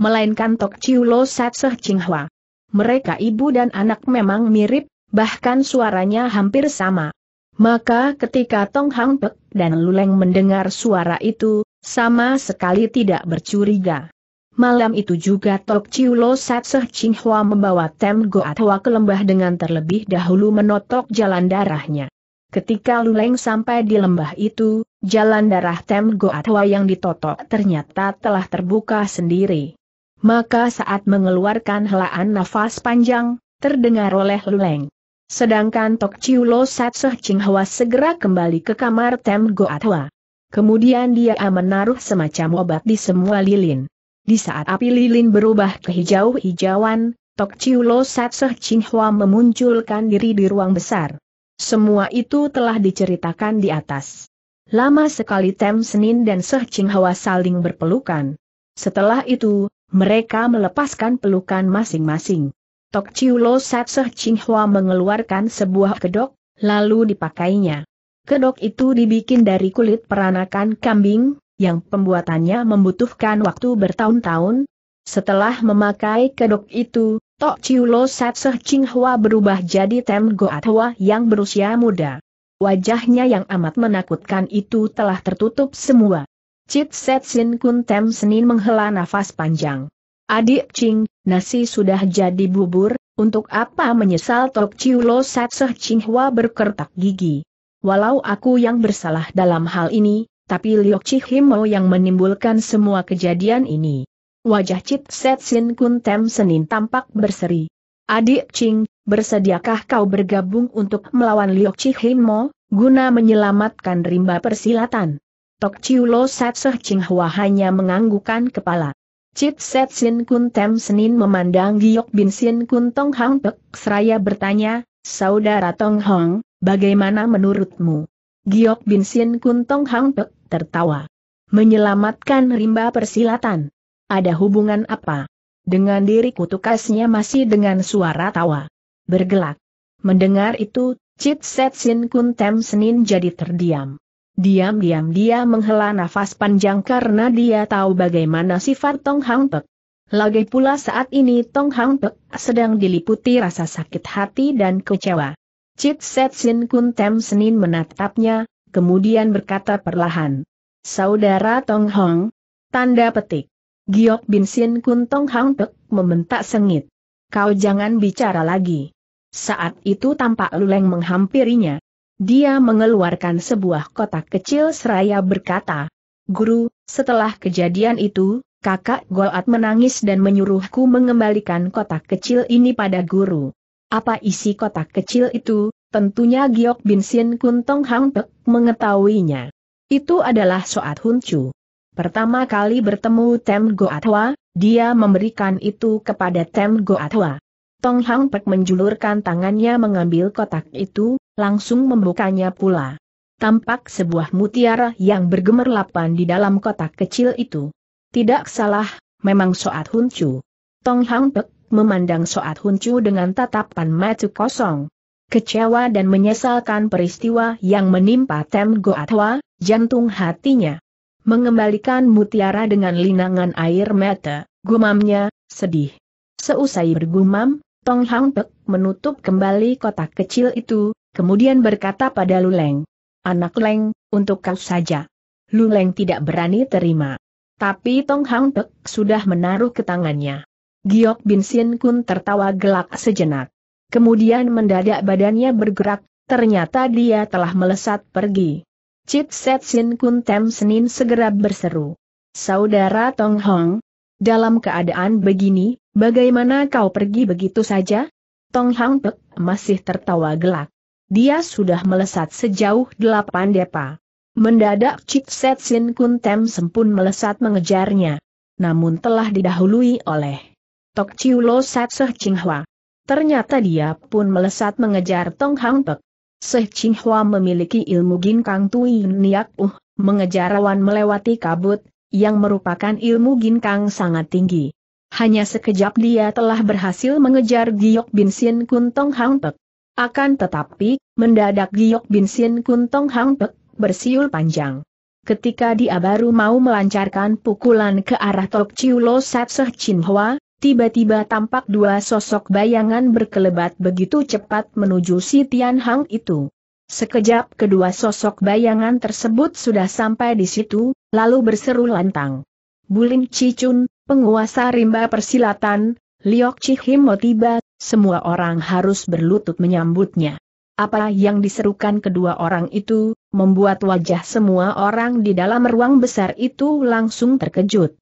melainkan Tok Chiu Lo Satseh Chinghua. Mereka ibu dan anak memang mirip, bahkan suaranya hampir sama. Maka ketika Tong Hang Pek dan Luleng mendengar suara itu, sama sekali tidak bercuriga. Malam itu juga Tok Chiu Lo Sat Seh Ching Hua membawa Tem Goat Hua ke lembah dengan terlebih dahulu menotok jalan darahnya. Ketika Luleng sampai di lembah itu, jalan darah Tem Goat Hua yang ditotok ternyata telah terbuka sendiri. Maka saat mengeluarkan helaan nafas panjang, terdengar oleh Luleng. Sedangkan Tok Chiu Lo Sat Seh Ching Hua segera kembali ke kamar Tem Goat Hua. Kemudian dia menaruh semacam obat di semua lilin. Di saat api lilin berubah ke hijau-hijauan, Tok Chiu Lo Satsuh Chin Hua memunculkan diri di ruang besar. Semua itu telah diceritakan di atas. Lama sekali Tem Senin dan Seh Ching Hua saling berpelukan. Setelah itu, mereka melepaskan pelukan masing-masing. Tok Lo Sat Seh Chin Hua mengeluarkan sebuah kedok, lalu dipakainya. Kedok itu dibikin dari kulit peranakan kambing, yang pembuatannya membutuhkan waktu bertahun-tahun. Setelah memakai kedok itu, Tok Chiu Lo Satseh Ching Hua berubah jadi Tem Goatwa Hua yang berusia muda. Wajahnya yang amat menakutkan itu telah tertutup semua. Chit Set Sin Kun Tem Senin menghela nafas panjang. Adik Ching, nasi sudah jadi bubur, untuk apa menyesal Tok Chiu Lo Satseh Ching Hua berkertak gigi. Walau aku yang bersalah dalam hal ini, tapi Liok Chihimo yang menimbulkan semua kejadian ini. Wajah Chit Set Sin Kun Tem Senin tampak berseri. Adik Ching, bersediakah kau bergabung untuk melawan Liok Chihimo, guna menyelamatkan rimba persilatan? Tok Chiu Lo Set Seh Ching Hua hanya menganggukan kepala. Chit Set Sin Kun Tem Senin memandang Giok Bin Sin Kun Tong Hang Pek seraya bertanya, Saudara Tong Hong, bagaimana menurutmu? Giok Bin Sin Kun Tong Hang Pek tertawa. Menyelamatkan rimba persilatan. Ada hubungan apa? Dengan diri kutukasnya masih dengan suara tawa. Bergelak. Mendengar itu, Chit Set Sin Kun Tem Senin jadi terdiam. Diam-diam dia menghela nafas panjang karena dia tahu bagaimana sifat Tong Hang Pek. Lagi pula saat ini Tong Hang Pek sedang diliputi rasa sakit hati dan kecewa. Chit Set Sin Kun Tem Senin menatapnya, kemudian berkata perlahan. Saudara Tong Hong, tanda petik. Giok Bin Sin Kun Tong Hong Pek membentak sengit. Kau jangan bicara lagi. Saat itu tampak Luleng menghampirinya. Dia mengeluarkan sebuah kotak kecil seraya berkata, Guru, setelah kejadian itu, kakak Goat menangis dan menyuruhku mengembalikan kotak kecil ini pada guru. Apa isi kotak kecil itu? Tentunya Giok Bin Sin Kun Tong Hang Pek mengetahuinya. Itu adalah Soat Hun Chu. Pertama kali bertemu Tem Goatwa, dia memberikan itu kepada Tem Goatwa. Tong Hang Pek menjulurkan tangannya mengambil kotak itu, langsung membukanya pula. Tampak sebuah mutiara yang bergemerlapan di dalam kotak kecil itu. Tidak salah, memang Soat Hun Chu. Tong Hang Pek memandang Soat Huncu dengan tatapan mata kosong. Kecewa dan menyesalkan peristiwa yang menimpa Tem Goatwa, jantung hatinya. Mengembalikan mutiara dengan linangan air mata, gumamnya, sedih. Seusai bergumam, Tong Hang Pek menutup kembali kotak kecil itu, kemudian berkata pada Luleng. Anak Leng, untuk kau saja. Luleng tidak berani terima. Tapi Tong Hang Pek sudah menaruh ke tangannya. Giok Bin Sin Kun tertawa gelak sejenak. Kemudian mendadak badannya bergerak, ternyata dia telah melesat pergi. Chipset Set Sin Kun Tem Senin segera berseru. Saudara Tong Hong, dalam keadaan begini, bagaimana kau pergi begitu saja? Tong Hong Pek masih tertawa gelak. Dia sudah melesat sejauh delapan depa. Mendadak Cik Set Sin Kun Tem sempun melesat mengejarnya. Namun telah didahului oleh Tok Chiu Lo Sat Seh Ching Hwa. Ternyata dia pun melesat mengejar Tong Hang Pek. Seh Ching Hwa memiliki ilmu Kang tui niak uh, mengejar awan melewati kabut, yang merupakan ilmu Kang sangat tinggi. Hanya sekejap dia telah berhasil mengejar Giok Bin Sin Kun Tong Hang Pek. Akan tetapi, mendadak Giok Bin Sin Kun Tong Hang Pek bersiul panjang. Ketika dia baru mau melancarkan pukulan ke arah Tok Chiu Lo Sat Seh Chin Hwa, Tiba-tiba tampak dua sosok bayangan berkelebat begitu cepat menuju si Tian Hang itu. Sekejap kedua sosok bayangan tersebut sudah sampai di situ, lalu berseru lantang. Bulim Cicun, penguasa rimba persilatan, Liok Cihim tiba, semua orang harus berlutut menyambutnya. Apa yang diserukan kedua orang itu, membuat wajah semua orang di dalam ruang besar itu langsung terkejut.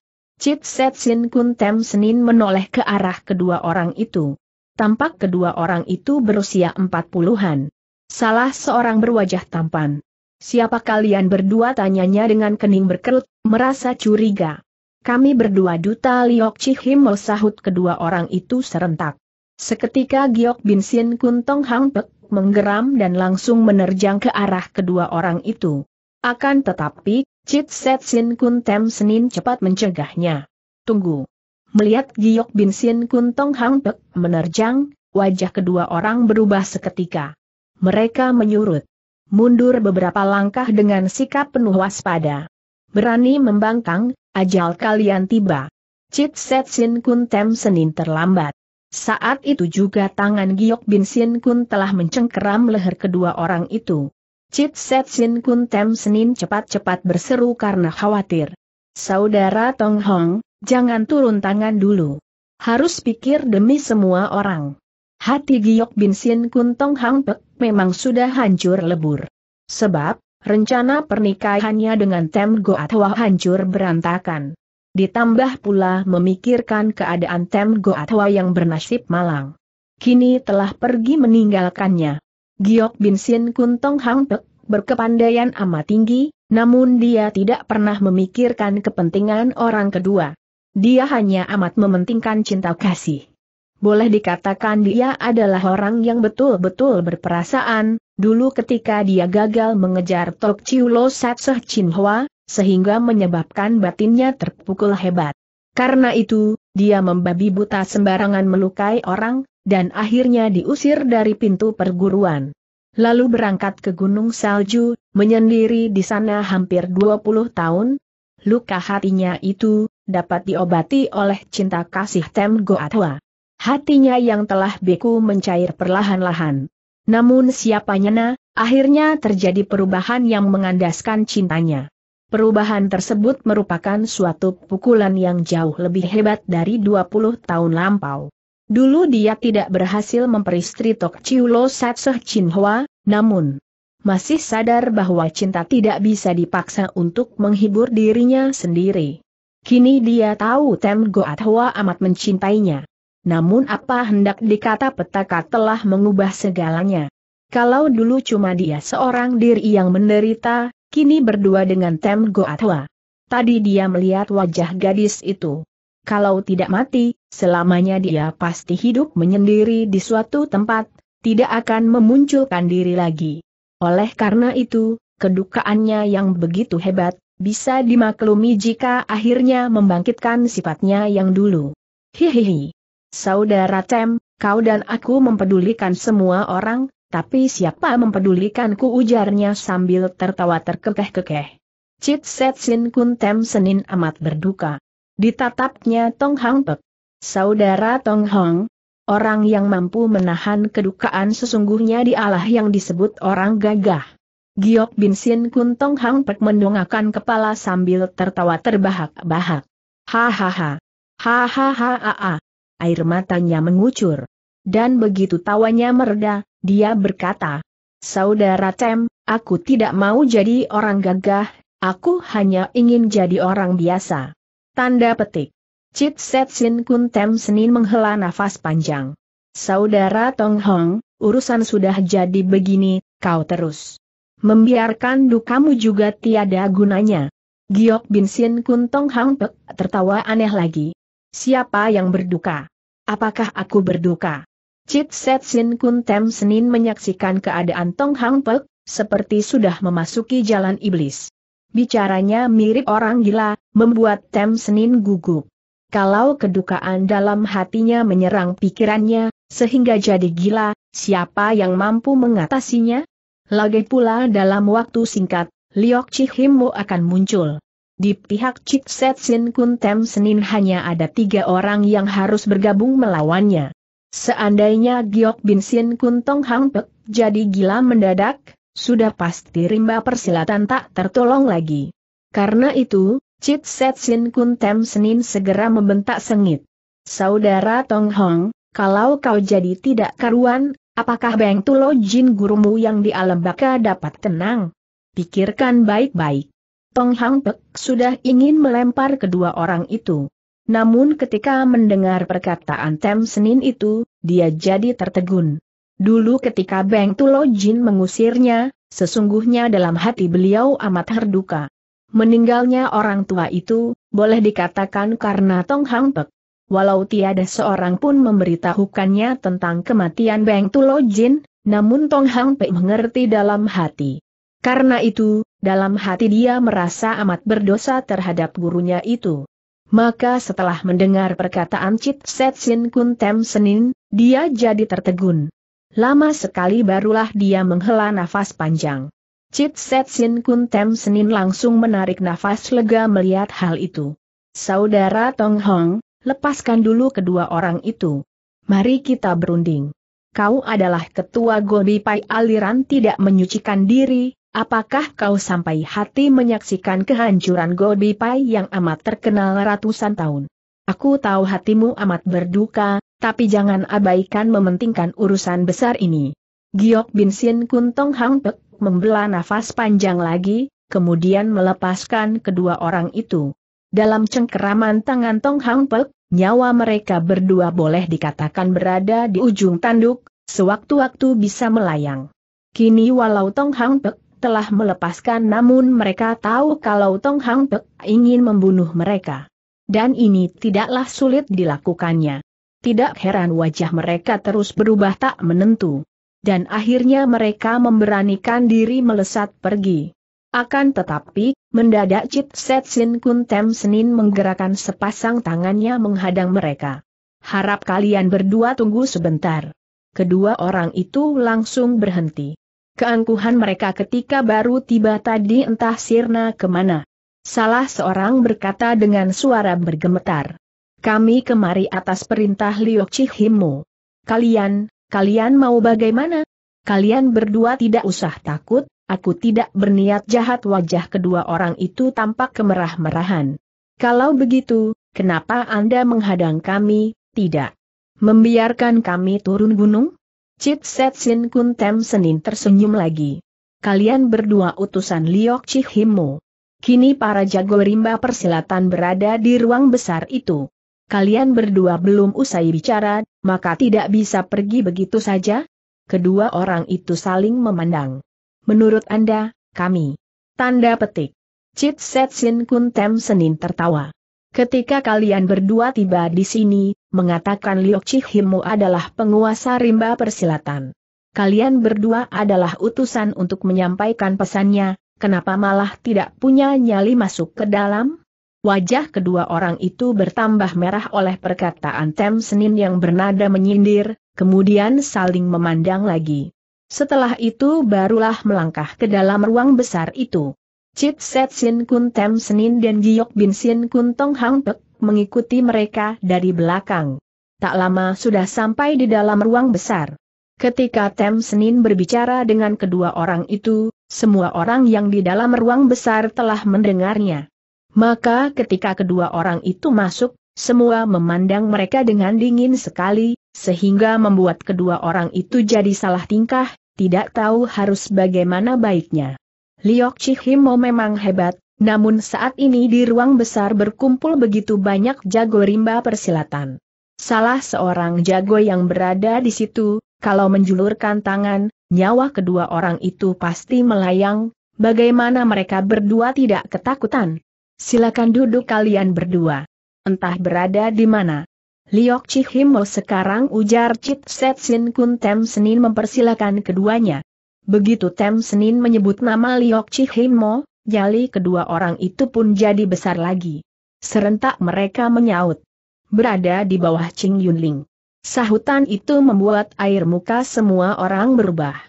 Chit Set Sin Kun Tem Senin menoleh ke arah kedua orang itu. Tampak kedua orang itu berusia empat puluhan. Salah seorang berwajah tampan. Siapa kalian berdua tanyanya dengan kening berkerut, merasa curiga. Kami berdua duta Liok Chihimo sahut kedua orang itu serentak. Seketika Giok Bin Sin Kun Tong Hang Pek menggeram dan langsung menerjang ke arah kedua orang itu. Akan tetapi, Chit Set Sin Kun Tem Senin cepat mencegahnya. Tunggu. Melihat Giok Bin Sin Kun Tong Hang Pek menerjang, wajah kedua orang berubah seketika. Mereka menyurut. Mundur beberapa langkah dengan sikap penuh waspada. Berani membangkang, ajal kalian tiba. Chit Set Sin Kun Tem Senin terlambat. Saat itu juga tangan Giok Bin Sin Kun telah mencengkeram leher kedua orang itu. Cit Set Sin Kun Tem Senin cepat-cepat berseru karena khawatir. Saudara Tong Hong, jangan turun tangan dulu. Harus pikir demi semua orang. Hati Giok Bin Sin Kun Tong Hong Pek memang sudah hancur lebur. Sebab, rencana pernikahannya dengan Tem Goat Hwa hancur berantakan. Ditambah pula memikirkan keadaan Tem Goat Hwa yang bernasib malang. Kini telah pergi meninggalkannya. Giok Bin Sin Kun Tong Hang Pek, berkepandaian amat tinggi, namun dia tidak pernah memikirkan kepentingan orang kedua. Dia hanya amat mementingkan cinta kasih. Boleh dikatakan dia adalah orang yang betul-betul berperasaan, dulu ketika dia gagal mengejar Tok Chiu Sat Seh Chin Hua, sehingga menyebabkan batinnya terpukul hebat. Karena itu, dia membabi buta sembarangan melukai orang, dan akhirnya diusir dari pintu perguruan. Lalu berangkat ke Gunung Salju, menyendiri di sana hampir 20 tahun. Luka hatinya itu, dapat diobati oleh cinta kasih Tem Goatwa. Hatinya yang telah beku mencair perlahan-lahan. Namun siapa nyana, akhirnya terjadi perubahan yang mengandaskan cintanya. Perubahan tersebut merupakan suatu pukulan yang jauh lebih hebat dari 20 tahun lampau. Dulu dia tidak berhasil memperistri Tok Chiulo Satseh Chinhua, namun masih sadar bahwa cinta tidak bisa dipaksa untuk menghibur dirinya sendiri. Kini dia tahu Tem Goat Hua amat mencintainya. Namun apa hendak dikata petaka telah mengubah segalanya. Kalau dulu cuma dia seorang diri yang menderita, kini berdua dengan Tem Goat Hua. Tadi dia melihat wajah gadis itu. Kalau tidak mati, Selamanya dia pasti hidup menyendiri di suatu tempat, tidak akan memunculkan diri lagi. Oleh karena itu, kedukaannya yang begitu hebat, bisa dimaklumi jika akhirnya membangkitkan sifatnya yang dulu. Hihihi. Saudara Tem, kau dan aku mempedulikan semua orang, tapi siapa mempedulikanku ujarnya sambil tertawa terkekeh-kekeh. Cit Set Sin Kun Tem Senin amat berduka. Ditatapnya Tong Hang Pek. Saudara Tong Hong, orang yang mampu menahan kedukaan sesungguhnya dialah yang disebut orang gagah. Giok Bin Sin Kun Tong Hang Pek mendongakkan kepala sambil tertawa terbahak-bahak. Hahaha. Hahaha. Air matanya mengucur. Dan begitu tawanya mereda, dia berkata, Saudara Tem, aku tidak mau jadi orang gagah, aku hanya ingin jadi orang biasa. Tanda petik. Chit Set Sin Kun Tem Senin menghela nafas panjang. Saudara Tong Hong, urusan sudah jadi begini, kau terus. Membiarkan dukamu juga tiada gunanya. Giok Bin Sin Kun Tong Hang Pek tertawa aneh lagi. Siapa yang berduka? Apakah aku berduka? Chit Set Sin Kun Tem Senin menyaksikan keadaan Tong Hang Pek, seperti sudah memasuki jalan iblis. Bicaranya mirip orang gila, membuat Tem Senin gugup. Kalau kedukaan dalam hatinya menyerang pikirannya, sehingga jadi gila, siapa yang mampu mengatasinya? Lagi pula dalam waktu singkat, Liok Cihimu akan muncul. Di pihak Cik Setsin Tem Senin hanya ada tiga orang yang harus bergabung melawannya. Seandainya Giok Bin Sin Kuntong Hang Pek jadi gila mendadak, sudah pasti rimba persilatan tak tertolong lagi. Karena itu, Chit Set Sin Kun Tem Senin segera membentak sengit. Saudara Tong Hong, kalau kau jadi tidak karuan, apakah Beng Tulo Jin gurumu yang di alam baka dapat tenang? Pikirkan baik-baik. Tong Hong Pek sudah ingin melempar kedua orang itu. Namun ketika mendengar perkataan Tem Senin itu, dia jadi tertegun. Dulu ketika Beng Tulo Jin mengusirnya, sesungguhnya dalam hati beliau amat herduka. Meninggalnya orang tua itu, boleh dikatakan karena Tong Hang Pek. Walau tiada seorang pun memberitahukannya tentang kematian Beng Tulo Jin, namun Tong Hang Pek mengerti dalam hati. Karena itu, dalam hati dia merasa amat berdosa terhadap gurunya itu. Maka setelah mendengar perkataan Chit Set Sin Kun Tem Senin, dia jadi tertegun. Lama sekali barulah dia menghela nafas panjang. Cit Sin Kun Tem Senin langsung menarik nafas lega melihat hal itu. Saudara Tong Hong, lepaskan dulu kedua orang itu. Mari kita berunding. Kau adalah ketua Gobi Pai aliran tidak menyucikan diri, apakah kau sampai hati menyaksikan kehancuran Gobi Pai yang amat terkenal ratusan tahun? Aku tahu hatimu amat berduka, tapi jangan abaikan mementingkan urusan besar ini. Giok Bin Sin Kun Tong Hang Pek, membela nafas panjang lagi, kemudian melepaskan kedua orang itu. Dalam cengkeraman tangan Tong Hang Pek, nyawa mereka berdua boleh dikatakan berada di ujung tanduk, sewaktu-waktu bisa melayang. Kini walau Tong Hang Pek telah melepaskan namun mereka tahu kalau Tong Hang Pek ingin membunuh mereka. Dan ini tidaklah sulit dilakukannya. Tidak heran wajah mereka terus berubah tak menentu dan akhirnya mereka memberanikan diri melesat pergi. Akan tetapi, mendadak Chit Set Sin Kun Tem Senin menggerakkan sepasang tangannya menghadang mereka. Harap kalian berdua tunggu sebentar. Kedua orang itu langsung berhenti. Keangkuhan mereka ketika baru tiba tadi entah sirna kemana. Salah seorang berkata dengan suara bergemetar. Kami kemari atas perintah Liok Chihimu. Kalian, Kalian mau bagaimana? Kalian berdua tidak usah takut, aku tidak berniat jahat wajah kedua orang itu tampak kemerah-merahan. Kalau begitu, kenapa Anda menghadang kami, tidak? Membiarkan kami turun gunung? Chit Set Sin Kun Tem Senin tersenyum lagi. Kalian berdua utusan Liok Himo. Kini para jago rimba persilatan berada di ruang besar itu kalian berdua belum usai bicara, maka tidak bisa pergi begitu saja? Kedua orang itu saling memandang. Menurut Anda, kami. Tanda petik. Chit Setsin Kuntem Senin tertawa. Ketika kalian berdua tiba di sini, mengatakan Liok Chihimu adalah penguasa rimba persilatan. Kalian berdua adalah utusan untuk menyampaikan pesannya, kenapa malah tidak punya nyali masuk ke dalam? Wajah kedua orang itu bertambah merah oleh perkataan Tem Senin yang bernada menyindir, kemudian saling memandang lagi. Setelah itu barulah melangkah ke dalam ruang besar itu. Chit Set Sin Kun Tem Senin dan Giok Bin Sin Kun Tong Hang Pek mengikuti mereka dari belakang. Tak lama sudah sampai di dalam ruang besar. Ketika Tem Senin berbicara dengan kedua orang itu, semua orang yang di dalam ruang besar telah mendengarnya. Maka ketika kedua orang itu masuk, semua memandang mereka dengan dingin sekali, sehingga membuat kedua orang itu jadi salah tingkah, tidak tahu harus bagaimana baiknya. Liok Chihimo memang hebat, namun saat ini di ruang besar berkumpul begitu banyak jago rimba persilatan. Salah seorang jago yang berada di situ, kalau menjulurkan tangan, nyawa kedua orang itu pasti melayang, bagaimana mereka berdua tidak ketakutan. Silakan duduk kalian berdua. Entah berada di mana. Liok Chihimo sekarang ujar Chit Sin Kun Tem Senin mempersilakan keduanya. Begitu Tem Senin menyebut nama Liok Chihimo, jali kedua orang itu pun jadi besar lagi. Serentak mereka menyaut. Berada di bawah Ching Yunling. Sahutan itu membuat air muka semua orang berubah.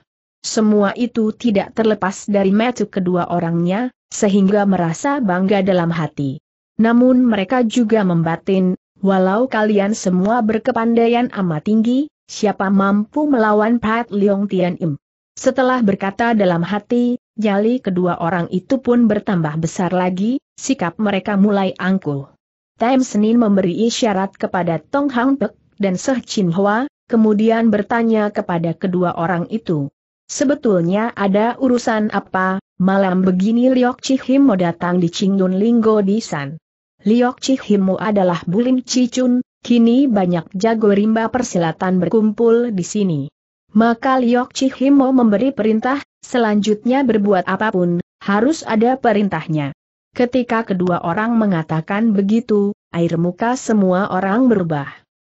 Semua itu tidak terlepas dari metu kedua orangnya, sehingga merasa bangga dalam hati. Namun mereka juga membatin, walau kalian semua berkepandaian amat tinggi, siapa mampu melawan Pat Leong Tian Im. Setelah berkata dalam hati, jali kedua orang itu pun bertambah besar lagi, sikap mereka mulai angkuh. Tem Senin memberi isyarat kepada Tong Hang Pek dan Seh Chin Hua, kemudian bertanya kepada kedua orang itu, Sebetulnya ada urusan apa, malam begini Liok Cihimo datang di Cingdun Linggo di San. Liok Cihimo adalah Bulim Cicun, kini banyak jago rimba persilatan berkumpul di sini. Maka Liok Cihimo memberi perintah, selanjutnya berbuat apapun, harus ada perintahnya. Ketika kedua orang mengatakan begitu, air muka semua orang berubah.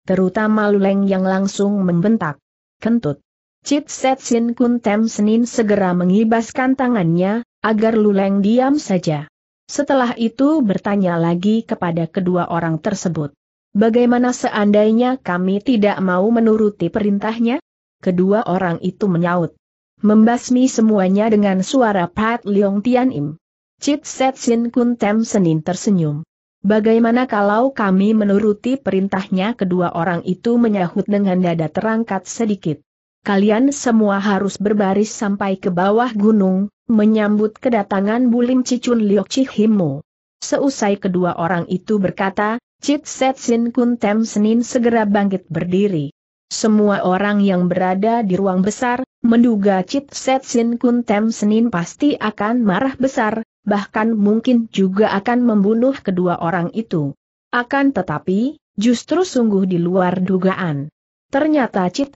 Terutama Luleng yang langsung membentak. Kentut. Set Sin Kun Tem Senin segera mengibaskan tangannya, agar Luleng diam saja. Setelah itu bertanya lagi kepada kedua orang tersebut. Bagaimana seandainya kami tidak mau menuruti perintahnya? Kedua orang itu menyaut. Membasmi semuanya dengan suara Pat Leong Tian Im. Set Sin Kun Tem Senin tersenyum. Bagaimana kalau kami menuruti perintahnya kedua orang itu menyahut dengan dada terangkat sedikit kalian semua harus berbaris sampai ke bawah gunung, menyambut kedatangan Bulim Cicun Liok Cihimu. Seusai kedua orang itu berkata, Cit Set Sin Kun Tem Senin segera bangkit berdiri. Semua orang yang berada di ruang besar, menduga Cit Set Sin Kun Tem Senin pasti akan marah besar, bahkan mungkin juga akan membunuh kedua orang itu. Akan tetapi, justru sungguh di luar dugaan. Ternyata Cit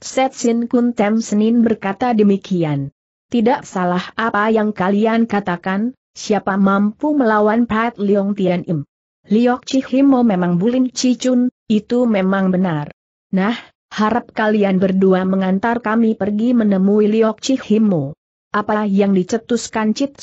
Kun Tem Senin berkata demikian. Tidak salah apa yang kalian katakan, siapa mampu melawan Pat Leong Tian Im. Liok Himo memang bulim Cicun, itu memang benar. Nah, harap kalian berdua mengantar kami pergi menemui Liok Himo. Apa yang dicetuskan Cit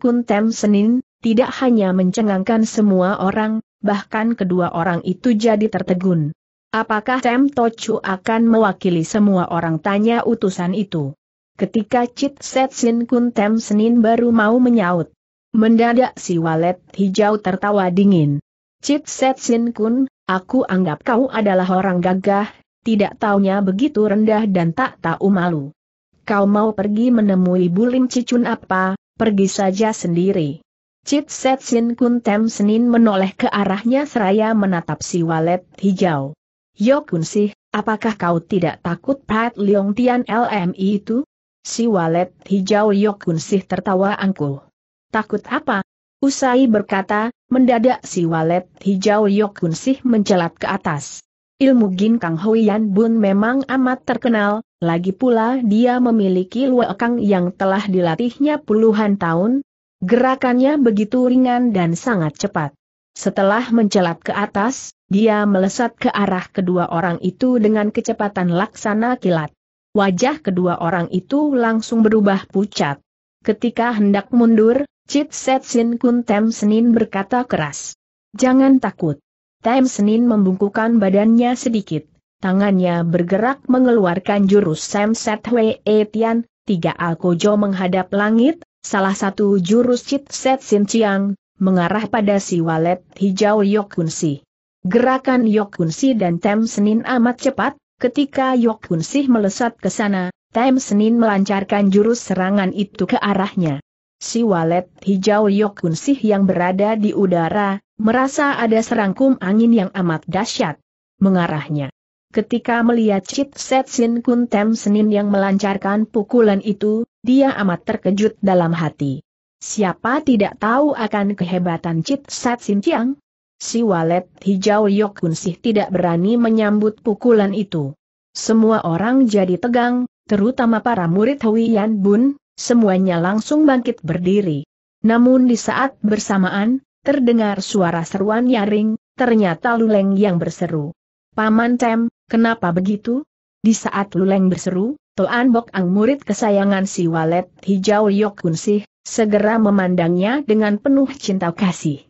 Kun Tem Senin, tidak hanya mencengangkan semua orang, bahkan kedua orang itu jadi tertegun. Apakah Tem Tochu akan mewakili semua orang tanya utusan itu? Ketika Chit Set Sin Kun Tem Senin baru mau menyaut. Mendadak si walet hijau tertawa dingin. Chit Set Sin Kun, aku anggap kau adalah orang gagah, tidak taunya begitu rendah dan tak tahu malu. Kau mau pergi menemui Bulim Cicun apa, pergi saja sendiri. Chit Set Sin Kun Tem Senin menoleh ke arahnya seraya menatap si walet hijau. Yokun sih, apakah kau tidak takut Pat Leong Tian LMI itu? Si walet hijau Yokun sih tertawa angkuh. Takut apa? Usai berkata, mendadak si walet hijau Yokun sih mencelat ke atas. Ilmu Ginkang Huiyan Bun memang amat terkenal, lagi pula dia memiliki luakang yang telah dilatihnya puluhan tahun. Gerakannya begitu ringan dan sangat cepat. Setelah mencelat ke atas, dia melesat ke arah kedua orang itu dengan kecepatan laksana kilat. Wajah kedua orang itu langsung berubah pucat. Ketika hendak mundur, Chit Set Sin Kun Tem Senin berkata keras. Jangan takut. Tem Senin membungkukan badannya sedikit. Tangannya bergerak mengeluarkan jurus Sam Set Hwe e Tian. tiga Alkojo menghadap langit, salah satu jurus Chit Set Sin Chiang, mengarah pada si walet hijau Yokunsi. Gerakan Yok Yokunsi dan Tem Senin amat cepat, ketika Yok Yokunsi melesat ke sana, Tem Senin melancarkan jurus serangan itu ke arahnya. Si walet hijau Yok Yokunsi yang berada di udara, merasa ada serangkum angin yang amat dahsyat mengarahnya. Ketika melihat Chit Set Sin Kun Tem Senin yang melancarkan pukulan itu, dia amat terkejut dalam hati. Siapa tidak tahu akan kehebatan Chit Set Sin Tiang, si walet hijau Yokunsih tidak berani menyambut pukulan itu. Semua orang jadi tegang, terutama para murid Huiyan Bun, semuanya langsung bangkit berdiri. Namun di saat bersamaan, terdengar suara seruan nyaring, ternyata Luleng yang berseru. Paman Tem, kenapa begitu? Di saat Luleng berseru, Toan Bok Ang murid kesayangan si walet hijau Yokunsih, segera memandangnya dengan penuh cinta kasih.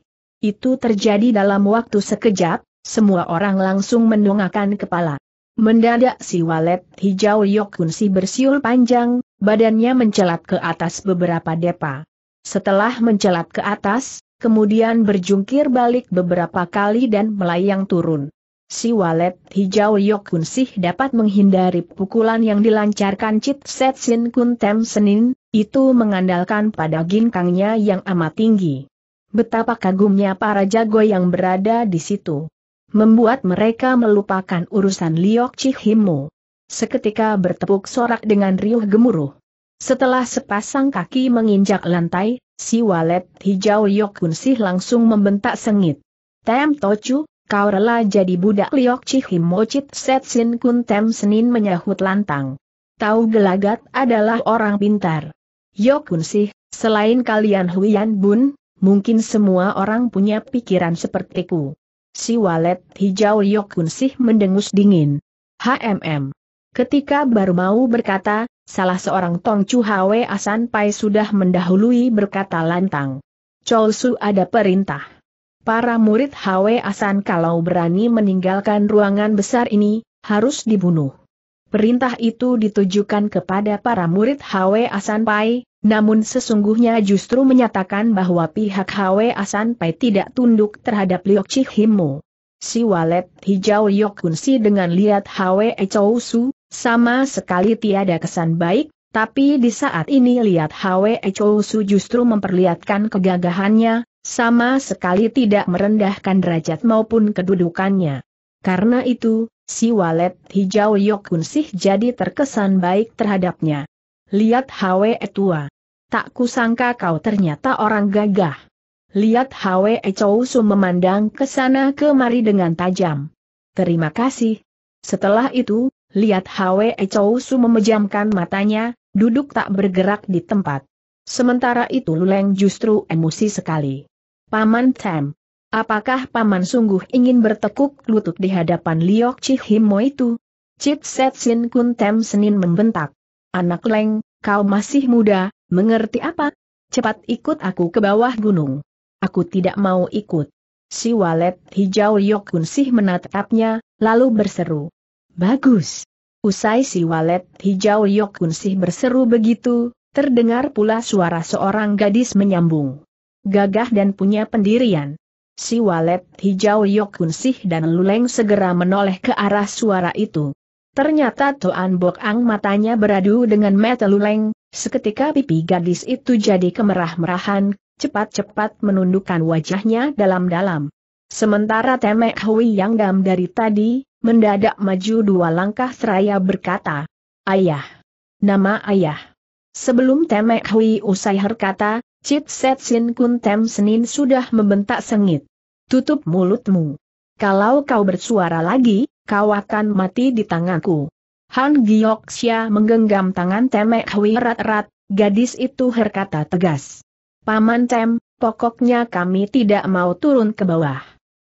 Itu terjadi dalam waktu sekejap, semua orang langsung mendongakkan kepala. Mendadak si walet hijau Yokunsi bersiul panjang, badannya mencelat ke atas beberapa depa. Setelah mencelat ke atas, kemudian berjungkir balik beberapa kali dan melayang turun. Si walet hijau Yokunsih dapat menghindari pukulan yang dilancarkan Cit Setsin Tem Senin, itu mengandalkan pada ginkangnya yang amat tinggi. Betapa kagumnya para jago yang berada di situ. Membuat mereka melupakan urusan Liok Cihimu. Seketika bertepuk sorak dengan riuh gemuruh. Setelah sepasang kaki menginjak lantai, si walet hijau Yok Kunsih langsung membentak sengit. Tem Tocu, kau rela jadi budak Liok Set Sin Kun Tem Senin menyahut lantang. Tahu gelagat adalah orang pintar. Yok sih, selain kalian Huyan Bun, Mungkin semua orang punya pikiran sepertiku. Si walet hijau Yokun Sih mendengus dingin. HMM. Ketika baru mau berkata, salah seorang Tong Chu Hwe Asan Pai sudah mendahului berkata lantang. Chol Su ada perintah. Para murid Hwe Asan kalau berani meninggalkan ruangan besar ini, harus dibunuh. Perintah itu ditujukan kepada para murid Hwe Asan Pai, namun sesungguhnya justru menyatakan bahwa pihak Hwe Asan tidak tunduk terhadap Liok Chi Si walet hijau Liok Kunsi dengan lihat Hwe Chou sama sekali tiada kesan baik, tapi di saat ini lihat Hwe Chou justru memperlihatkan kegagahannya, sama sekali tidak merendahkan derajat maupun kedudukannya. Karena itu, si walet hijau Liok Kunsi jadi terkesan baik terhadapnya. Lihat Hwe tua. Tak kusangka kau ternyata orang gagah. Lihat Hwe Chou memandang ke sana kemari dengan tajam. Terima kasih. Setelah itu, lihat Hwe Chou memejamkan matanya, duduk tak bergerak di tempat. Sementara itu Luleng justru emosi sekali. Paman Tem, apakah Paman sungguh ingin bertekuk lutut di hadapan Liok Chihimo itu? Chit Set Sin Kun Tem Senin membentak. Anak leng, kau masih muda, mengerti apa? Cepat ikut aku ke bawah gunung. Aku tidak mau ikut. Si walet hijau Yokun Sih menatapnya, lalu berseru. Bagus. Usai si walet hijau Yokun Sih berseru begitu, terdengar pula suara seorang gadis menyambung. Gagah dan punya pendirian. Si walet hijau Yokun Sih dan Luleng segera menoleh ke arah suara itu. Ternyata Toan Bok Ang matanya beradu dengan mata luleng, seketika pipi gadis itu jadi kemerah-merahan, cepat-cepat menundukkan wajahnya dalam-dalam. Sementara Temek Hui yang dam dari tadi, mendadak maju dua langkah seraya berkata, Ayah. Nama Ayah. Sebelum Temek Hui usai berkata, Cit Set Sin Kun Tem Senin sudah membentak sengit. Tutup mulutmu. Kalau kau bersuara lagi, kau akan mati di tanganku. Han Xia menggenggam tangan Temek Hui erat-erat, gadis itu berkata tegas. Paman Tem, pokoknya kami tidak mau turun ke bawah.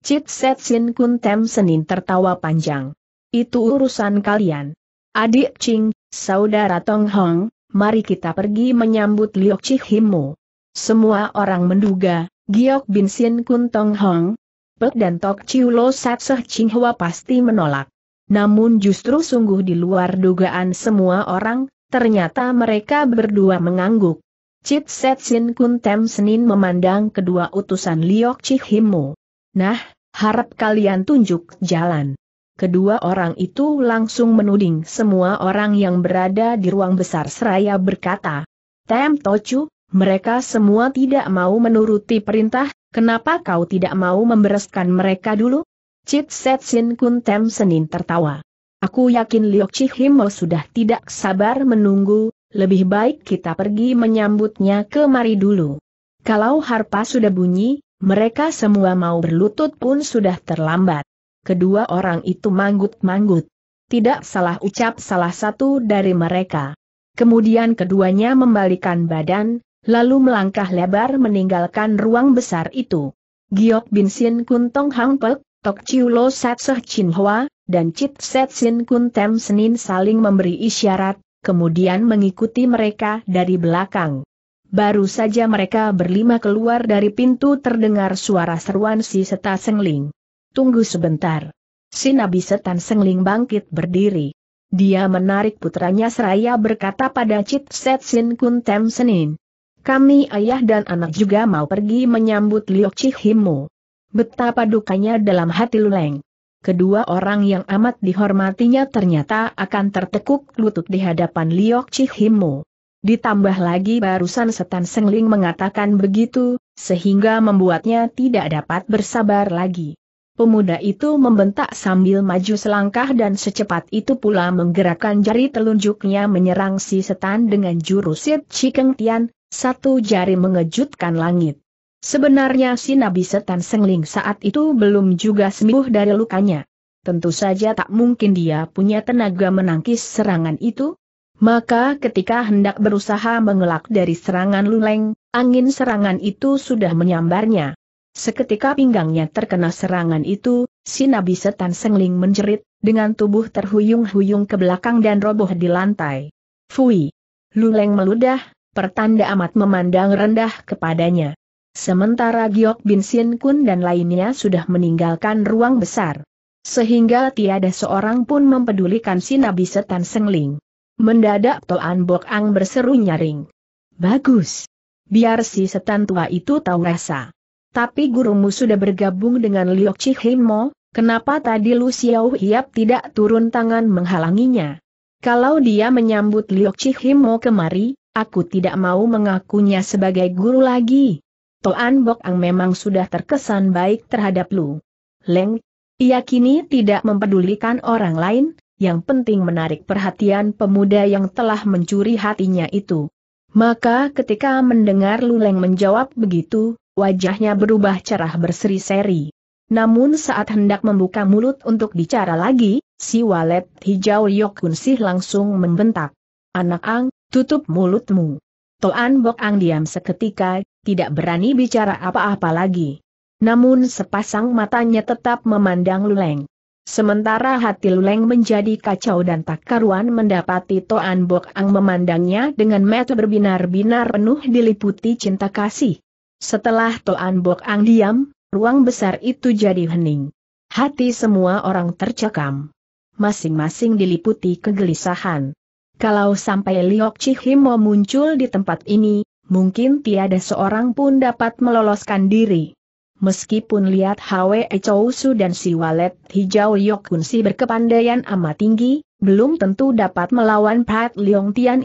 Cit Set Sin Kun Tem Senin tertawa panjang. Itu urusan kalian. Adik Ching, saudara Tong Hong, mari kita pergi menyambut Liok Himu. Semua orang menduga, Giok Bin Sin Kun Tong Hong, Pek dan Tok Chiu Lo Ching Chinghua pasti menolak. Namun justru sungguh di luar dugaan semua orang, ternyata mereka berdua mengangguk. Chit Set Sin Kun Tem Senin memandang kedua utusan Liok Chih Chihimu. Nah, harap kalian tunjuk jalan. Kedua orang itu langsung menuding semua orang yang berada di ruang besar seraya berkata, Tem Tochu, mereka semua tidak mau menuruti perintah, Kenapa kau tidak mau membereskan mereka dulu? Cit Set Sin Kun Tem Senin tertawa. Aku yakin Liok Chihimo sudah tidak sabar menunggu, lebih baik kita pergi menyambutnya kemari dulu. Kalau harpa sudah bunyi, mereka semua mau berlutut pun sudah terlambat. Kedua orang itu manggut-manggut. Tidak salah ucap salah satu dari mereka. Kemudian keduanya membalikan badan, lalu melangkah lebar meninggalkan ruang besar itu. Giok Bin Sin Kun Tong Hang Pek, Tok Chiu Lo Sat Seh Chin Hwa, dan Chit Set Sin Kun Tem Senin saling memberi isyarat, kemudian mengikuti mereka dari belakang. Baru saja mereka berlima keluar dari pintu terdengar suara seruan si Seta Sengling. Tunggu sebentar. Si Nabi Setan Sengling bangkit berdiri. Dia menarik putranya seraya berkata pada Chit Set Sin Kun Tem Senin. Kami ayah dan anak juga mau pergi menyambut Liok Cihimu. Betapa dukanya dalam hati Luleng. Kedua orang yang amat dihormatinya ternyata akan tertekuk lutut di hadapan Liok Cihimu. Ditambah lagi barusan Setan Sengling mengatakan begitu, sehingga membuatnya tidak dapat bersabar lagi. Pemuda itu membentak sambil maju selangkah dan secepat itu pula menggerakkan jari telunjuknya menyerang si setan dengan jurus Sid Chikeng Tian, satu jari mengejutkan langit. Sebenarnya si Nabi Setan Sengling saat itu belum juga sembuh dari lukanya. Tentu saja tak mungkin dia punya tenaga menangkis serangan itu. Maka ketika hendak berusaha mengelak dari serangan Luleng, angin serangan itu sudah menyambarnya. Seketika pinggangnya terkena serangan itu, si Nabi Setan Sengling menjerit, dengan tubuh terhuyung-huyung ke belakang dan roboh di lantai. Fui! Luleng meludah, pertanda amat memandang rendah kepadanya. Sementara Giok Bin Sin Kun dan lainnya sudah meninggalkan ruang besar. Sehingga tiada seorang pun mempedulikan Sinabi Setan Sengling. Mendadak Toan Bok Ang berseru nyaring. Bagus. Biar si setan tua itu tahu rasa. Tapi gurumu sudah bergabung dengan Liok Chihimo, kenapa tadi Lu Xiao Hiap tidak turun tangan menghalanginya? Kalau dia menyambut Liok Chihimo kemari, Aku tidak mau mengakunya sebagai guru lagi. Toan Bok Ang memang sudah terkesan baik terhadap Lu. Leng, ia kini tidak mempedulikan orang lain, yang penting menarik perhatian pemuda yang telah mencuri hatinya itu. Maka ketika mendengar Lu Leng menjawab begitu, wajahnya berubah cerah berseri-seri. Namun saat hendak membuka mulut untuk bicara lagi, si walet hijau Yokun Sih langsung membentak. Anak Ang, Tutup mulutmu. Toan Bok Ang diam seketika, tidak berani bicara apa-apa lagi. Namun sepasang matanya tetap memandang Luleng. Sementara hati Luleng menjadi kacau dan tak karuan mendapati Toan Bok Ang memandangnya dengan mata berbinar-binar penuh diliputi cinta kasih. Setelah Toan Bok Ang diam, ruang besar itu jadi hening. Hati semua orang tercekam. Masing-masing diliputi kegelisahan. Kalau sampai Liok Chihimo muncul di tempat ini, mungkin tiada seorang pun dapat meloloskan diri. Meskipun lihat Hwe Chousu dan si walet hijau Yokunsi berkepandaian amat tinggi, belum tentu dapat melawan Pat Liong Tian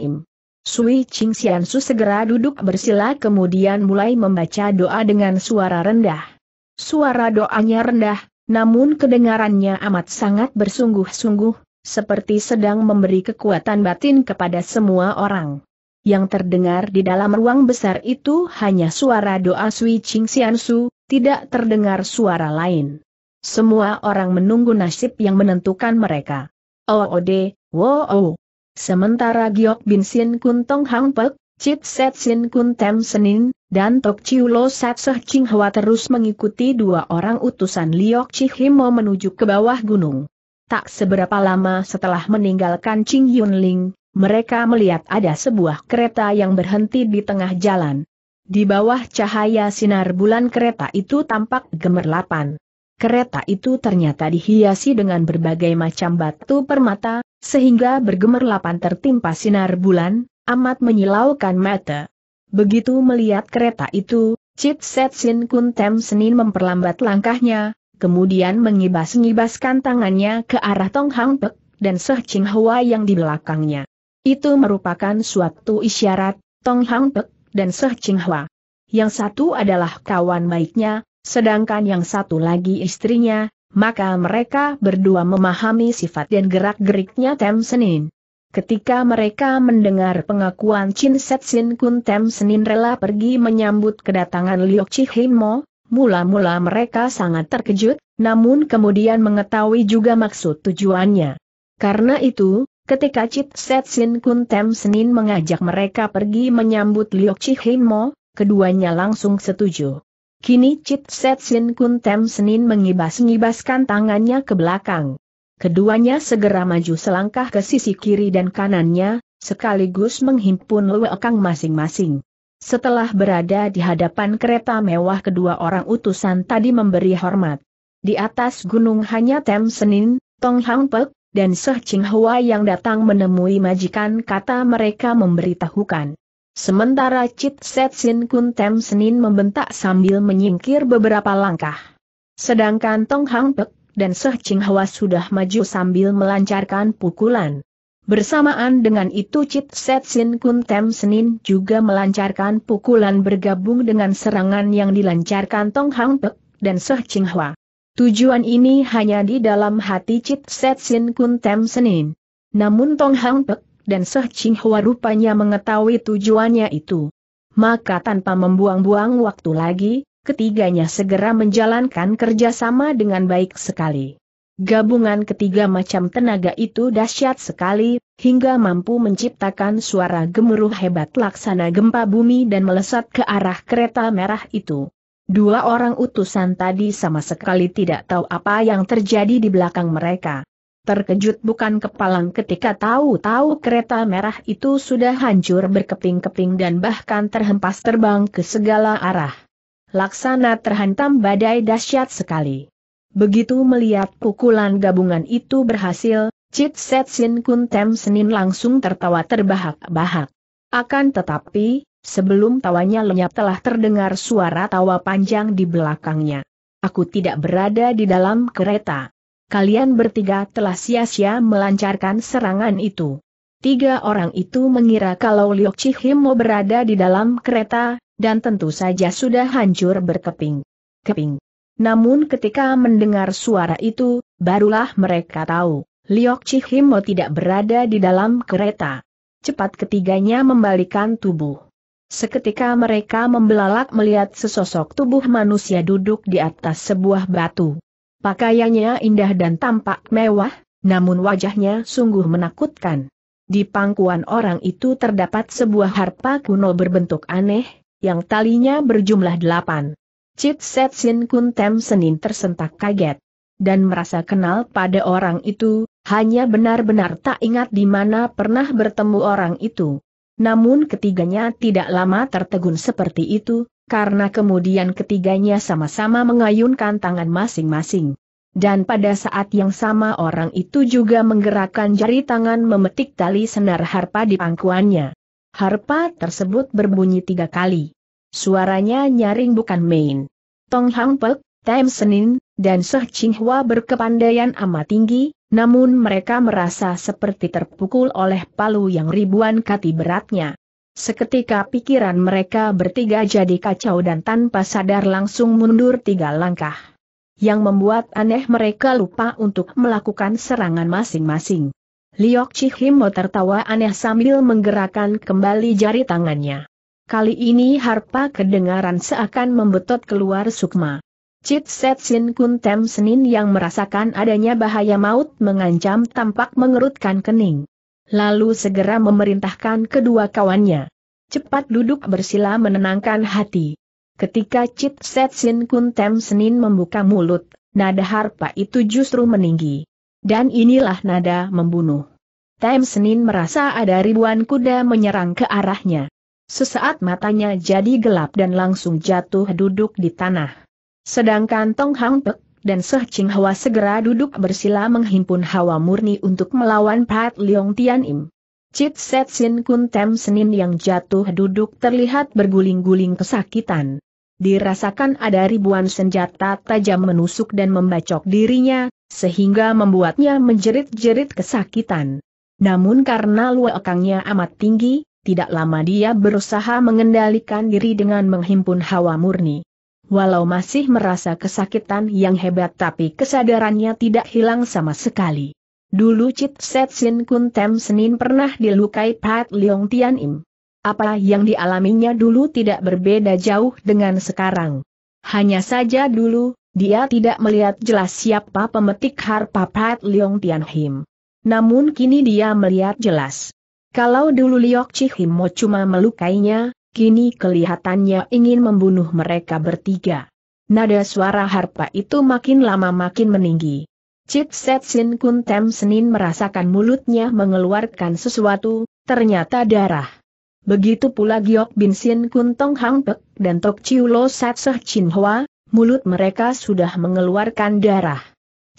Sui Ching Sian Su segera duduk bersila kemudian mulai membaca doa dengan suara rendah. Suara doanya rendah, namun kedengarannya amat sangat bersungguh-sungguh, seperti sedang memberi kekuatan batin kepada semua orang. Yang terdengar di dalam ruang besar itu hanya suara doa Sui Ching Sian Su, tidak terdengar suara lain. Semua orang menunggu nasib yang menentukan mereka. Ode, oh, oh, wo oh. Sementara Giok Bin Sin Kun Tong Hang Pek, Chit Set Sin Kun Tem Senin, dan Tok Chiu Lo Sat Seh Ching Hwa terus mengikuti dua orang utusan Liok Chihimo menuju ke bawah gunung. Tak seberapa lama setelah meninggalkan Ching Yun Ling, mereka melihat ada sebuah kereta yang berhenti di tengah jalan. Di bawah cahaya sinar bulan kereta itu tampak gemerlapan. Kereta itu ternyata dihiasi dengan berbagai macam batu permata, sehingga bergemerlapan tertimpa sinar bulan, amat menyilaukan mata. Begitu melihat kereta itu, Chit Setsin Sin Kun Tem Senin memperlambat langkahnya, kemudian mengibas-ngibaskan tangannya ke arah Tong Hang Pek dan Seh Ching Hua yang di belakangnya. Itu merupakan suatu isyarat, Tong Hang Pek dan Seh Ching Hua. Yang satu adalah kawan baiknya, sedangkan yang satu lagi istrinya, maka mereka berdua memahami sifat dan gerak-geriknya Tem Senin. Ketika mereka mendengar pengakuan Chin Set Sin Kun Tem Senin rela pergi menyambut kedatangan Liu Liok Mo, Mula-mula mereka sangat terkejut, namun kemudian mengetahui juga maksud tujuannya. Karena itu, ketika Chit Set Sin Kun Tem Senin mengajak mereka pergi menyambut Liok Chi Mo, keduanya langsung setuju. Kini Chit Set Sin Kun Tem Senin mengibas-ngibaskan tangannya ke belakang. Keduanya segera maju selangkah ke sisi kiri dan kanannya, sekaligus menghimpun lewekang masing-masing. Setelah berada di hadapan kereta mewah kedua orang utusan tadi memberi hormat. Di atas gunung hanya Tem Senin, Tong Hang Pek, dan Seh Ching Hua yang datang menemui majikan kata mereka memberitahukan. Sementara Chit Set Sin Kun Tem Senin membentak sambil menyingkir beberapa langkah. Sedangkan Tong Hang Pek dan Seh Ching Hua sudah maju sambil melancarkan pukulan. Bersamaan dengan itu Chit Set Sin Kun Tem Senin juga melancarkan pukulan bergabung dengan serangan yang dilancarkan Tong Hang Pek dan Soh Ching Hwa. Tujuan ini hanya di dalam hati Chit Set Sin Kun Tem Senin. Namun Tong Hang Pek dan Soh Ching Hwa rupanya mengetahui tujuannya itu. Maka tanpa membuang-buang waktu lagi, ketiganya segera menjalankan kerjasama dengan baik sekali. Gabungan ketiga macam tenaga itu dahsyat sekali, hingga mampu menciptakan suara gemuruh hebat laksana gempa bumi dan melesat ke arah kereta merah itu. Dua orang utusan tadi sama sekali tidak tahu apa yang terjadi di belakang mereka. Terkejut bukan kepalang ketika tahu-tahu kereta merah itu sudah hancur berkeping-keping dan bahkan terhempas terbang ke segala arah. Laksana terhantam badai dahsyat sekali. Begitu melihat pukulan gabungan itu berhasil, Chit Set Sin Kun Tem Senin langsung tertawa terbahak-bahak. Akan tetapi, sebelum tawanya lenyap telah terdengar suara tawa panjang di belakangnya. Aku tidak berada di dalam kereta. Kalian bertiga telah sia-sia melancarkan serangan itu. Tiga orang itu mengira kalau Liok mau berada di dalam kereta, dan tentu saja sudah hancur berkeping. Keping. Namun ketika mendengar suara itu, barulah mereka tahu, Liok Chihimo tidak berada di dalam kereta. Cepat ketiganya membalikan tubuh. Seketika mereka membelalak melihat sesosok tubuh manusia duduk di atas sebuah batu. Pakaiannya indah dan tampak mewah, namun wajahnya sungguh menakutkan. Di pangkuan orang itu terdapat sebuah harpa kuno berbentuk aneh, yang talinya berjumlah delapan. Cip Set Sin Kun Tem Senin tersentak kaget. Dan merasa kenal pada orang itu, hanya benar-benar tak ingat di mana pernah bertemu orang itu. Namun ketiganya tidak lama tertegun seperti itu, karena kemudian ketiganya sama-sama mengayunkan tangan masing-masing. Dan pada saat yang sama orang itu juga menggerakkan jari tangan memetik tali senar harpa di pangkuannya. Harpa tersebut berbunyi tiga kali. Suaranya nyaring bukan main. Tong Hang Pek, Tem Senin, dan Ching Hua berkepandaian amat tinggi, namun mereka merasa seperti terpukul oleh palu yang ribuan kati beratnya. Seketika pikiran mereka bertiga jadi kacau dan tanpa sadar langsung mundur tiga langkah. Yang membuat aneh mereka lupa untuk melakukan serangan masing-masing. Liok Chihimo tertawa aneh sambil menggerakkan kembali jari tangannya. Kali ini harpa kedengaran seakan membetot keluar sukma. Cit Set Sin Kun Tem Senin yang merasakan adanya bahaya maut mengancam tampak mengerutkan kening. Lalu segera memerintahkan kedua kawannya. Cepat duduk bersila menenangkan hati. Ketika Cit Set Sin Kun Tem Senin membuka mulut, nada harpa itu justru meninggi. Dan inilah nada membunuh. Tem Senin merasa ada ribuan kuda menyerang ke arahnya. Sesaat matanya jadi gelap dan langsung jatuh duduk di tanah. Sedangkan Tong Hang Pek dan Seh Ching Hwa segera duduk bersila menghimpun hawa murni untuk melawan Pat Leong Tian Im. Chit Set Sin Kun Tem Senin yang jatuh duduk terlihat berguling-guling kesakitan. Dirasakan ada ribuan senjata tajam menusuk dan membacok dirinya, sehingga membuatnya menjerit-jerit kesakitan. Namun karena luakangnya amat tinggi, tidak lama dia berusaha mengendalikan diri dengan menghimpun hawa murni. Walau masih merasa kesakitan yang hebat tapi kesadarannya tidak hilang sama sekali. Dulu Chit Set Sin Kun Tem Senin pernah dilukai Pat Leong Tian Im. Apa yang dialaminya dulu tidak berbeda jauh dengan sekarang. Hanya saja dulu, dia tidak melihat jelas siapa pemetik harpa Pat Leong Tian Him. Namun kini dia melihat jelas. Kalau dulu Liok Chihimo cuma melukainya, kini kelihatannya ingin membunuh mereka bertiga. Nada suara harpa itu makin lama makin meninggi. Chit Set Sin Kun Tem Senin merasakan mulutnya mengeluarkan sesuatu, ternyata darah. Begitu pula Giok Bin Sin Kun Tong Hang Pek dan Tok Chiu Lo Sat Seh Chin Hwa, mulut mereka sudah mengeluarkan darah.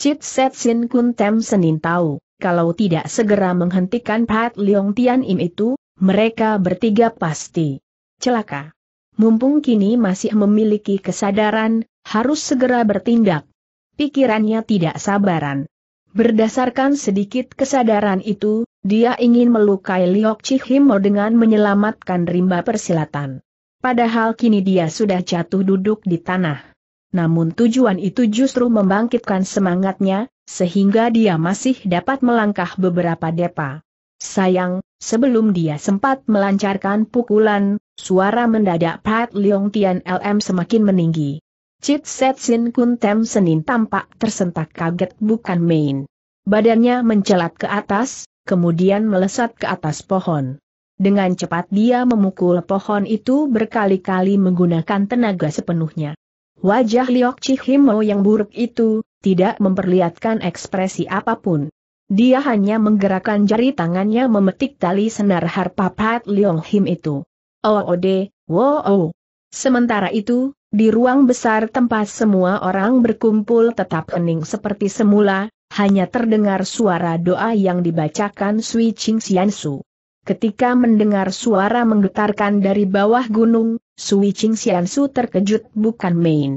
Chit Set Sin Kun Tem Senin tahu, kalau tidak segera menghentikan Pat Leong Tian Im itu, mereka bertiga pasti celaka. Mumpung kini masih memiliki kesadaran, harus segera bertindak. Pikirannya tidak sabaran. Berdasarkan sedikit kesadaran itu, dia ingin melukai Liok Chihimo dengan menyelamatkan rimba persilatan. Padahal kini dia sudah jatuh duduk di tanah. Namun tujuan itu justru membangkitkan semangatnya, sehingga dia masih dapat melangkah beberapa depa. Sayang, sebelum dia sempat melancarkan pukulan, suara mendadak Pat Leong Tian LM semakin meninggi. Chit Set Sin Kun Tem Senin tampak tersentak kaget bukan main. Badannya mencelat ke atas, kemudian melesat ke atas pohon. Dengan cepat dia memukul pohon itu berkali-kali menggunakan tenaga sepenuhnya. Wajah Liok Chihimo yang buruk itu, tidak memperlihatkan ekspresi apapun. Dia hanya menggerakkan jari tangannya memetik tali senar harpa Pat Leong Him itu. Ode, oh, oh, wow. Oh. Sementara itu, di ruang besar tempat semua orang berkumpul tetap hening seperti semula, hanya terdengar suara doa yang dibacakan Sui Ching Xiansu. Ketika mendengar suara menggetarkan dari bawah gunung, Sui Ching Xian terkejut bukan main.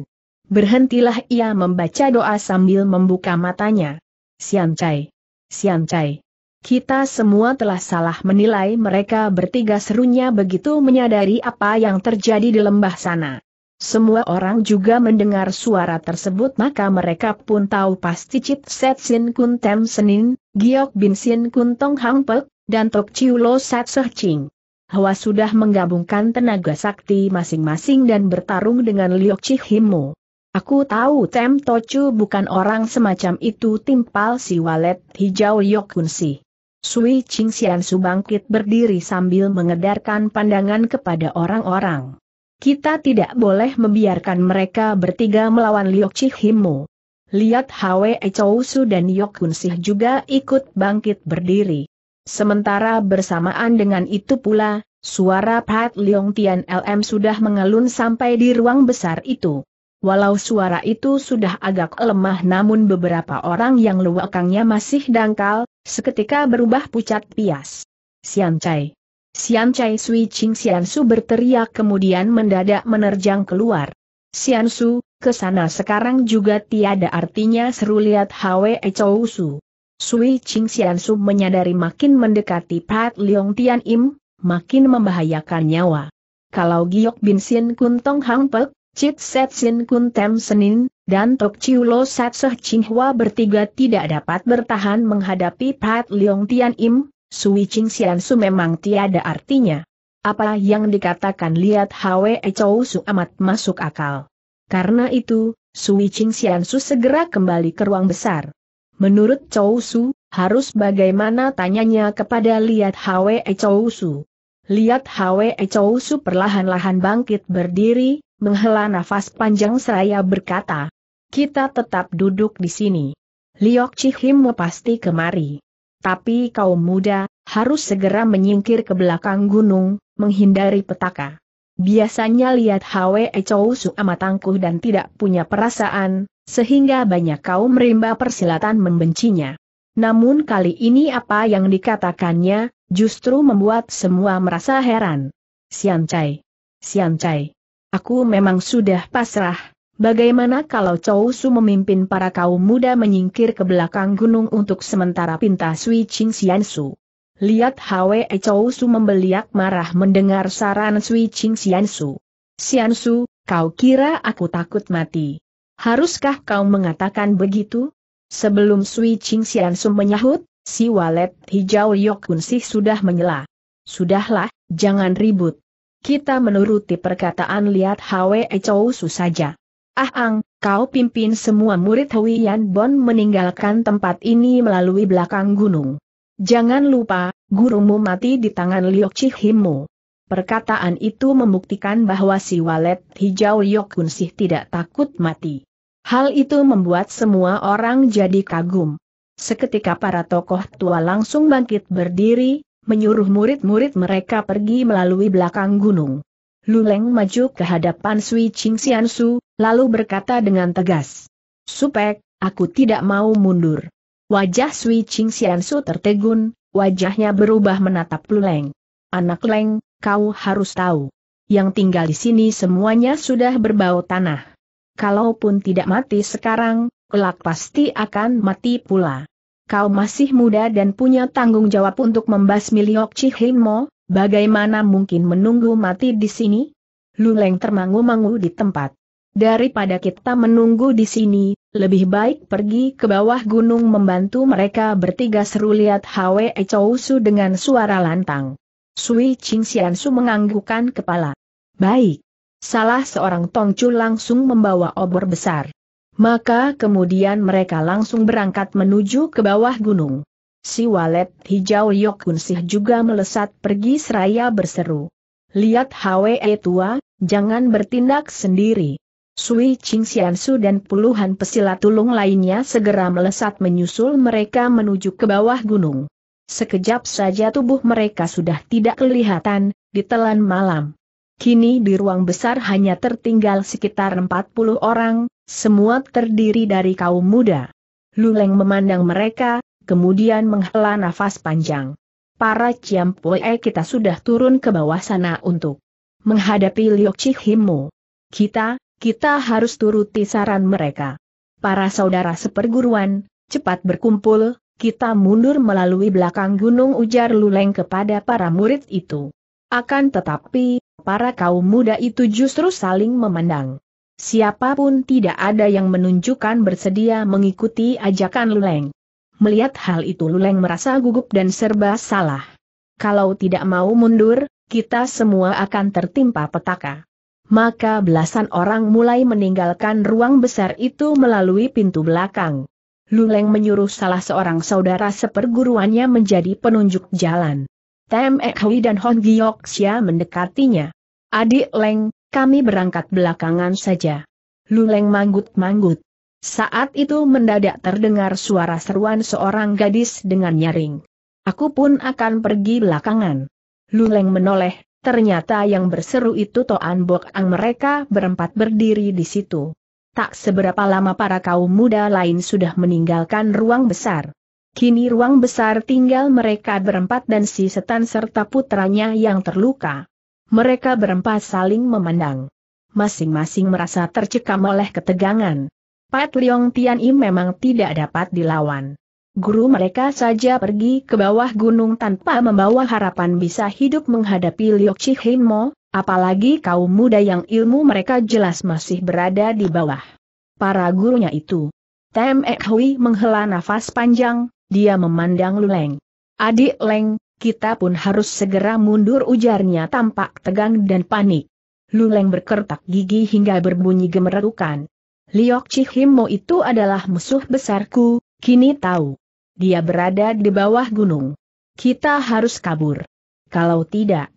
Berhentilah ia membaca doa sambil membuka matanya. Sian Cai. Sian Cai. Kita semua telah salah menilai mereka bertiga serunya begitu menyadari apa yang terjadi di lembah sana. Semua orang juga mendengar suara tersebut maka mereka pun tahu pasti Cip Set Sin Kun Tem Senin, Giok Bin Sin Kun Tong Hang Pek, dan Tok Chiu Lo Sat Soh Ching. Hwa sudah menggabungkan tenaga sakti masing-masing dan bertarung dengan Liok Chi Himu. Aku tahu Tem Tochu bukan orang semacam itu timpal si walet hijau Liok Kun Si. Sui Ching Sian Su bangkit berdiri sambil mengedarkan pandangan kepada orang-orang. Kita tidak boleh membiarkan mereka bertiga melawan Liok Chi Himu. Lihat Hwe Chou Su dan Yok Kun Si juga ikut bangkit berdiri. Sementara bersamaan dengan itu pula, suara Pat Leong Tian LM sudah mengelun sampai di ruang besar itu. Walau suara itu sudah agak lemah namun beberapa orang yang luakangnya masih dangkal, seketika berubah pucat pias. Sian Chai. Sian Chai Sui Ching Sian Su berteriak kemudian mendadak menerjang keluar. Sian Su, kesana sekarang juga tiada artinya seru lihat Hwe Chou Su. Sui Ching Sian Su menyadari makin mendekati Pat Leong Tian Im, makin membahayakan nyawa. Kalau Giok Bin Sin Kun Tong Hang Pek, Chit Set Sin Kun Tem Senin, dan Tok Chiu Lo Sat Seh Ching Hua bertiga tidak dapat bertahan menghadapi Pat Leong Tian Im, Sui Ching Sian Su memang tiada artinya. Apa yang dikatakan lihat Hwe Chou Su amat masuk akal. Karena itu, Sui Ching Sian Su segera kembali ke ruang besar. Menurut Chowsu, Su, harus bagaimana tanyanya kepada Liat Hwe Chou Su. Liat Hwe Chou Su perlahan-lahan bangkit berdiri, menghela nafas panjang seraya berkata, kita tetap duduk di sini. Liok Chihim pasti kemari. Tapi kaum muda, harus segera menyingkir ke belakang gunung, menghindari petaka. Biasanya lihat Hwe Chou Su amat tangguh dan tidak punya perasaan, sehingga banyak kaum rimba persilatan membencinya. Namun kali ini apa yang dikatakannya, justru membuat semua merasa heran. Siancai. Siancai. Aku memang sudah pasrah, bagaimana kalau Chou Su memimpin para kaum muda menyingkir ke belakang gunung untuk sementara pinta Sui Ching Sian Su. Lihat Hwe Chou Su membeliak marah mendengar saran Sui Ching Sian Su. Sian Su, kau kira aku takut mati. Haruskah kau mengatakan begitu? Sebelum Sui Ching Sian Sum menyahut, si walet hijau Yokun Sih sudah menyela. Sudahlah, jangan ribut. Kita menuruti perkataan lihat Hwe Chou Su saja. Ah Ang, kau pimpin semua murid Huiyan Bon meninggalkan tempat ini melalui belakang gunung. Jangan lupa, gurumu mati di tangan Liok Chihimu. Perkataan itu membuktikan bahwa si walet hijau Yokunsih tidak takut mati. Hal itu membuat semua orang jadi kagum. Seketika para tokoh tua langsung bangkit berdiri, menyuruh murid-murid mereka pergi melalui belakang gunung. Luleng maju ke hadapan Sui Ching Su, lalu berkata dengan tegas. Supek, aku tidak mau mundur. Wajah Sui Ching Su tertegun, wajahnya berubah menatap Luleng. Anak Leng, kau harus tahu. Yang tinggal di sini semuanya sudah berbau tanah. Kalaupun tidak mati sekarang, kelak pasti akan mati pula. Kau masih muda dan punya tanggung jawab untuk membasmi Liok Chihimo, bagaimana mungkin menunggu mati di sini? Luleng termangu-mangu di tempat. Daripada kita menunggu di sini, lebih baik pergi ke bawah gunung membantu mereka bertiga seru lihat Hwe Chousu dengan suara lantang. Sui Ching Xiansu menganggukan kepala. Baik. Salah seorang Tongcu langsung membawa obor besar. Maka kemudian mereka langsung berangkat menuju ke bawah gunung. Si walet hijau Sih juga melesat pergi seraya berseru. Lihat Hwe e tua, jangan bertindak sendiri. Sui Ching Xiansu dan puluhan pesilat tulung lainnya segera melesat menyusul mereka menuju ke bawah gunung. Sekejap saja tubuh mereka sudah tidak kelihatan, ditelan malam. Kini di ruang besar hanya tertinggal sekitar 40 orang, semua terdiri dari kaum muda. Luleng memandang mereka, kemudian menghela nafas panjang. Para Ciampoe kita sudah turun ke bawah sana untuk menghadapi Liok Chihimu. Kita, kita harus turuti saran mereka. Para saudara seperguruan, cepat berkumpul, kita mundur melalui belakang gunung ujar Luleng kepada para murid itu. Akan tetapi, para kaum muda itu justru saling memandang. Siapapun tidak ada yang menunjukkan bersedia mengikuti ajakan Luleng. Melihat hal itu Luleng merasa gugup dan serba salah. Kalau tidak mau mundur, kita semua akan tertimpa petaka. Maka belasan orang mulai meninggalkan ruang besar itu melalui pintu belakang. Luleng menyuruh salah seorang saudara seperguruannya menjadi penunjuk jalan. Tem Ek dan Hon Xia mendekatinya. Adik Leng, kami berangkat belakangan saja. Luleng manggut-manggut. Saat itu mendadak terdengar suara seruan seorang gadis dengan nyaring. Aku pun akan pergi belakangan. Luleng menoleh, ternyata yang berseru itu Toan Bok Ang mereka berempat berdiri di situ. Tak seberapa lama para kaum muda lain sudah meninggalkan ruang besar. Kini ruang besar tinggal mereka berempat dan si setan serta putranya yang terluka. Mereka berempat saling memandang. Masing-masing merasa tercekam oleh ketegangan. Pat Leong Tian Im memang tidak dapat dilawan. Guru mereka saja pergi ke bawah gunung tanpa membawa harapan bisa hidup menghadapi Liok Chi Hin Mo, Apalagi kaum muda yang ilmu mereka jelas masih berada di bawah. Para gurunya itu. Tem Ek Hui menghela nafas panjang, dia memandang Luleng. Adik Leng, kita pun harus segera mundur ujarnya tampak tegang dan panik. Luleng berkertak gigi hingga berbunyi gemerukan. Liok Chihimo itu adalah musuh besarku, kini tahu. Dia berada di bawah gunung. Kita harus kabur. Kalau tidak,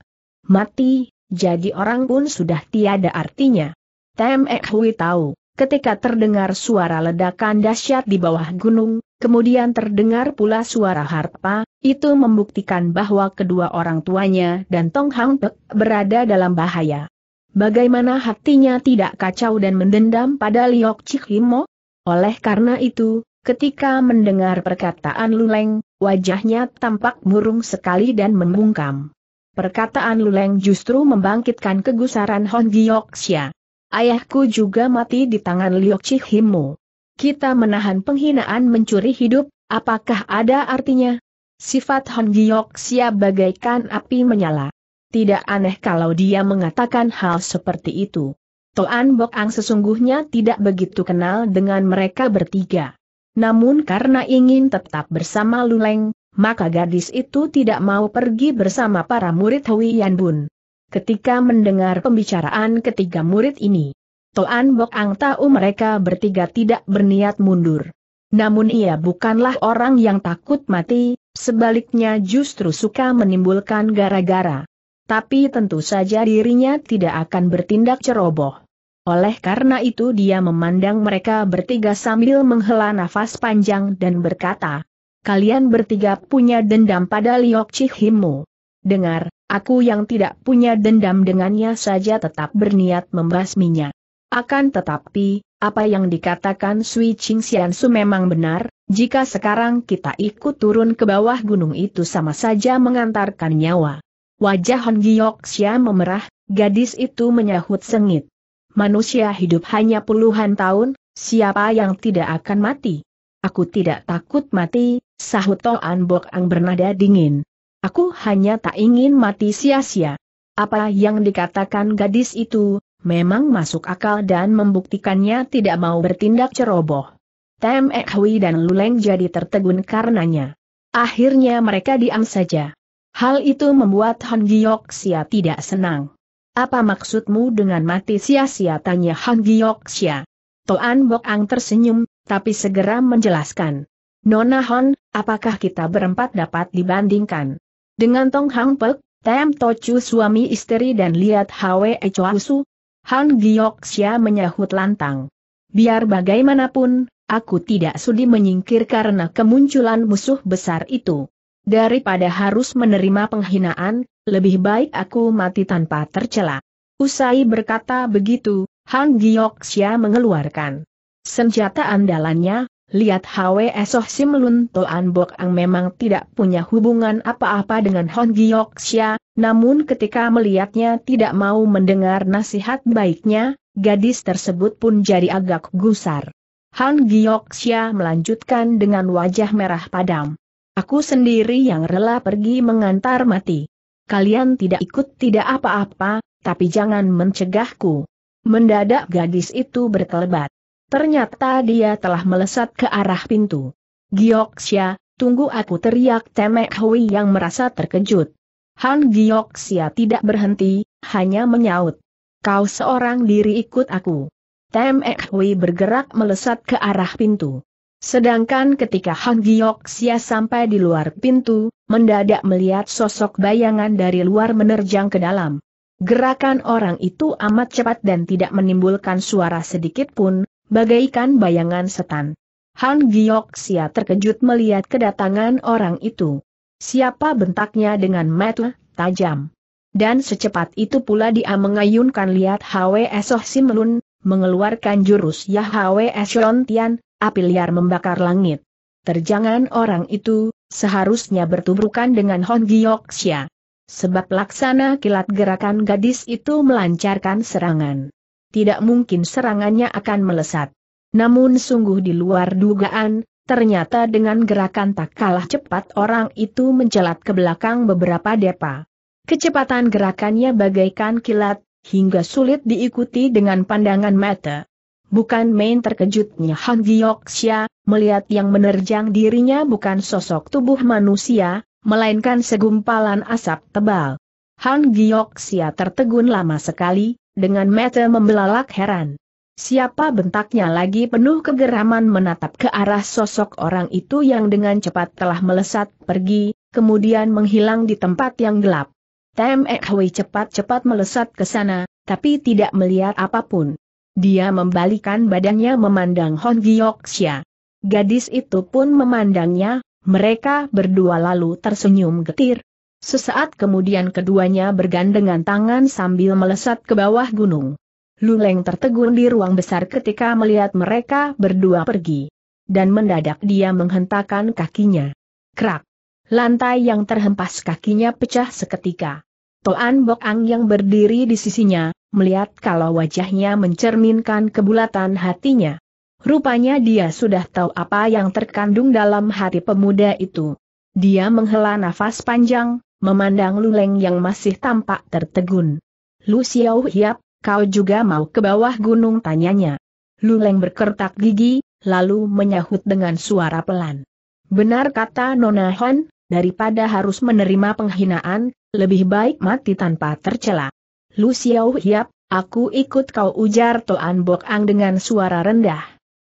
mati, jadi orang pun sudah tiada artinya. Tem Ek Hui tahu, ketika terdengar suara ledakan dahsyat di bawah gunung, kemudian terdengar pula suara harpa, itu membuktikan bahwa kedua orang tuanya dan Tong Hang Pek berada dalam bahaya. Bagaimana hatinya tidak kacau dan mendendam pada Liok Chikhimo? Oleh karena itu, ketika mendengar perkataan Luleng, wajahnya tampak murung sekali dan membungkam. Perkataan Luleng justru membangkitkan kegusaran Hon Gyoksya. Ayahku juga mati di tangan Liok himu. Kita menahan penghinaan mencuri hidup, apakah ada artinya? Sifat Hon Gyoksya bagaikan api menyala. Tidak aneh kalau dia mengatakan hal seperti itu. Toan Bok Ang sesungguhnya tidak begitu kenal dengan mereka bertiga. Namun karena ingin tetap bersama Luleng, maka gadis itu tidak mau pergi bersama para murid Hui Yan Bun. Ketika mendengar pembicaraan ketiga murid ini, Toan Bok Ang tahu mereka bertiga tidak berniat mundur. Namun ia bukanlah orang yang takut mati, sebaliknya justru suka menimbulkan gara-gara. Tapi tentu saja dirinya tidak akan bertindak ceroboh. Oleh karena itu dia memandang mereka bertiga sambil menghela nafas panjang dan berkata, kalian bertiga punya dendam pada Liok Chihimu. Dengar, aku yang tidak punya dendam dengannya saja tetap berniat membasminya. Akan tetapi, apa yang dikatakan Sui Ching Xiansu memang benar, jika sekarang kita ikut turun ke bawah gunung itu sama saja mengantarkan nyawa. Wajah Hon Xia memerah, gadis itu menyahut sengit. Manusia hidup hanya puluhan tahun, siapa yang tidak akan mati? Aku tidak takut mati, sahut Toan Bok Ang bernada dingin. Aku hanya tak ingin mati sia-sia. Apa yang dikatakan gadis itu, memang masuk akal dan membuktikannya tidak mau bertindak ceroboh. Tem Ek dan Luleng jadi tertegun karenanya. Akhirnya mereka diam saja. Hal itu membuat Han Giok Sia tidak senang. Apa maksudmu dengan mati sia-sia tanya Han Giok Sia. Toan Bok Ang tersenyum, tapi segera menjelaskan. Nona Hon, apakah kita berempat dapat dibandingkan? Dengan Tong Hang Pek, Tem Tochu suami istri dan Liat Hwe Chuasu? Han Xia menyahut lantang. Biar bagaimanapun, aku tidak sudi menyingkir karena kemunculan musuh besar itu. Daripada harus menerima penghinaan, lebih baik aku mati tanpa tercela. Usai berkata begitu, Han Xia mengeluarkan Senjata andalannya, lihat HWS Soh Sim Lun Toan Bok Ang memang tidak punya hubungan apa-apa dengan Hon Giok Xia, namun ketika melihatnya tidak mau mendengar nasihat baiknya, gadis tersebut pun jadi agak gusar. Han Giok Xia melanjutkan dengan wajah merah padam. Aku sendiri yang rela pergi mengantar mati. Kalian tidak ikut tidak apa-apa, tapi jangan mencegahku. Mendadak gadis itu berkelebat. Ternyata dia telah melesat ke arah pintu. Gioksya, tunggu aku teriak Temek Hui yang merasa terkejut. Han Gioksya tidak berhenti, hanya menyaut. Kau seorang diri ikut aku. Temek Hui bergerak melesat ke arah pintu. Sedangkan ketika Han Gioksya sampai di luar pintu, mendadak melihat sosok bayangan dari luar menerjang ke dalam. Gerakan orang itu amat cepat dan tidak menimbulkan suara sedikit pun, bagaikan bayangan setan. Han Xia terkejut melihat kedatangan orang itu. Siapa bentaknya dengan metel, tajam. Dan secepat itu pula dia mengayunkan lihat Hwe Soh Simlun, mengeluarkan jurus Yahwe Eshon Tian, api liar membakar langit. Terjangan orang itu, seharusnya bertubrukan dengan Hon Xia, Sebab laksana kilat gerakan gadis itu melancarkan serangan tidak mungkin serangannya akan melesat. Namun sungguh di luar dugaan, ternyata dengan gerakan tak kalah cepat orang itu menjelat ke belakang beberapa depa. Kecepatan gerakannya bagaikan kilat, hingga sulit diikuti dengan pandangan mata. Bukan main terkejutnya Han Gyoksya, melihat yang menerjang dirinya bukan sosok tubuh manusia, melainkan segumpalan asap tebal. Han Gyoksya tertegun lama sekali, dengan mata membelalak heran. Siapa bentaknya lagi penuh kegeraman menatap ke arah sosok orang itu yang dengan cepat telah melesat pergi, kemudian menghilang di tempat yang gelap. Tem Ekhui cepat-cepat melesat ke sana, tapi tidak melihat apapun. Dia membalikan badannya memandang Hon Xia. Gadis itu pun memandangnya, mereka berdua lalu tersenyum getir, Sesaat kemudian keduanya bergandengan tangan sambil melesat ke bawah gunung. Luleng tertegun di ruang besar ketika melihat mereka berdua pergi. Dan mendadak dia menghentakkan kakinya. Krak! Lantai yang terhempas kakinya pecah seketika. Toan Bok Ang yang berdiri di sisinya, melihat kalau wajahnya mencerminkan kebulatan hatinya. Rupanya dia sudah tahu apa yang terkandung dalam hati pemuda itu. Dia menghela nafas panjang, memandang Luleng yang masih tampak tertegun. Lu Xiao Hiap, kau juga mau ke bawah gunung tanyanya. Luleng berkertak gigi, lalu menyahut dengan suara pelan. Benar kata Nona Han, daripada harus menerima penghinaan, lebih baik mati tanpa tercela. Lu Xiao Hiap, aku ikut kau ujar Toan Bok Ang dengan suara rendah.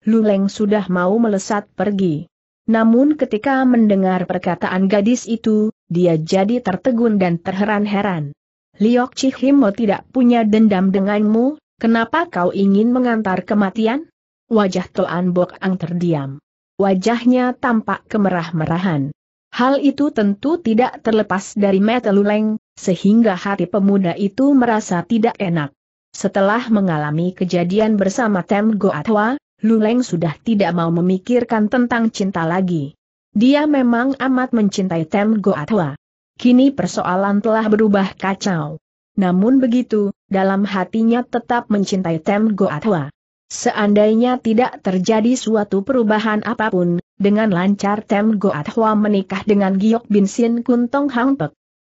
Luleng sudah mau melesat pergi. Namun ketika mendengar perkataan gadis itu, dia jadi tertegun dan terheran-heran. Liok Chihimo tidak punya dendam denganmu, kenapa kau ingin mengantar kematian? Wajah Toan Bok Ang terdiam. Wajahnya tampak kemerah-merahan. Hal itu tentu tidak terlepas dari Meteluleng, Luleng, sehingga hati pemuda itu merasa tidak enak. Setelah mengalami kejadian bersama Tem Goatwa, Luleng sudah tidak mau memikirkan tentang cinta lagi. Dia memang amat mencintai Tem Goatwa. Kini persoalan telah berubah kacau. Namun begitu, dalam hatinya tetap mencintai Tem Goatwa. Seandainya tidak terjadi suatu perubahan apapun, dengan lancar Tem Goatwa menikah dengan Giok Bin Sin Kuntong Hang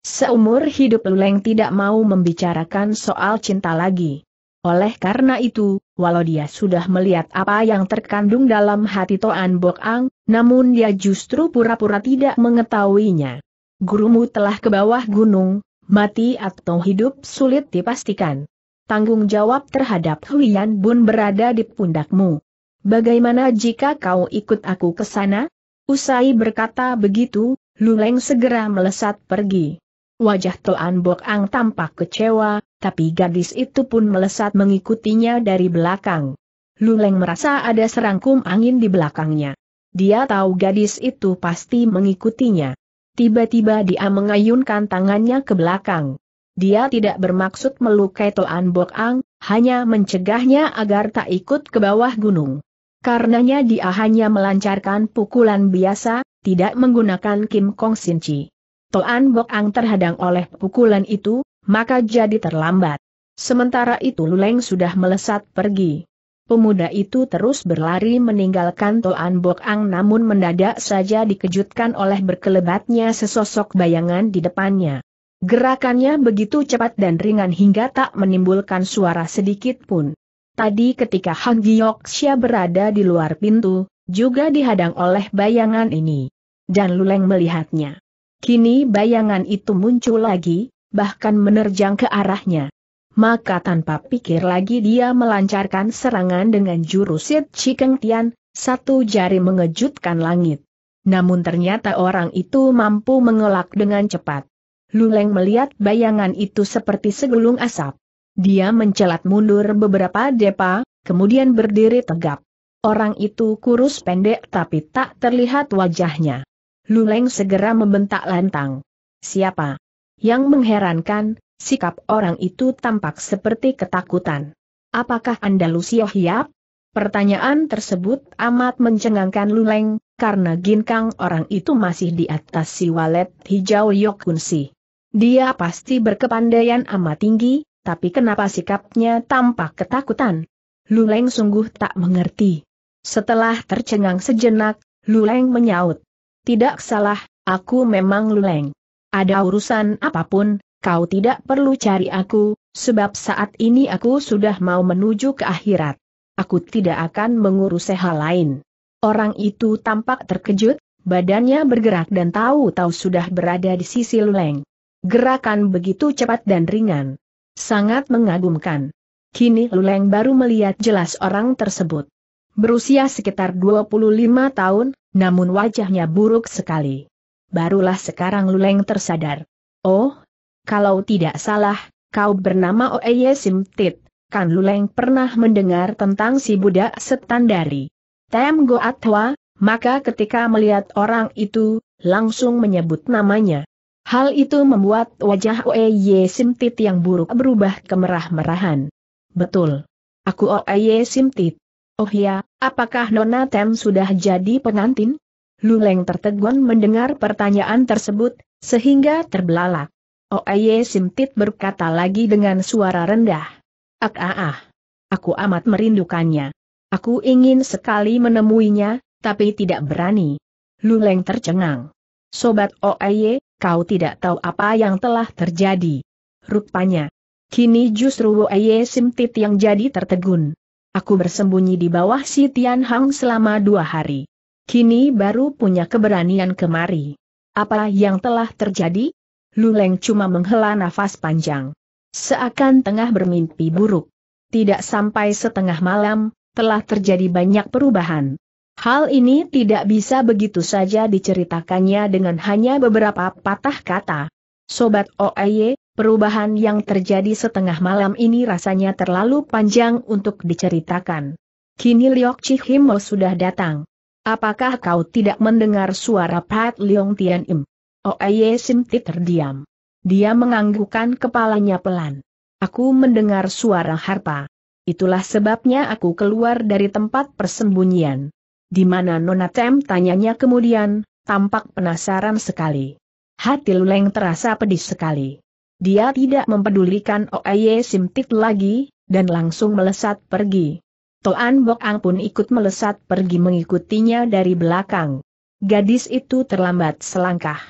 Seumur hidup Luleng tidak mau membicarakan soal cinta lagi. Oleh karena itu, walau dia sudah melihat apa yang terkandung dalam hati Toan Bok Ang, namun dia justru pura-pura tidak mengetahuinya. Gurumu telah ke bawah gunung, mati atau hidup sulit dipastikan. Tanggung jawab terhadap Huyan Bun berada di pundakmu. Bagaimana jika kau ikut aku ke sana? Usai berkata begitu, Luleng segera melesat pergi. Wajah Toan Bok Ang tampak kecewa, tapi gadis itu pun melesat mengikutinya dari belakang. Luleng merasa ada serangkum angin di belakangnya. Dia tahu gadis itu pasti mengikutinya. Tiba-tiba dia mengayunkan tangannya ke belakang. Dia tidak bermaksud melukai Toan Bok Ang, hanya mencegahnya agar tak ikut ke bawah gunung. Karenanya dia hanya melancarkan pukulan biasa, tidak menggunakan Kim Kong Sin Chi. Toan Bok Ang terhadang oleh pukulan itu, maka jadi terlambat. Sementara itu Luleng sudah melesat pergi. Pemuda itu terus berlari meninggalkan Toan Bok Ang namun mendadak saja dikejutkan oleh berkelebatnya sesosok bayangan di depannya. Gerakannya begitu cepat dan ringan hingga tak menimbulkan suara sedikit pun. Tadi ketika Han Xia berada di luar pintu, juga dihadang oleh bayangan ini. Dan Luleng melihatnya. Kini bayangan itu muncul lagi, bahkan menerjang ke arahnya. Maka tanpa pikir lagi dia melancarkan serangan dengan jurus Sid Chikeng Tian, satu jari mengejutkan langit. Namun ternyata orang itu mampu mengelak dengan cepat. Luleng melihat bayangan itu seperti segulung asap. Dia mencelat mundur beberapa depa, kemudian berdiri tegap. Orang itu kurus pendek tapi tak terlihat wajahnya. Luleng segera membentak lantang. Siapa? Yang mengherankan, sikap orang itu tampak seperti ketakutan. Apakah Anda Lucio Hiap? Pertanyaan tersebut amat mencengangkan Luleng, karena ginkang orang itu masih di atas si walet hijau Yokunsi. Dia pasti berkepandaian amat tinggi, tapi kenapa sikapnya tampak ketakutan? Luleng sungguh tak mengerti. Setelah tercengang sejenak, Luleng menyaut. Tidak salah, aku memang Luleng ada urusan apapun, kau tidak perlu cari aku, sebab saat ini aku sudah mau menuju ke akhirat. Aku tidak akan mengurus hal lain. Orang itu tampak terkejut, badannya bergerak dan tahu-tahu sudah berada di sisi Luleng. Gerakan begitu cepat dan ringan. Sangat mengagumkan. Kini Luleng baru melihat jelas orang tersebut. Berusia sekitar 25 tahun, namun wajahnya buruk sekali barulah sekarang Luleng tersadar. Oh, kalau tidak salah, kau bernama Oeye Simtit, kan Luleng pernah mendengar tentang si budak setan dari Tem Goatwa, maka ketika melihat orang itu, langsung menyebut namanya. Hal itu membuat wajah Oeye Simtit yang buruk berubah kemerah-merahan. Betul. Aku Oeye Simtit. Oh ya, apakah Nona Tem sudah jadi pengantin? Luleng tertegun mendengar pertanyaan tersebut, sehingga terbelalak. Oye oh, Simtit berkata lagi dengan suara rendah. Ak ah ah. Aku amat merindukannya. Aku ingin sekali menemuinya, tapi tidak berani. Luleng tercengang. Sobat Oye, oh, kau tidak tahu apa yang telah terjadi. Rupanya. Kini justru Oye Simtit yang jadi tertegun. Aku bersembunyi di bawah si Tian Hang selama dua hari. Kini baru punya keberanian kemari. Apa yang telah terjadi? Luleng cuma menghela nafas panjang. Seakan tengah bermimpi buruk. Tidak sampai setengah malam, telah terjadi banyak perubahan. Hal ini tidak bisa begitu saja diceritakannya dengan hanya beberapa patah kata. Sobat OAY, perubahan yang terjadi setengah malam ini rasanya terlalu panjang untuk diceritakan. Kini Liok Chihimo sudah datang. Apakah kau tidak mendengar suara Pat Leong Tian Im? Oye Sim Ti terdiam. Dia menganggukkan kepalanya pelan. Aku mendengar suara harpa. Itulah sebabnya aku keluar dari tempat persembunyian. Di mana Nona Tem tanyanya kemudian, tampak penasaran sekali. Hati Luleng terasa pedih sekali. Dia tidak mempedulikan Oye Simtit lagi, dan langsung melesat pergi. Toan Bok Ang pun ikut melesat pergi mengikutinya dari belakang. Gadis itu terlambat selangkah.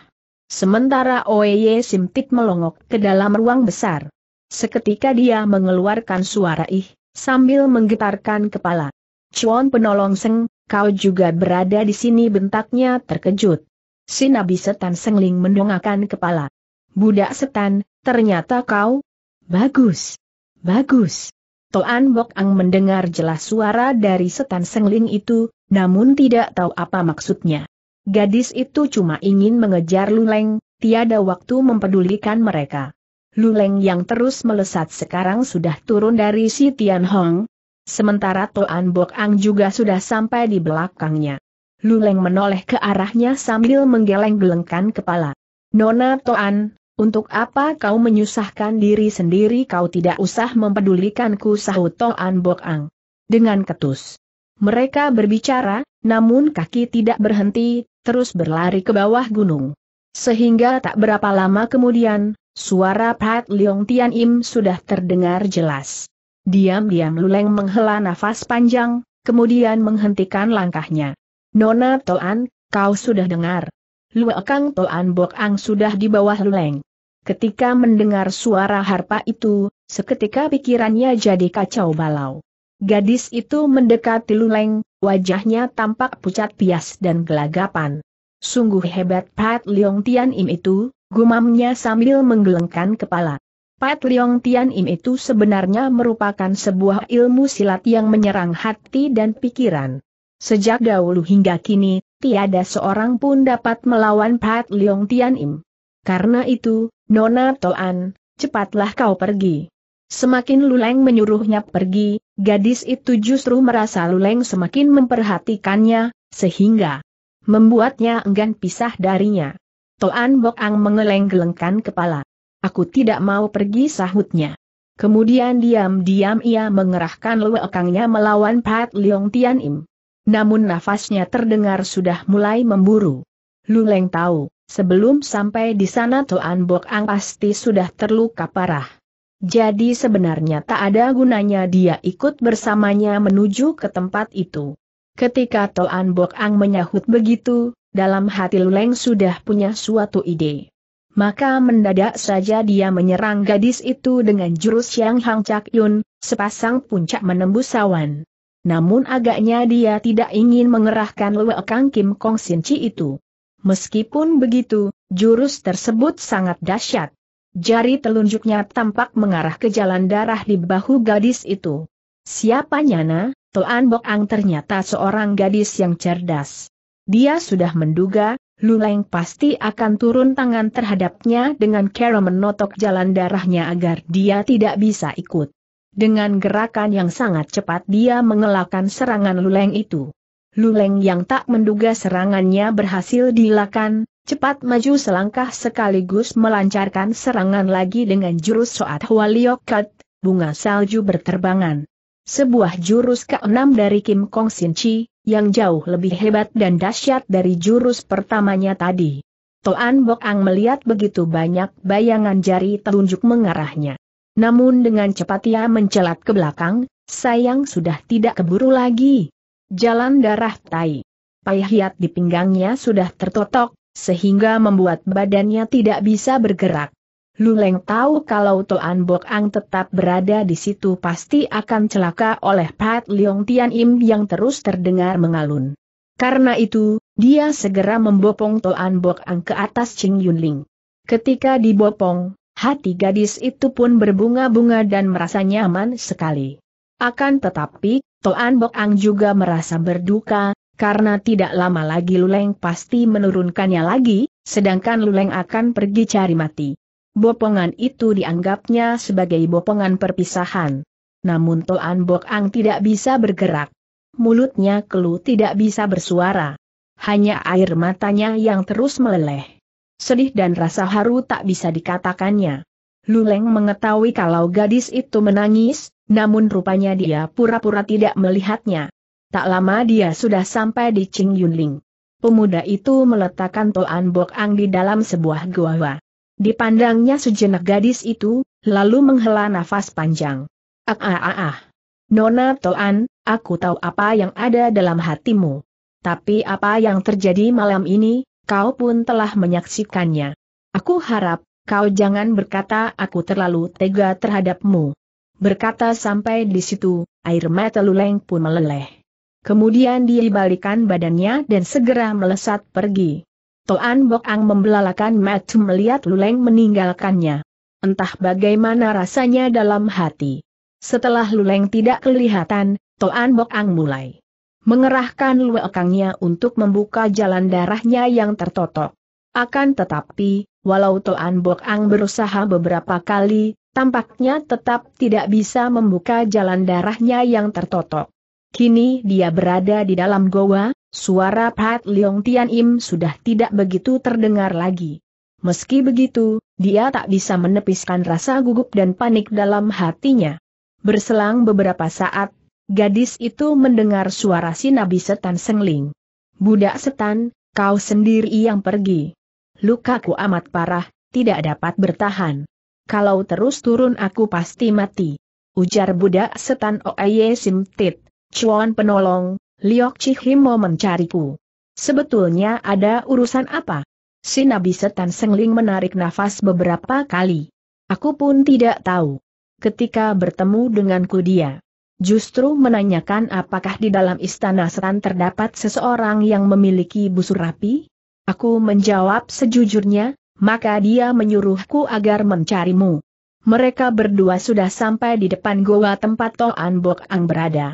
Sementara Oeye Simtik melongok ke dalam ruang besar. Seketika dia mengeluarkan suara ih, sambil menggetarkan kepala. Chuan penolong Seng, kau juga berada di sini bentaknya terkejut. Si Nabi Setan Sengling mendongakkan kepala. Budak setan, ternyata kau? Bagus. Bagus. Toan Bok Ang mendengar jelas suara dari setan sengling itu, namun tidak tahu apa maksudnya. Gadis itu cuma ingin mengejar Luleng, tiada waktu mempedulikan mereka. Luleng yang terus melesat sekarang sudah turun dari si Tian Hong. Sementara Toan Bok Ang juga sudah sampai di belakangnya. Luleng menoleh ke arahnya sambil menggeleng-gelengkan kepala. Nona Toan, untuk apa kau menyusahkan diri sendiri kau tidak usah mempedulikanku sahut Toan Bok Ang. Dengan ketus. Mereka berbicara, namun kaki tidak berhenti, terus berlari ke bawah gunung. Sehingga tak berapa lama kemudian, suara Pat Leong Tian Im sudah terdengar jelas. Diam-diam Luleng menghela nafas panjang, kemudian menghentikan langkahnya. Nona Toan, kau sudah dengar. Luekang Toan Bok Ang sudah di bawah Luleng. Ketika mendengar suara harpa itu, seketika pikirannya jadi kacau balau. Gadis itu mendekati Luleng, wajahnya tampak pucat pias dan gelagapan. Sungguh hebat Pat Leong Tian Im itu, gumamnya sambil menggelengkan kepala. Pat Leong Tian Im itu sebenarnya merupakan sebuah ilmu silat yang menyerang hati dan pikiran. Sejak dahulu hingga kini, tiada seorang pun dapat melawan Pat Leong Tian Im. Karena itu, Nona Toan, cepatlah kau pergi. Semakin Luleng menyuruhnya pergi, gadis itu justru merasa Luleng semakin memperhatikannya, sehingga membuatnya enggan pisah darinya. Toan Bok Ang mengeleng-gelengkan kepala. Aku tidak mau pergi sahutnya. Kemudian diam-diam ia mengerahkan luekangnya melawan Pat Leong Tian Im. Namun nafasnya terdengar sudah mulai memburu. Luleng tahu Sebelum sampai di sana Toan Bok Ang pasti sudah terluka parah. Jadi sebenarnya tak ada gunanya dia ikut bersamanya menuju ke tempat itu. Ketika Toan Bok Ang menyahut begitu, dalam hati Luleng sudah punya suatu ide. Maka mendadak saja dia menyerang gadis itu dengan jurus yang Hang Chak Yun, sepasang puncak menembus awan. Namun agaknya dia tidak ingin mengerahkan Lue Kang Kim Kong Sin Chi itu. Meskipun begitu, jurus tersebut sangat dahsyat. Jari telunjuknya tampak mengarah ke jalan darah di bahu gadis itu. Siapa nyana? Toan Bok Ang ternyata seorang gadis yang cerdas. Dia sudah menduga, Luleng pasti akan turun tangan terhadapnya dengan cara menotok jalan darahnya agar dia tidak bisa ikut. Dengan gerakan yang sangat cepat dia mengelakkan serangan Luleng itu. Luleng yang tak menduga serangannya berhasil dilakukan, cepat maju selangkah sekaligus melancarkan serangan lagi dengan jurus Soat Hualiokat, bunga salju berterbangan. Sebuah jurus keenam dari Kim Kong Sin Chi, yang jauh lebih hebat dan dahsyat dari jurus pertamanya tadi. Toan Bok Ang melihat begitu banyak bayangan jari telunjuk mengarahnya. Namun dengan cepat ia mencelat ke belakang, sayang sudah tidak keburu lagi. Jalan darah tai. Pahiat di pinggangnya sudah tertotok, sehingga membuat badannya tidak bisa bergerak. Luleng tahu kalau Toan Bok Ang tetap berada di situ pasti akan celaka oleh Pat Leong Tian Im yang terus terdengar mengalun. Karena itu, dia segera membopong Toan Bok Ang ke atas Ching Yun Ling. Ketika dibopong, hati gadis itu pun berbunga-bunga dan merasa nyaman sekali. Akan tetapi, Toan Bok Ang juga merasa berduka, karena tidak lama lagi Luleng pasti menurunkannya lagi, sedangkan Luleng akan pergi cari mati. Bopongan itu dianggapnya sebagai bopongan perpisahan. Namun Toan Bok Ang tidak bisa bergerak. Mulutnya kelu tidak bisa bersuara. Hanya air matanya yang terus meleleh. Sedih dan rasa haru tak bisa dikatakannya. Luleng mengetahui kalau gadis itu menangis, namun rupanya dia pura-pura tidak melihatnya. Tak lama dia sudah sampai di Ching Yunling. Pemuda itu meletakkan Toan Bok Ang di dalam sebuah gua. Dipandangnya sejenak gadis itu, lalu menghela nafas panjang. Ah ah ah ah. Nona Toan, aku tahu apa yang ada dalam hatimu. Tapi apa yang terjadi malam ini, kau pun telah menyaksikannya. Aku harap, kau jangan berkata aku terlalu tega terhadapmu. Berkata sampai di situ, air mata Luleng pun meleleh. Kemudian dia balikan badannya dan segera melesat pergi. Toan Bok Ang membelalakan mata melihat Luleng meninggalkannya. Entah bagaimana rasanya dalam hati. Setelah Luleng tidak kelihatan, Toan Bok Ang mulai mengerahkan luekangnya untuk membuka jalan darahnya yang tertotok. Akan tetapi, Walau Toan Bok Ang berusaha beberapa kali, tampaknya tetap tidak bisa membuka jalan darahnya yang tertotok. Kini dia berada di dalam goa, suara Pat Leong Tian Im sudah tidak begitu terdengar lagi. Meski begitu, dia tak bisa menepiskan rasa gugup dan panik dalam hatinya. Berselang beberapa saat, gadis itu mendengar suara si Nabi Setan Sengling. Budak Setan, kau sendiri yang pergi. Lukaku amat parah, tidak dapat bertahan. Kalau terus turun aku pasti mati. Ujar budak setan Oeye Simtit, Chuan penolong, Liok mau mencariku. Sebetulnya ada urusan apa? Si Nabi setan sengling menarik nafas beberapa kali. Aku pun tidak tahu. Ketika bertemu denganku dia justru menanyakan apakah di dalam istana setan terdapat seseorang yang memiliki busur rapi? Aku menjawab sejujurnya, maka dia menyuruhku agar mencarimu. Mereka berdua sudah sampai di depan goa tempat Toan Bok Ang berada.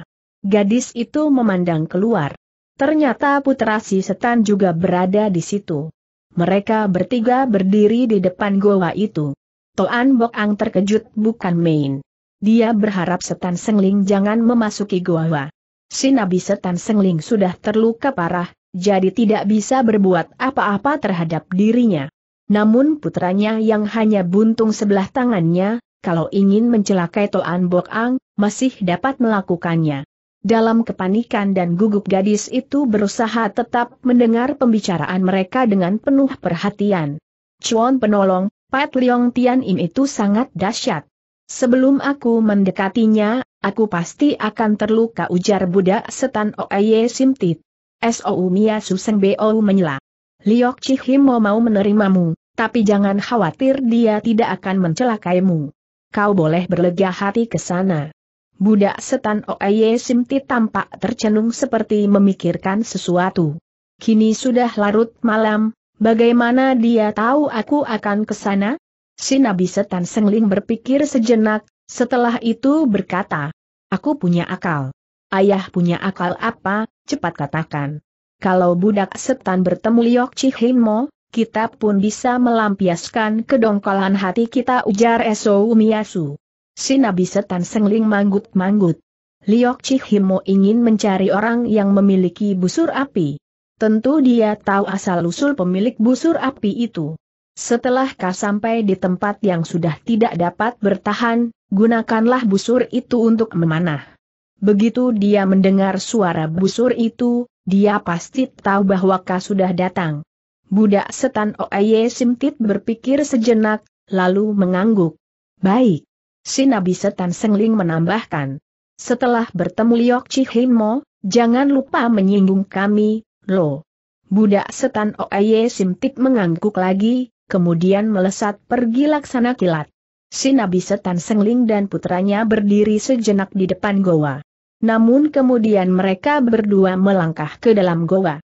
Gadis itu memandang keluar. Ternyata putra si setan juga berada di situ. Mereka bertiga berdiri di depan goa itu. Toan Bok Ang terkejut bukan main. Dia berharap setan sengling jangan memasuki goa. Si nabi setan sengling sudah terluka parah, jadi tidak bisa berbuat apa-apa terhadap dirinya. Namun putranya yang hanya buntung sebelah tangannya, kalau ingin mencelakai Toan Bok Ang, masih dapat melakukannya. Dalam kepanikan dan gugup gadis itu berusaha tetap mendengar pembicaraan mereka dengan penuh perhatian. Chuan penolong, Pat Leong Tian Im itu sangat dahsyat. Sebelum aku mendekatinya, aku pasti akan terluka ujar budak setan Oeye Simtit. SOU Mia Suseng BOU menyela. Liok Chihimo mau menerimamu, tapi jangan khawatir dia tidak akan mencelakaimu. Kau boleh berlega hati ke sana. Budak setan Oeye Simti tampak tercenung seperti memikirkan sesuatu. Kini sudah larut malam, bagaimana dia tahu aku akan ke sana? Si Nabi setan Sengling berpikir sejenak, setelah itu berkata, Aku punya akal. Ayah punya akal apa, cepat katakan. Kalau budak setan bertemu Liok Chihimo, kita pun bisa melampiaskan kedongkolan hati kita ujar Eso Umiyasu. Si Nabi setan sengling manggut-manggut. Liok Chihimo ingin mencari orang yang memiliki busur api. Tentu dia tahu asal-usul pemilik busur api itu. Setelah kau sampai di tempat yang sudah tidak dapat bertahan, gunakanlah busur itu untuk memanah. Begitu dia mendengar suara busur itu, dia pasti tahu bahwa Ka sudah datang. Budak setan Oaye Simtit berpikir sejenak, lalu mengangguk. Baik. Si Nabi setan Sengling menambahkan. Setelah bertemu Liok Chihimo, jangan lupa menyinggung kami, lo. Budak setan Oaye Simtit mengangguk lagi, kemudian melesat pergi laksana kilat. Si Nabi setan Sengling dan putranya berdiri sejenak di depan goa. Namun kemudian mereka berdua melangkah ke dalam goa.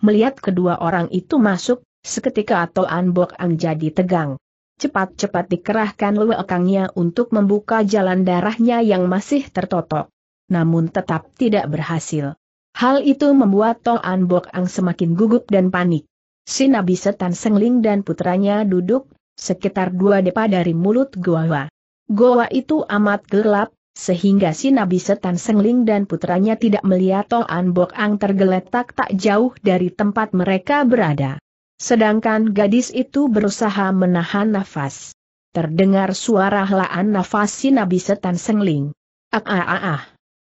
Melihat kedua orang itu masuk, seketika atau Bok Ang jadi tegang. Cepat-cepat dikerahkan lewekangnya untuk membuka jalan darahnya yang masih tertotok. Namun tetap tidak berhasil. Hal itu membuat Toan Bok Ang semakin gugup dan panik. Sinabi Setan Sengling dan putranya duduk sekitar dua depa dari mulut goa. Goa itu amat gelap, sehingga si Nabi Setan Sengling dan putranya tidak melihat Toan Bok Ang tergeletak tak jauh dari tempat mereka berada. Sedangkan gadis itu berusaha menahan nafas. Terdengar suara helaan nafas si Nabi Setan Sengling. Ah ah ah ah.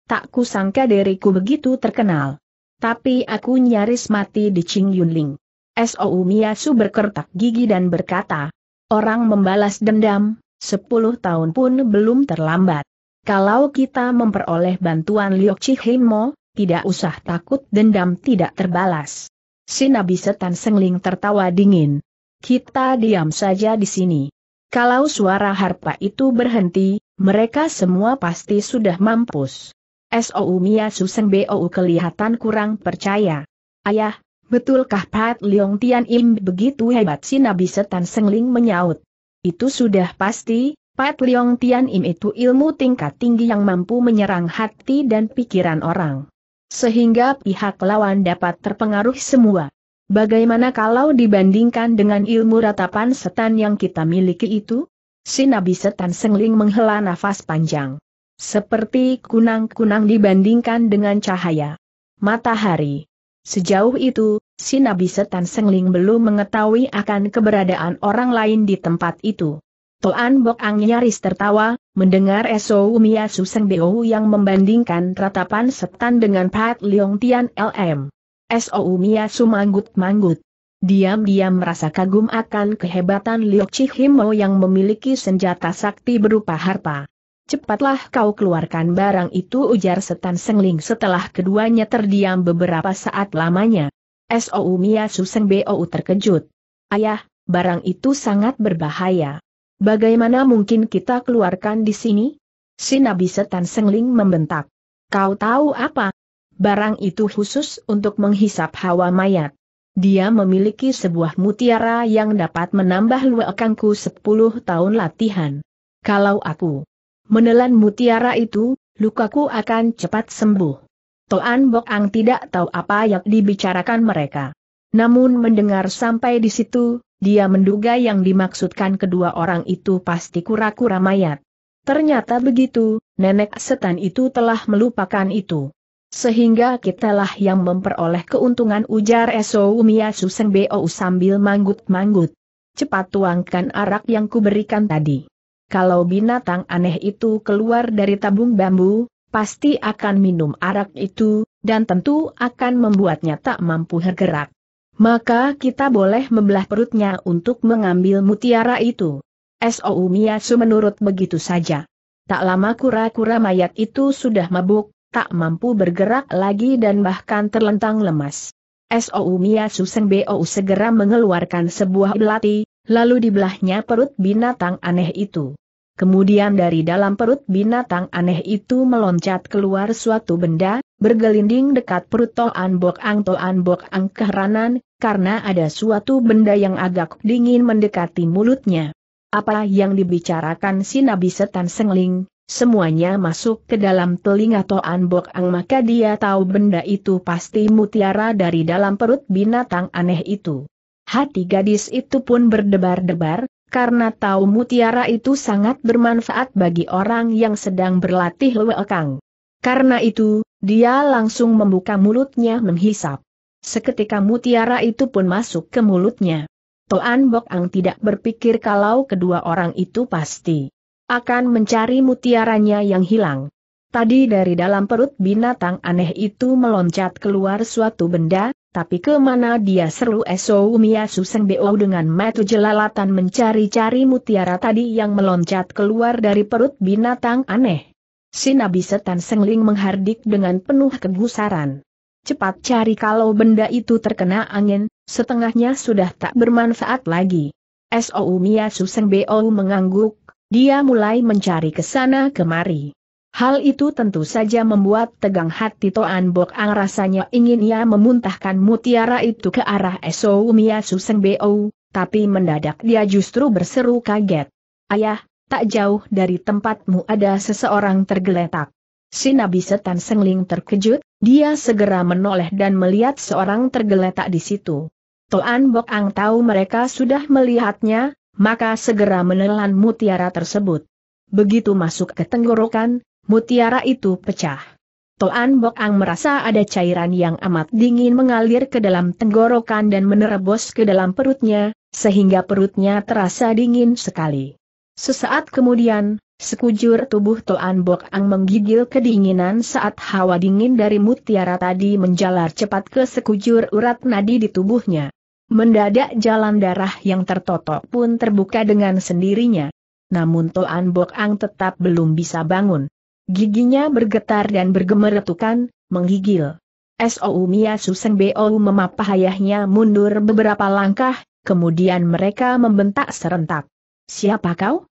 Tak kusangka diriku begitu terkenal. Tapi aku nyaris mati di Ching Yunling. S.O.U. Miyasu berkertak gigi dan berkata, orang membalas dendam, sepuluh tahun pun belum terlambat. Kalau kita memperoleh bantuan Liok Chihimo, tidak usah takut dendam tidak terbalas. Sinabi Setan Sengling tertawa dingin. Kita diam saja di sini. Kalau suara harpa itu berhenti, mereka semua pasti sudah mampus. S.O.U. Mia Suseng B.O.U. kelihatan kurang percaya. Ayah, betulkah Pat Leong Tian Im begitu hebat si Nabi Setan Sengling menyaut? Itu sudah pasti, Pat Leong Tian Im itu ilmu tingkat tinggi yang mampu menyerang hati dan pikiran orang. Sehingga pihak lawan dapat terpengaruh semua. Bagaimana kalau dibandingkan dengan ilmu ratapan setan yang kita miliki itu? Si Nabi Setan Sengling menghela nafas panjang. Seperti kunang-kunang dibandingkan dengan cahaya matahari. Sejauh itu, si Nabi Setan Sengling belum mengetahui akan keberadaan orang lain di tempat itu. Toan Bok Ang nyaris tertawa, mendengar Eso Umiyasu Suseng Beo yang membandingkan ratapan setan dengan Pat Leong Tian LM. Eso Umiyasu manggut-manggut. Diam-diam merasa kagum akan kehebatan Liok Chihimo yang memiliki senjata sakti berupa harpa. Cepatlah kau keluarkan barang itu ujar setan sengling setelah keduanya terdiam beberapa saat lamanya. S.O.U. Miyasu BOU terkejut. Ayah, barang itu sangat berbahaya. Bagaimana mungkin kita keluarkan di sini? Si Nabi Setan Sengling membentak. Kau tahu apa? Barang itu khusus untuk menghisap hawa mayat. Dia memiliki sebuah mutiara yang dapat menambah luakanku 10 tahun latihan. Kalau aku menelan mutiara itu, lukaku akan cepat sembuh. Toan Bok Ang tidak tahu apa yang dibicarakan mereka. Namun mendengar sampai di situ, dia menduga yang dimaksudkan kedua orang itu pasti kura-kura mayat. Ternyata begitu, nenek setan itu telah melupakan itu. Sehingga kitalah yang memperoleh keuntungan ujar Eso Umiyasu Sengbeo sambil manggut-manggut. Cepat tuangkan arak yang kuberikan tadi. Kalau binatang aneh itu keluar dari tabung bambu, pasti akan minum arak itu, dan tentu akan membuatnya tak mampu bergerak maka kita boleh membelah perutnya untuk mengambil mutiara itu. S.O.U. Miyasu menurut begitu saja. Tak lama kura-kura mayat itu sudah mabuk, tak mampu bergerak lagi dan bahkan terlentang lemas. S.O.U. Miyasu Bou segera mengeluarkan sebuah belati, lalu dibelahnya perut binatang aneh itu. Kemudian dari dalam perut binatang aneh itu meloncat keluar suatu benda, bergelinding dekat perut Toan Bok Ang Toan Bok Ang keheranan, karena ada suatu benda yang agak dingin mendekati mulutnya. Apa yang dibicarakan si Nabi Setan Sengling, semuanya masuk ke dalam telinga Toan Bok Ang maka dia tahu benda itu pasti mutiara dari dalam perut binatang aneh itu. Hati gadis itu pun berdebar-debar, karena tahu mutiara itu sangat bermanfaat bagi orang yang sedang berlatih lewekang. Karena itu, dia langsung membuka mulutnya menghisap. Seketika mutiara itu pun masuk ke mulutnya. Toan Bok Ang tidak berpikir kalau kedua orang itu pasti akan mencari mutiaranya yang hilang. Tadi dari dalam perut binatang aneh itu meloncat keluar suatu benda, tapi kemana dia seru Eso Suseng Sengbeo dengan metu jelalatan mencari-cari mutiara tadi yang meloncat keluar dari perut binatang aneh. Sinabi Setan Sengling menghardik dengan penuh kegusaran cepat cari kalau benda itu terkena angin, setengahnya sudah tak bermanfaat lagi. S.O.U. Mia Suseng Bo mengangguk, dia mulai mencari ke sana kemari. Hal itu tentu saja membuat tegang hati Toan Bok Ang rasanya ingin ia memuntahkan mutiara itu ke arah S.O.U. Mia Suseng Bo, tapi mendadak dia justru berseru kaget. Ayah, tak jauh dari tempatmu ada seseorang tergeletak. Si Nabi Setan Sengling terkejut, dia segera menoleh dan melihat seorang tergeletak di situ. Toan Bok Ang tahu mereka sudah melihatnya, maka segera menelan mutiara tersebut. Begitu masuk ke tenggorokan, mutiara itu pecah. Toan Bok Ang merasa ada cairan yang amat dingin mengalir ke dalam tenggorokan dan menerobos ke dalam perutnya, sehingga perutnya terasa dingin sekali. Sesaat kemudian, Sekujur tubuh Toan Bok Ang menggigil kedinginan saat hawa dingin dari mutiara tadi menjalar cepat ke sekujur urat nadi di tubuhnya. Mendadak jalan darah yang tertotok pun terbuka dengan sendirinya. Namun Toan Bok Ang tetap belum bisa bangun. Giginya bergetar dan bergemeretukan, menggigil. S.O.U. Mia Suseng B.O.U. memapah ayahnya mundur beberapa langkah, kemudian mereka membentak serentak. Siapa kau?